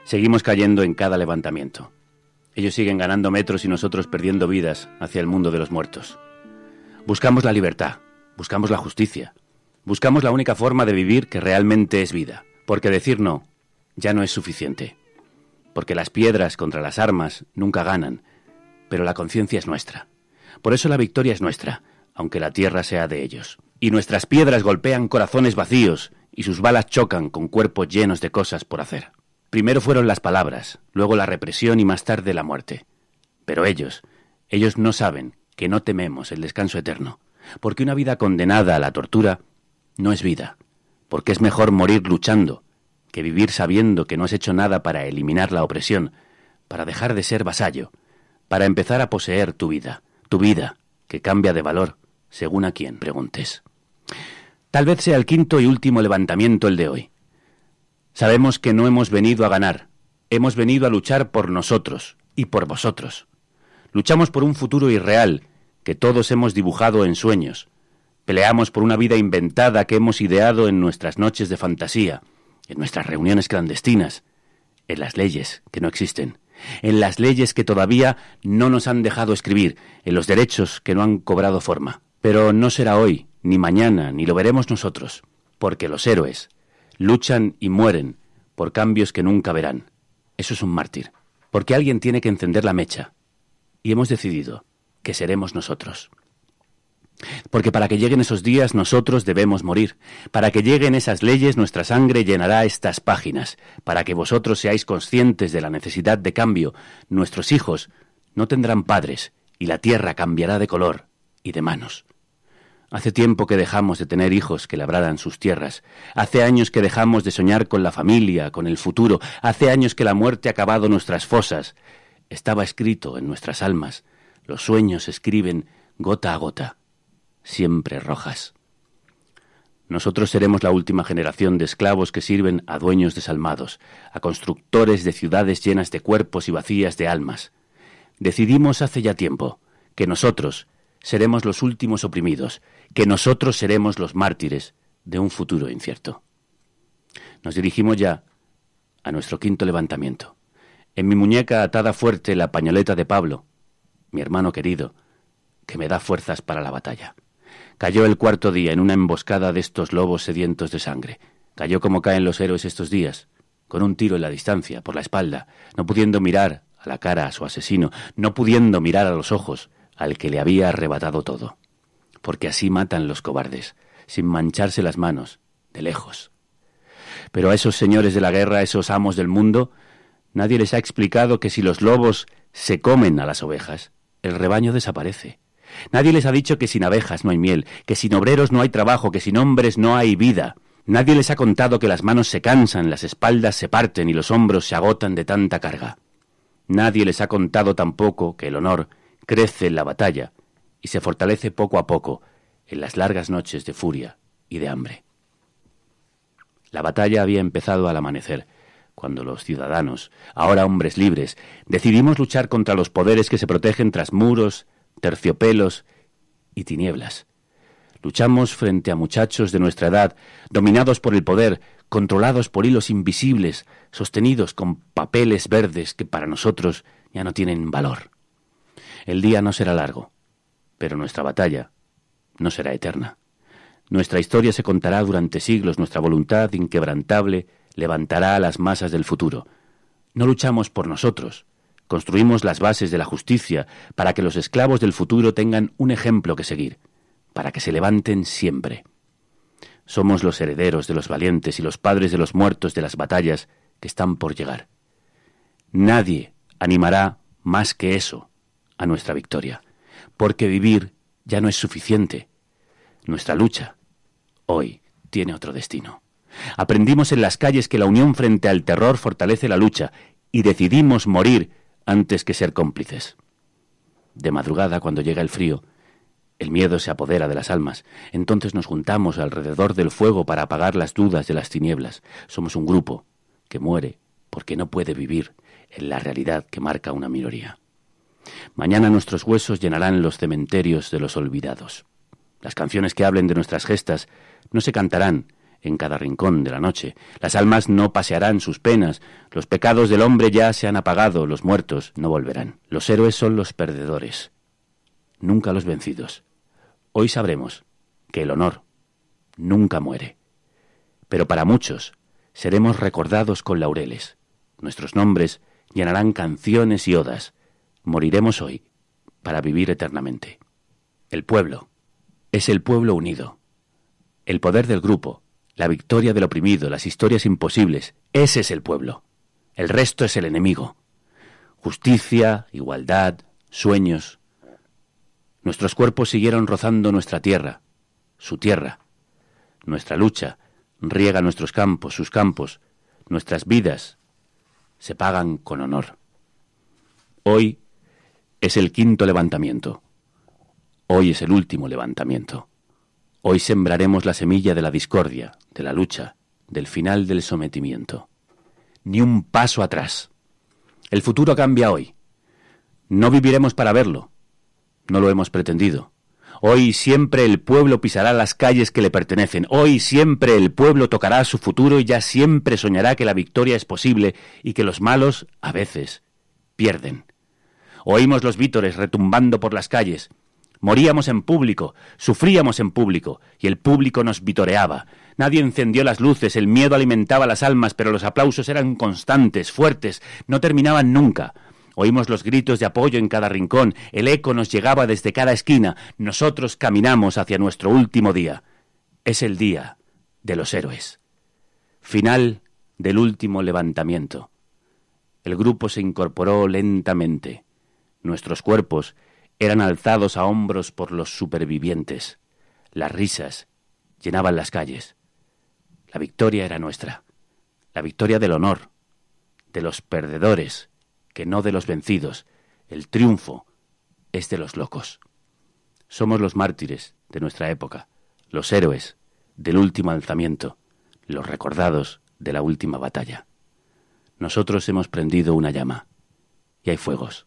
Speaker 2: Seguimos cayendo en cada levantamiento. Ellos siguen ganando metros y nosotros perdiendo vidas hacia el mundo de los muertos. Buscamos la libertad, buscamos la justicia, buscamos la única forma de vivir que realmente es vida, porque decir no ya no es suficiente, porque las piedras contra las armas nunca ganan, pero la conciencia es nuestra. Por eso la victoria es nuestra, aunque la tierra sea de ellos. Y nuestras piedras golpean corazones vacíos y sus balas chocan con cuerpos llenos de cosas por hacer. Primero fueron las palabras, luego la represión y más tarde la muerte. Pero ellos, ellos no saben que no tememos el descanso eterno, porque una vida condenada a la tortura no es vida, porque es mejor morir luchando que vivir sabiendo que no has hecho nada para eliminar la opresión, para dejar de ser vasallo, para empezar a poseer tu vida, tu vida que cambia de valor según a quién preguntes. Tal vez sea el quinto y último levantamiento el de hoy. Sabemos que no hemos venido a ganar, hemos venido a luchar por nosotros y por vosotros. Luchamos por un futuro irreal que todos hemos dibujado en sueños. Peleamos por una vida inventada que hemos ideado en nuestras noches de fantasía, en nuestras reuniones clandestinas, en las leyes que no existen, en las leyes que todavía no nos han dejado escribir, en los derechos que no han cobrado forma. Pero no será hoy ni mañana, ni lo veremos nosotros, porque los héroes luchan y mueren por cambios que nunca verán. Eso es un mártir, porque alguien tiene que encender la mecha, y hemos decidido que seremos nosotros. Porque para que lleguen esos días nosotros debemos morir, para que lleguen esas leyes nuestra sangre llenará estas páginas, para que vosotros seáis conscientes de la necesidad de cambio, nuestros hijos no tendrán padres, y la tierra cambiará de color y de manos. Hace tiempo que dejamos de tener hijos que labraran sus tierras. Hace años que dejamos de soñar con la familia, con el futuro. Hace años que la muerte ha acabado nuestras fosas. Estaba escrito en nuestras almas. Los sueños escriben gota a gota, siempre rojas. Nosotros seremos la última generación de esclavos que sirven a dueños desalmados, a constructores de ciudades llenas de cuerpos y vacías de almas. Decidimos hace ya tiempo que nosotros, seremos los últimos oprimidos, que nosotros seremos los mártires de un futuro incierto. Nos dirigimos ya a nuestro quinto levantamiento. En mi muñeca atada fuerte la pañoleta de Pablo, mi hermano querido, que me da fuerzas para la batalla. Cayó el cuarto día en una emboscada de estos lobos sedientos de sangre. Cayó como caen los héroes estos días, con un tiro en la distancia, por la espalda, no pudiendo mirar a la cara a su asesino, no pudiendo mirar a los ojos, al que le había arrebatado todo. Porque así matan los cobardes, sin mancharse las manos, de lejos. Pero a esos señores de la guerra, a esos amos del mundo, nadie les ha explicado que si los lobos se comen a las ovejas, el rebaño desaparece. Nadie les ha dicho que sin abejas no hay miel, que sin obreros no hay trabajo, que sin hombres no hay vida. Nadie les ha contado que las manos se cansan, las espaldas se parten y los hombros se agotan de tanta carga. Nadie les ha contado tampoco que el honor, crece en la batalla y se fortalece poco a poco en las largas noches de furia y de hambre. La batalla había empezado al amanecer, cuando los ciudadanos, ahora hombres libres, decidimos luchar contra los poderes que se protegen tras muros, terciopelos y tinieblas. Luchamos frente a muchachos de nuestra edad, dominados por el poder, controlados por hilos invisibles, sostenidos con papeles verdes que para nosotros ya no tienen valor. El día no será largo, pero nuestra batalla no será eterna. Nuestra historia se contará durante siglos, nuestra voluntad inquebrantable levantará a las masas del futuro. No luchamos por nosotros, construimos las bases de la justicia para que los esclavos del futuro tengan un ejemplo que seguir, para que se levanten siempre. Somos los herederos de los valientes y los padres de los muertos de las batallas que están por llegar. Nadie animará más que eso a nuestra victoria, porque vivir ya no es suficiente. Nuestra lucha hoy tiene otro destino. Aprendimos en las calles que la unión frente al terror fortalece la lucha y decidimos morir antes que ser cómplices. De madrugada, cuando llega el frío, el miedo se apodera de las almas. Entonces nos juntamos alrededor del fuego para apagar las dudas de las tinieblas. Somos un grupo que muere porque no puede vivir en la realidad que marca una minoría. Mañana nuestros huesos llenarán los cementerios de los olvidados. Las canciones que hablen de nuestras gestas no se cantarán en cada rincón de la noche. Las almas no pasearán sus penas. Los pecados del hombre ya se han apagado. Los muertos no volverán. Los héroes son los perdedores. Nunca los vencidos. Hoy sabremos que el honor nunca muere. Pero para muchos seremos recordados con laureles. Nuestros nombres llenarán canciones y odas. Moriremos hoy para vivir eternamente. El pueblo es el pueblo unido. El poder del grupo, la victoria del oprimido, las historias imposibles, ese es el pueblo. El resto es el enemigo. Justicia, igualdad, sueños. Nuestros cuerpos siguieron rozando nuestra tierra, su tierra. Nuestra lucha riega nuestros campos, sus campos. Nuestras vidas se pagan con honor. Hoy es el quinto levantamiento. Hoy es el último levantamiento. Hoy sembraremos la semilla de la discordia, de la lucha, del final del sometimiento. Ni un paso atrás. El futuro cambia hoy. No viviremos para verlo. No lo hemos pretendido. Hoy siempre el pueblo pisará las calles que le pertenecen. Hoy siempre el pueblo tocará su futuro y ya siempre soñará que la victoria es posible y que los malos, a veces, pierden. Oímos los vítores retumbando por las calles. Moríamos en público, sufríamos en público, y el público nos vitoreaba. Nadie encendió las luces, el miedo alimentaba las almas, pero los aplausos eran constantes, fuertes, no terminaban nunca. Oímos los gritos de apoyo en cada rincón, el eco nos llegaba desde cada esquina, nosotros caminamos hacia nuestro último día. Es el día de los héroes. Final del último levantamiento. El grupo se incorporó lentamente. Nuestros cuerpos eran alzados a hombros por los supervivientes. Las risas llenaban las calles. La victoria era nuestra. La victoria del honor, de los perdedores, que no de los vencidos. El triunfo es de los locos. Somos los mártires de nuestra época, los héroes del último alzamiento, los recordados de la última batalla. Nosotros hemos prendido una llama y hay fuegos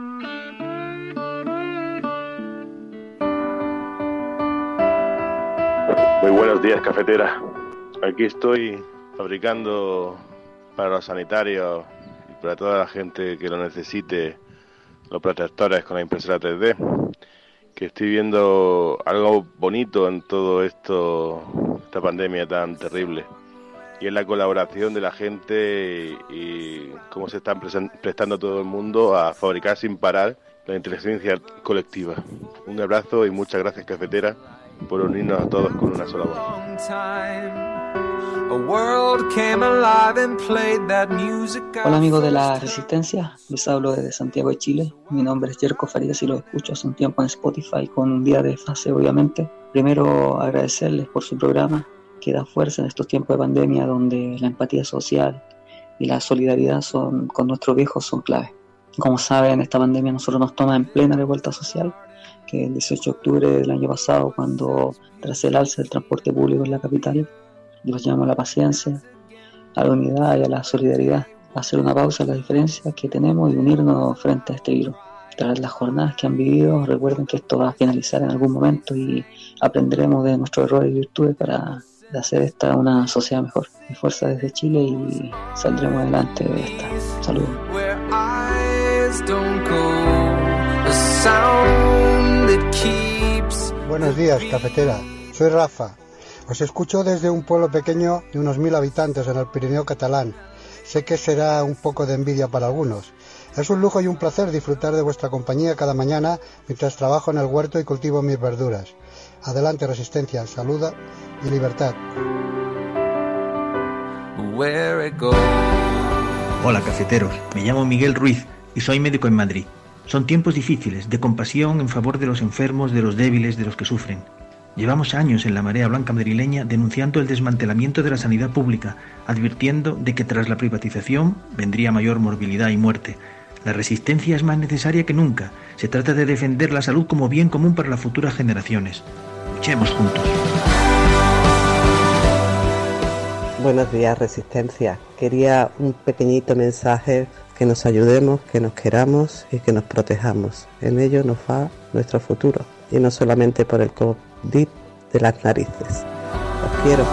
Speaker 1: cafetera. Aquí estoy fabricando para los sanitarios y para toda la gente que lo necesite los protectores con la impresora 3D. Que estoy viendo algo bonito en todo esto, esta pandemia tan terrible. Y es la colaboración de la gente y, cómo se están prestando todo el mundo a fabricar sin parar la inteligencia colectiva. Un abrazo y muchas gracias, cafetera por unirnos a todos con una sola voz.
Speaker 8: Hola amigos de la
Speaker 3: Resistencia, les hablo desde Santiago de Chile. Mi nombre es Jerko Farías y lo escucho hace un tiempo en Spotify con un día de fase obviamente. Primero agradecerles por su programa que da fuerza en estos tiempos de pandemia donde la empatía social y la solidaridad son, con nuestros viejos son clave. Como saben, esta pandemia nosotros nos toma en plena revuelta social el 18 de octubre del año pasado, cuando tras el alza del transporte público en la capital, nos llama a la paciencia, a la unidad y a la solidaridad, hacer una pausa a las diferencias que tenemos y unirnos frente a este virus. Tras las jornadas que han vivido, recuerden que esto va a finalizar en algún momento y aprenderemos de nuestros errores y virtudes para hacer esta una sociedad mejor. Mi fuerza desde Chile y saldremos adelante de esta. Saludos.
Speaker 1: Buenos días, cafetera. Soy Rafa. Os escucho desde un pueblo pequeño de unos mil habitantes en el Pirineo catalán. Sé que será un poco de envidia para algunos. Es un lujo y un placer disfrutar de vuestra compañía cada mañana mientras trabajo en el huerto y cultivo mis verduras. Adelante resistencia, salud y libertad.
Speaker 6: Hola cafeteros, me llamo Miguel Ruiz y soy médico en Madrid. Son tiempos difíciles, de compasión en favor de los enfermos, de los débiles, de los que sufren. Llevamos años en la marea blanca madrileña denunciando el desmantelamiento de la sanidad pública, advirtiendo de que tras la privatización vendría mayor morbilidad y muerte. La resistencia es más necesaria que nunca. Se trata de defender la salud como bien común para las futuras generaciones.
Speaker 11: Luchemos juntos. Buenos días, Resistencia.
Speaker 3: Quería un pequeñito mensaje que nos ayudemos, que nos queramos y
Speaker 11: que nos protejamos. En ello nos va nuestro futuro y no solamente por el COVID de las narices. Os quiero.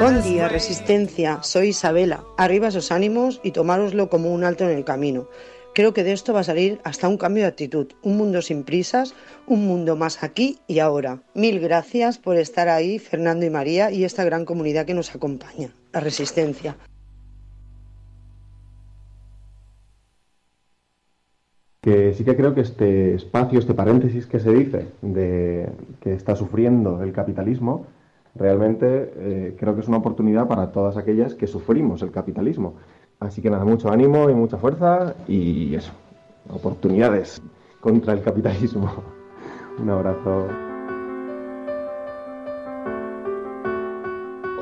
Speaker 4: Buen día, Resistencia. Soy Isabela. Arriba esos ánimos y tomároslo como un alto en el camino. Creo que de esto va a salir hasta un cambio de actitud, un mundo sin prisas, un mundo más aquí y ahora. Mil gracias por estar ahí, Fernando y María, y esta gran comunidad que nos acompaña resistencia.
Speaker 1: que sí que creo que este espacio, este paréntesis que se dice de que está sufriendo el capitalismo, realmente eh, creo que es una oportunidad para todas aquellas que sufrimos el capitalismo. Así que nada, mucho ánimo y mucha fuerza y eso, oportunidades contra el capitalismo.
Speaker 11: [LAUGHS] Un abrazo.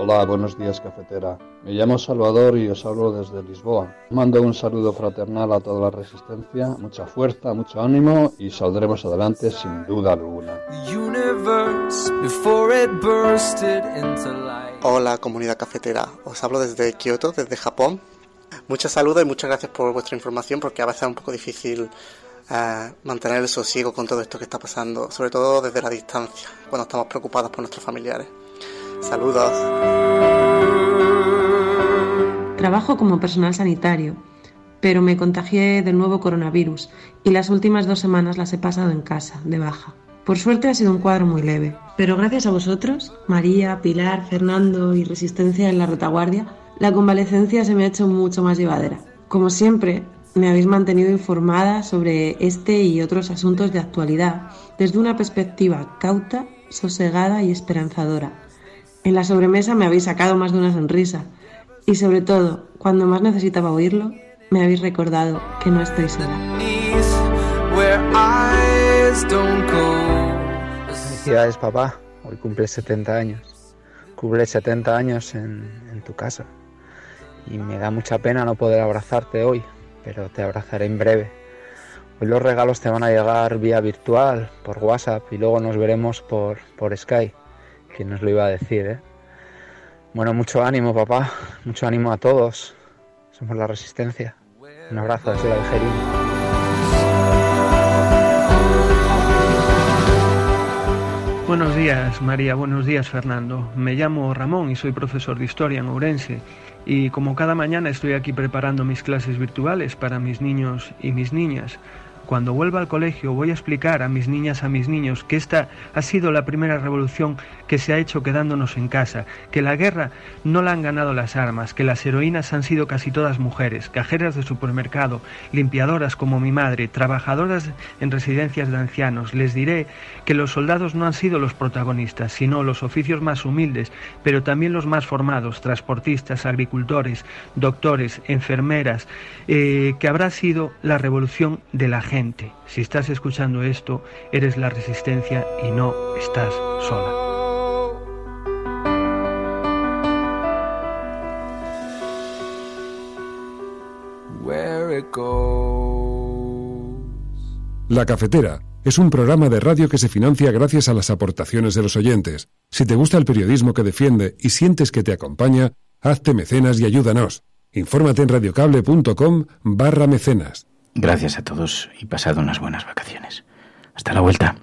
Speaker 11: Hola, buenos días cafetera. Me llamo Salvador y os hablo desde Lisboa. Mando un saludo fraternal a toda la resistencia, mucha fuerza, mucho ánimo y saldremos adelante sin duda alguna.
Speaker 6: Hola comunidad cafetera, os hablo desde Kioto, desde Japón. Muchas saludos y muchas gracias por vuestra información porque a veces es un poco difícil eh, mantener el sosiego con todo esto
Speaker 11: que está pasando, sobre todo desde la distancia, cuando estamos preocupados por nuestros familiares. Saludos.
Speaker 8: Trabajo como personal sanitario, pero me contagié del nuevo coronavirus y las últimas dos semanas las he pasado en casa, de baja. Por suerte ha sido un cuadro muy leve, pero gracias a vosotros, María, Pilar, Fernando y Resistencia en la retaguardia, la convalecencia se me ha hecho mucho más llevadera. Como siempre, me habéis mantenido informada sobre este y otros asuntos de actualidad desde una perspectiva cauta, sosegada y esperanzadora en la
Speaker 10: sobremesa me habéis sacado más de una sonrisa y sobre todo, cuando más necesitaba oírlo, me habéis recordado que no estoy sola.
Speaker 6: Felicidades papá, hoy cumples 70 años. Cumples 70 años en, en tu casa. Y me da mucha pena no poder abrazarte hoy, pero te abrazaré en breve. Hoy los regalos te van a llegar vía virtual, por WhatsApp y luego nos veremos por, por Skype. ¿Quién nos lo iba a decir, eh? Bueno, mucho ánimo, papá. Mucho ánimo a todos. Somos la resistencia. Un abrazo desde la Algerín.
Speaker 5: Buenos días, María. Buenos días, Fernando. Me llamo Ramón y soy profesor de historia en Ourense. Y como cada mañana estoy aquí preparando mis clases
Speaker 1: virtuales para mis niños y mis niñas. Cuando vuelva al colegio voy a explicar a mis niñas, a mis niños, que esta ha sido la primera revolución que se ha hecho quedándonos en casa, que la guerra no la han ganado las armas, que las heroínas han sido casi todas mujeres, cajeras
Speaker 5: de supermercado, limpiadoras como mi madre, trabajadoras en residencias de ancianos. Les diré que los soldados no han sido los protagonistas, sino los oficios más humildes, pero también los más formados, transportistas, agricultores, doctores, enfermeras, eh, que habrá sido la revolución de la gente si estás escuchando esto,
Speaker 1: eres la resistencia y no estás sola. La Cafetera es un programa de radio que se financia gracias a las aportaciones de los oyentes. Si te gusta el periodismo que defiende
Speaker 2: y sientes que te acompaña, hazte mecenas y ayúdanos. Infórmate en radiocable.com
Speaker 6: barra mecenas. Gracias a todos y pasad unas buenas vacaciones. Hasta la vuelta.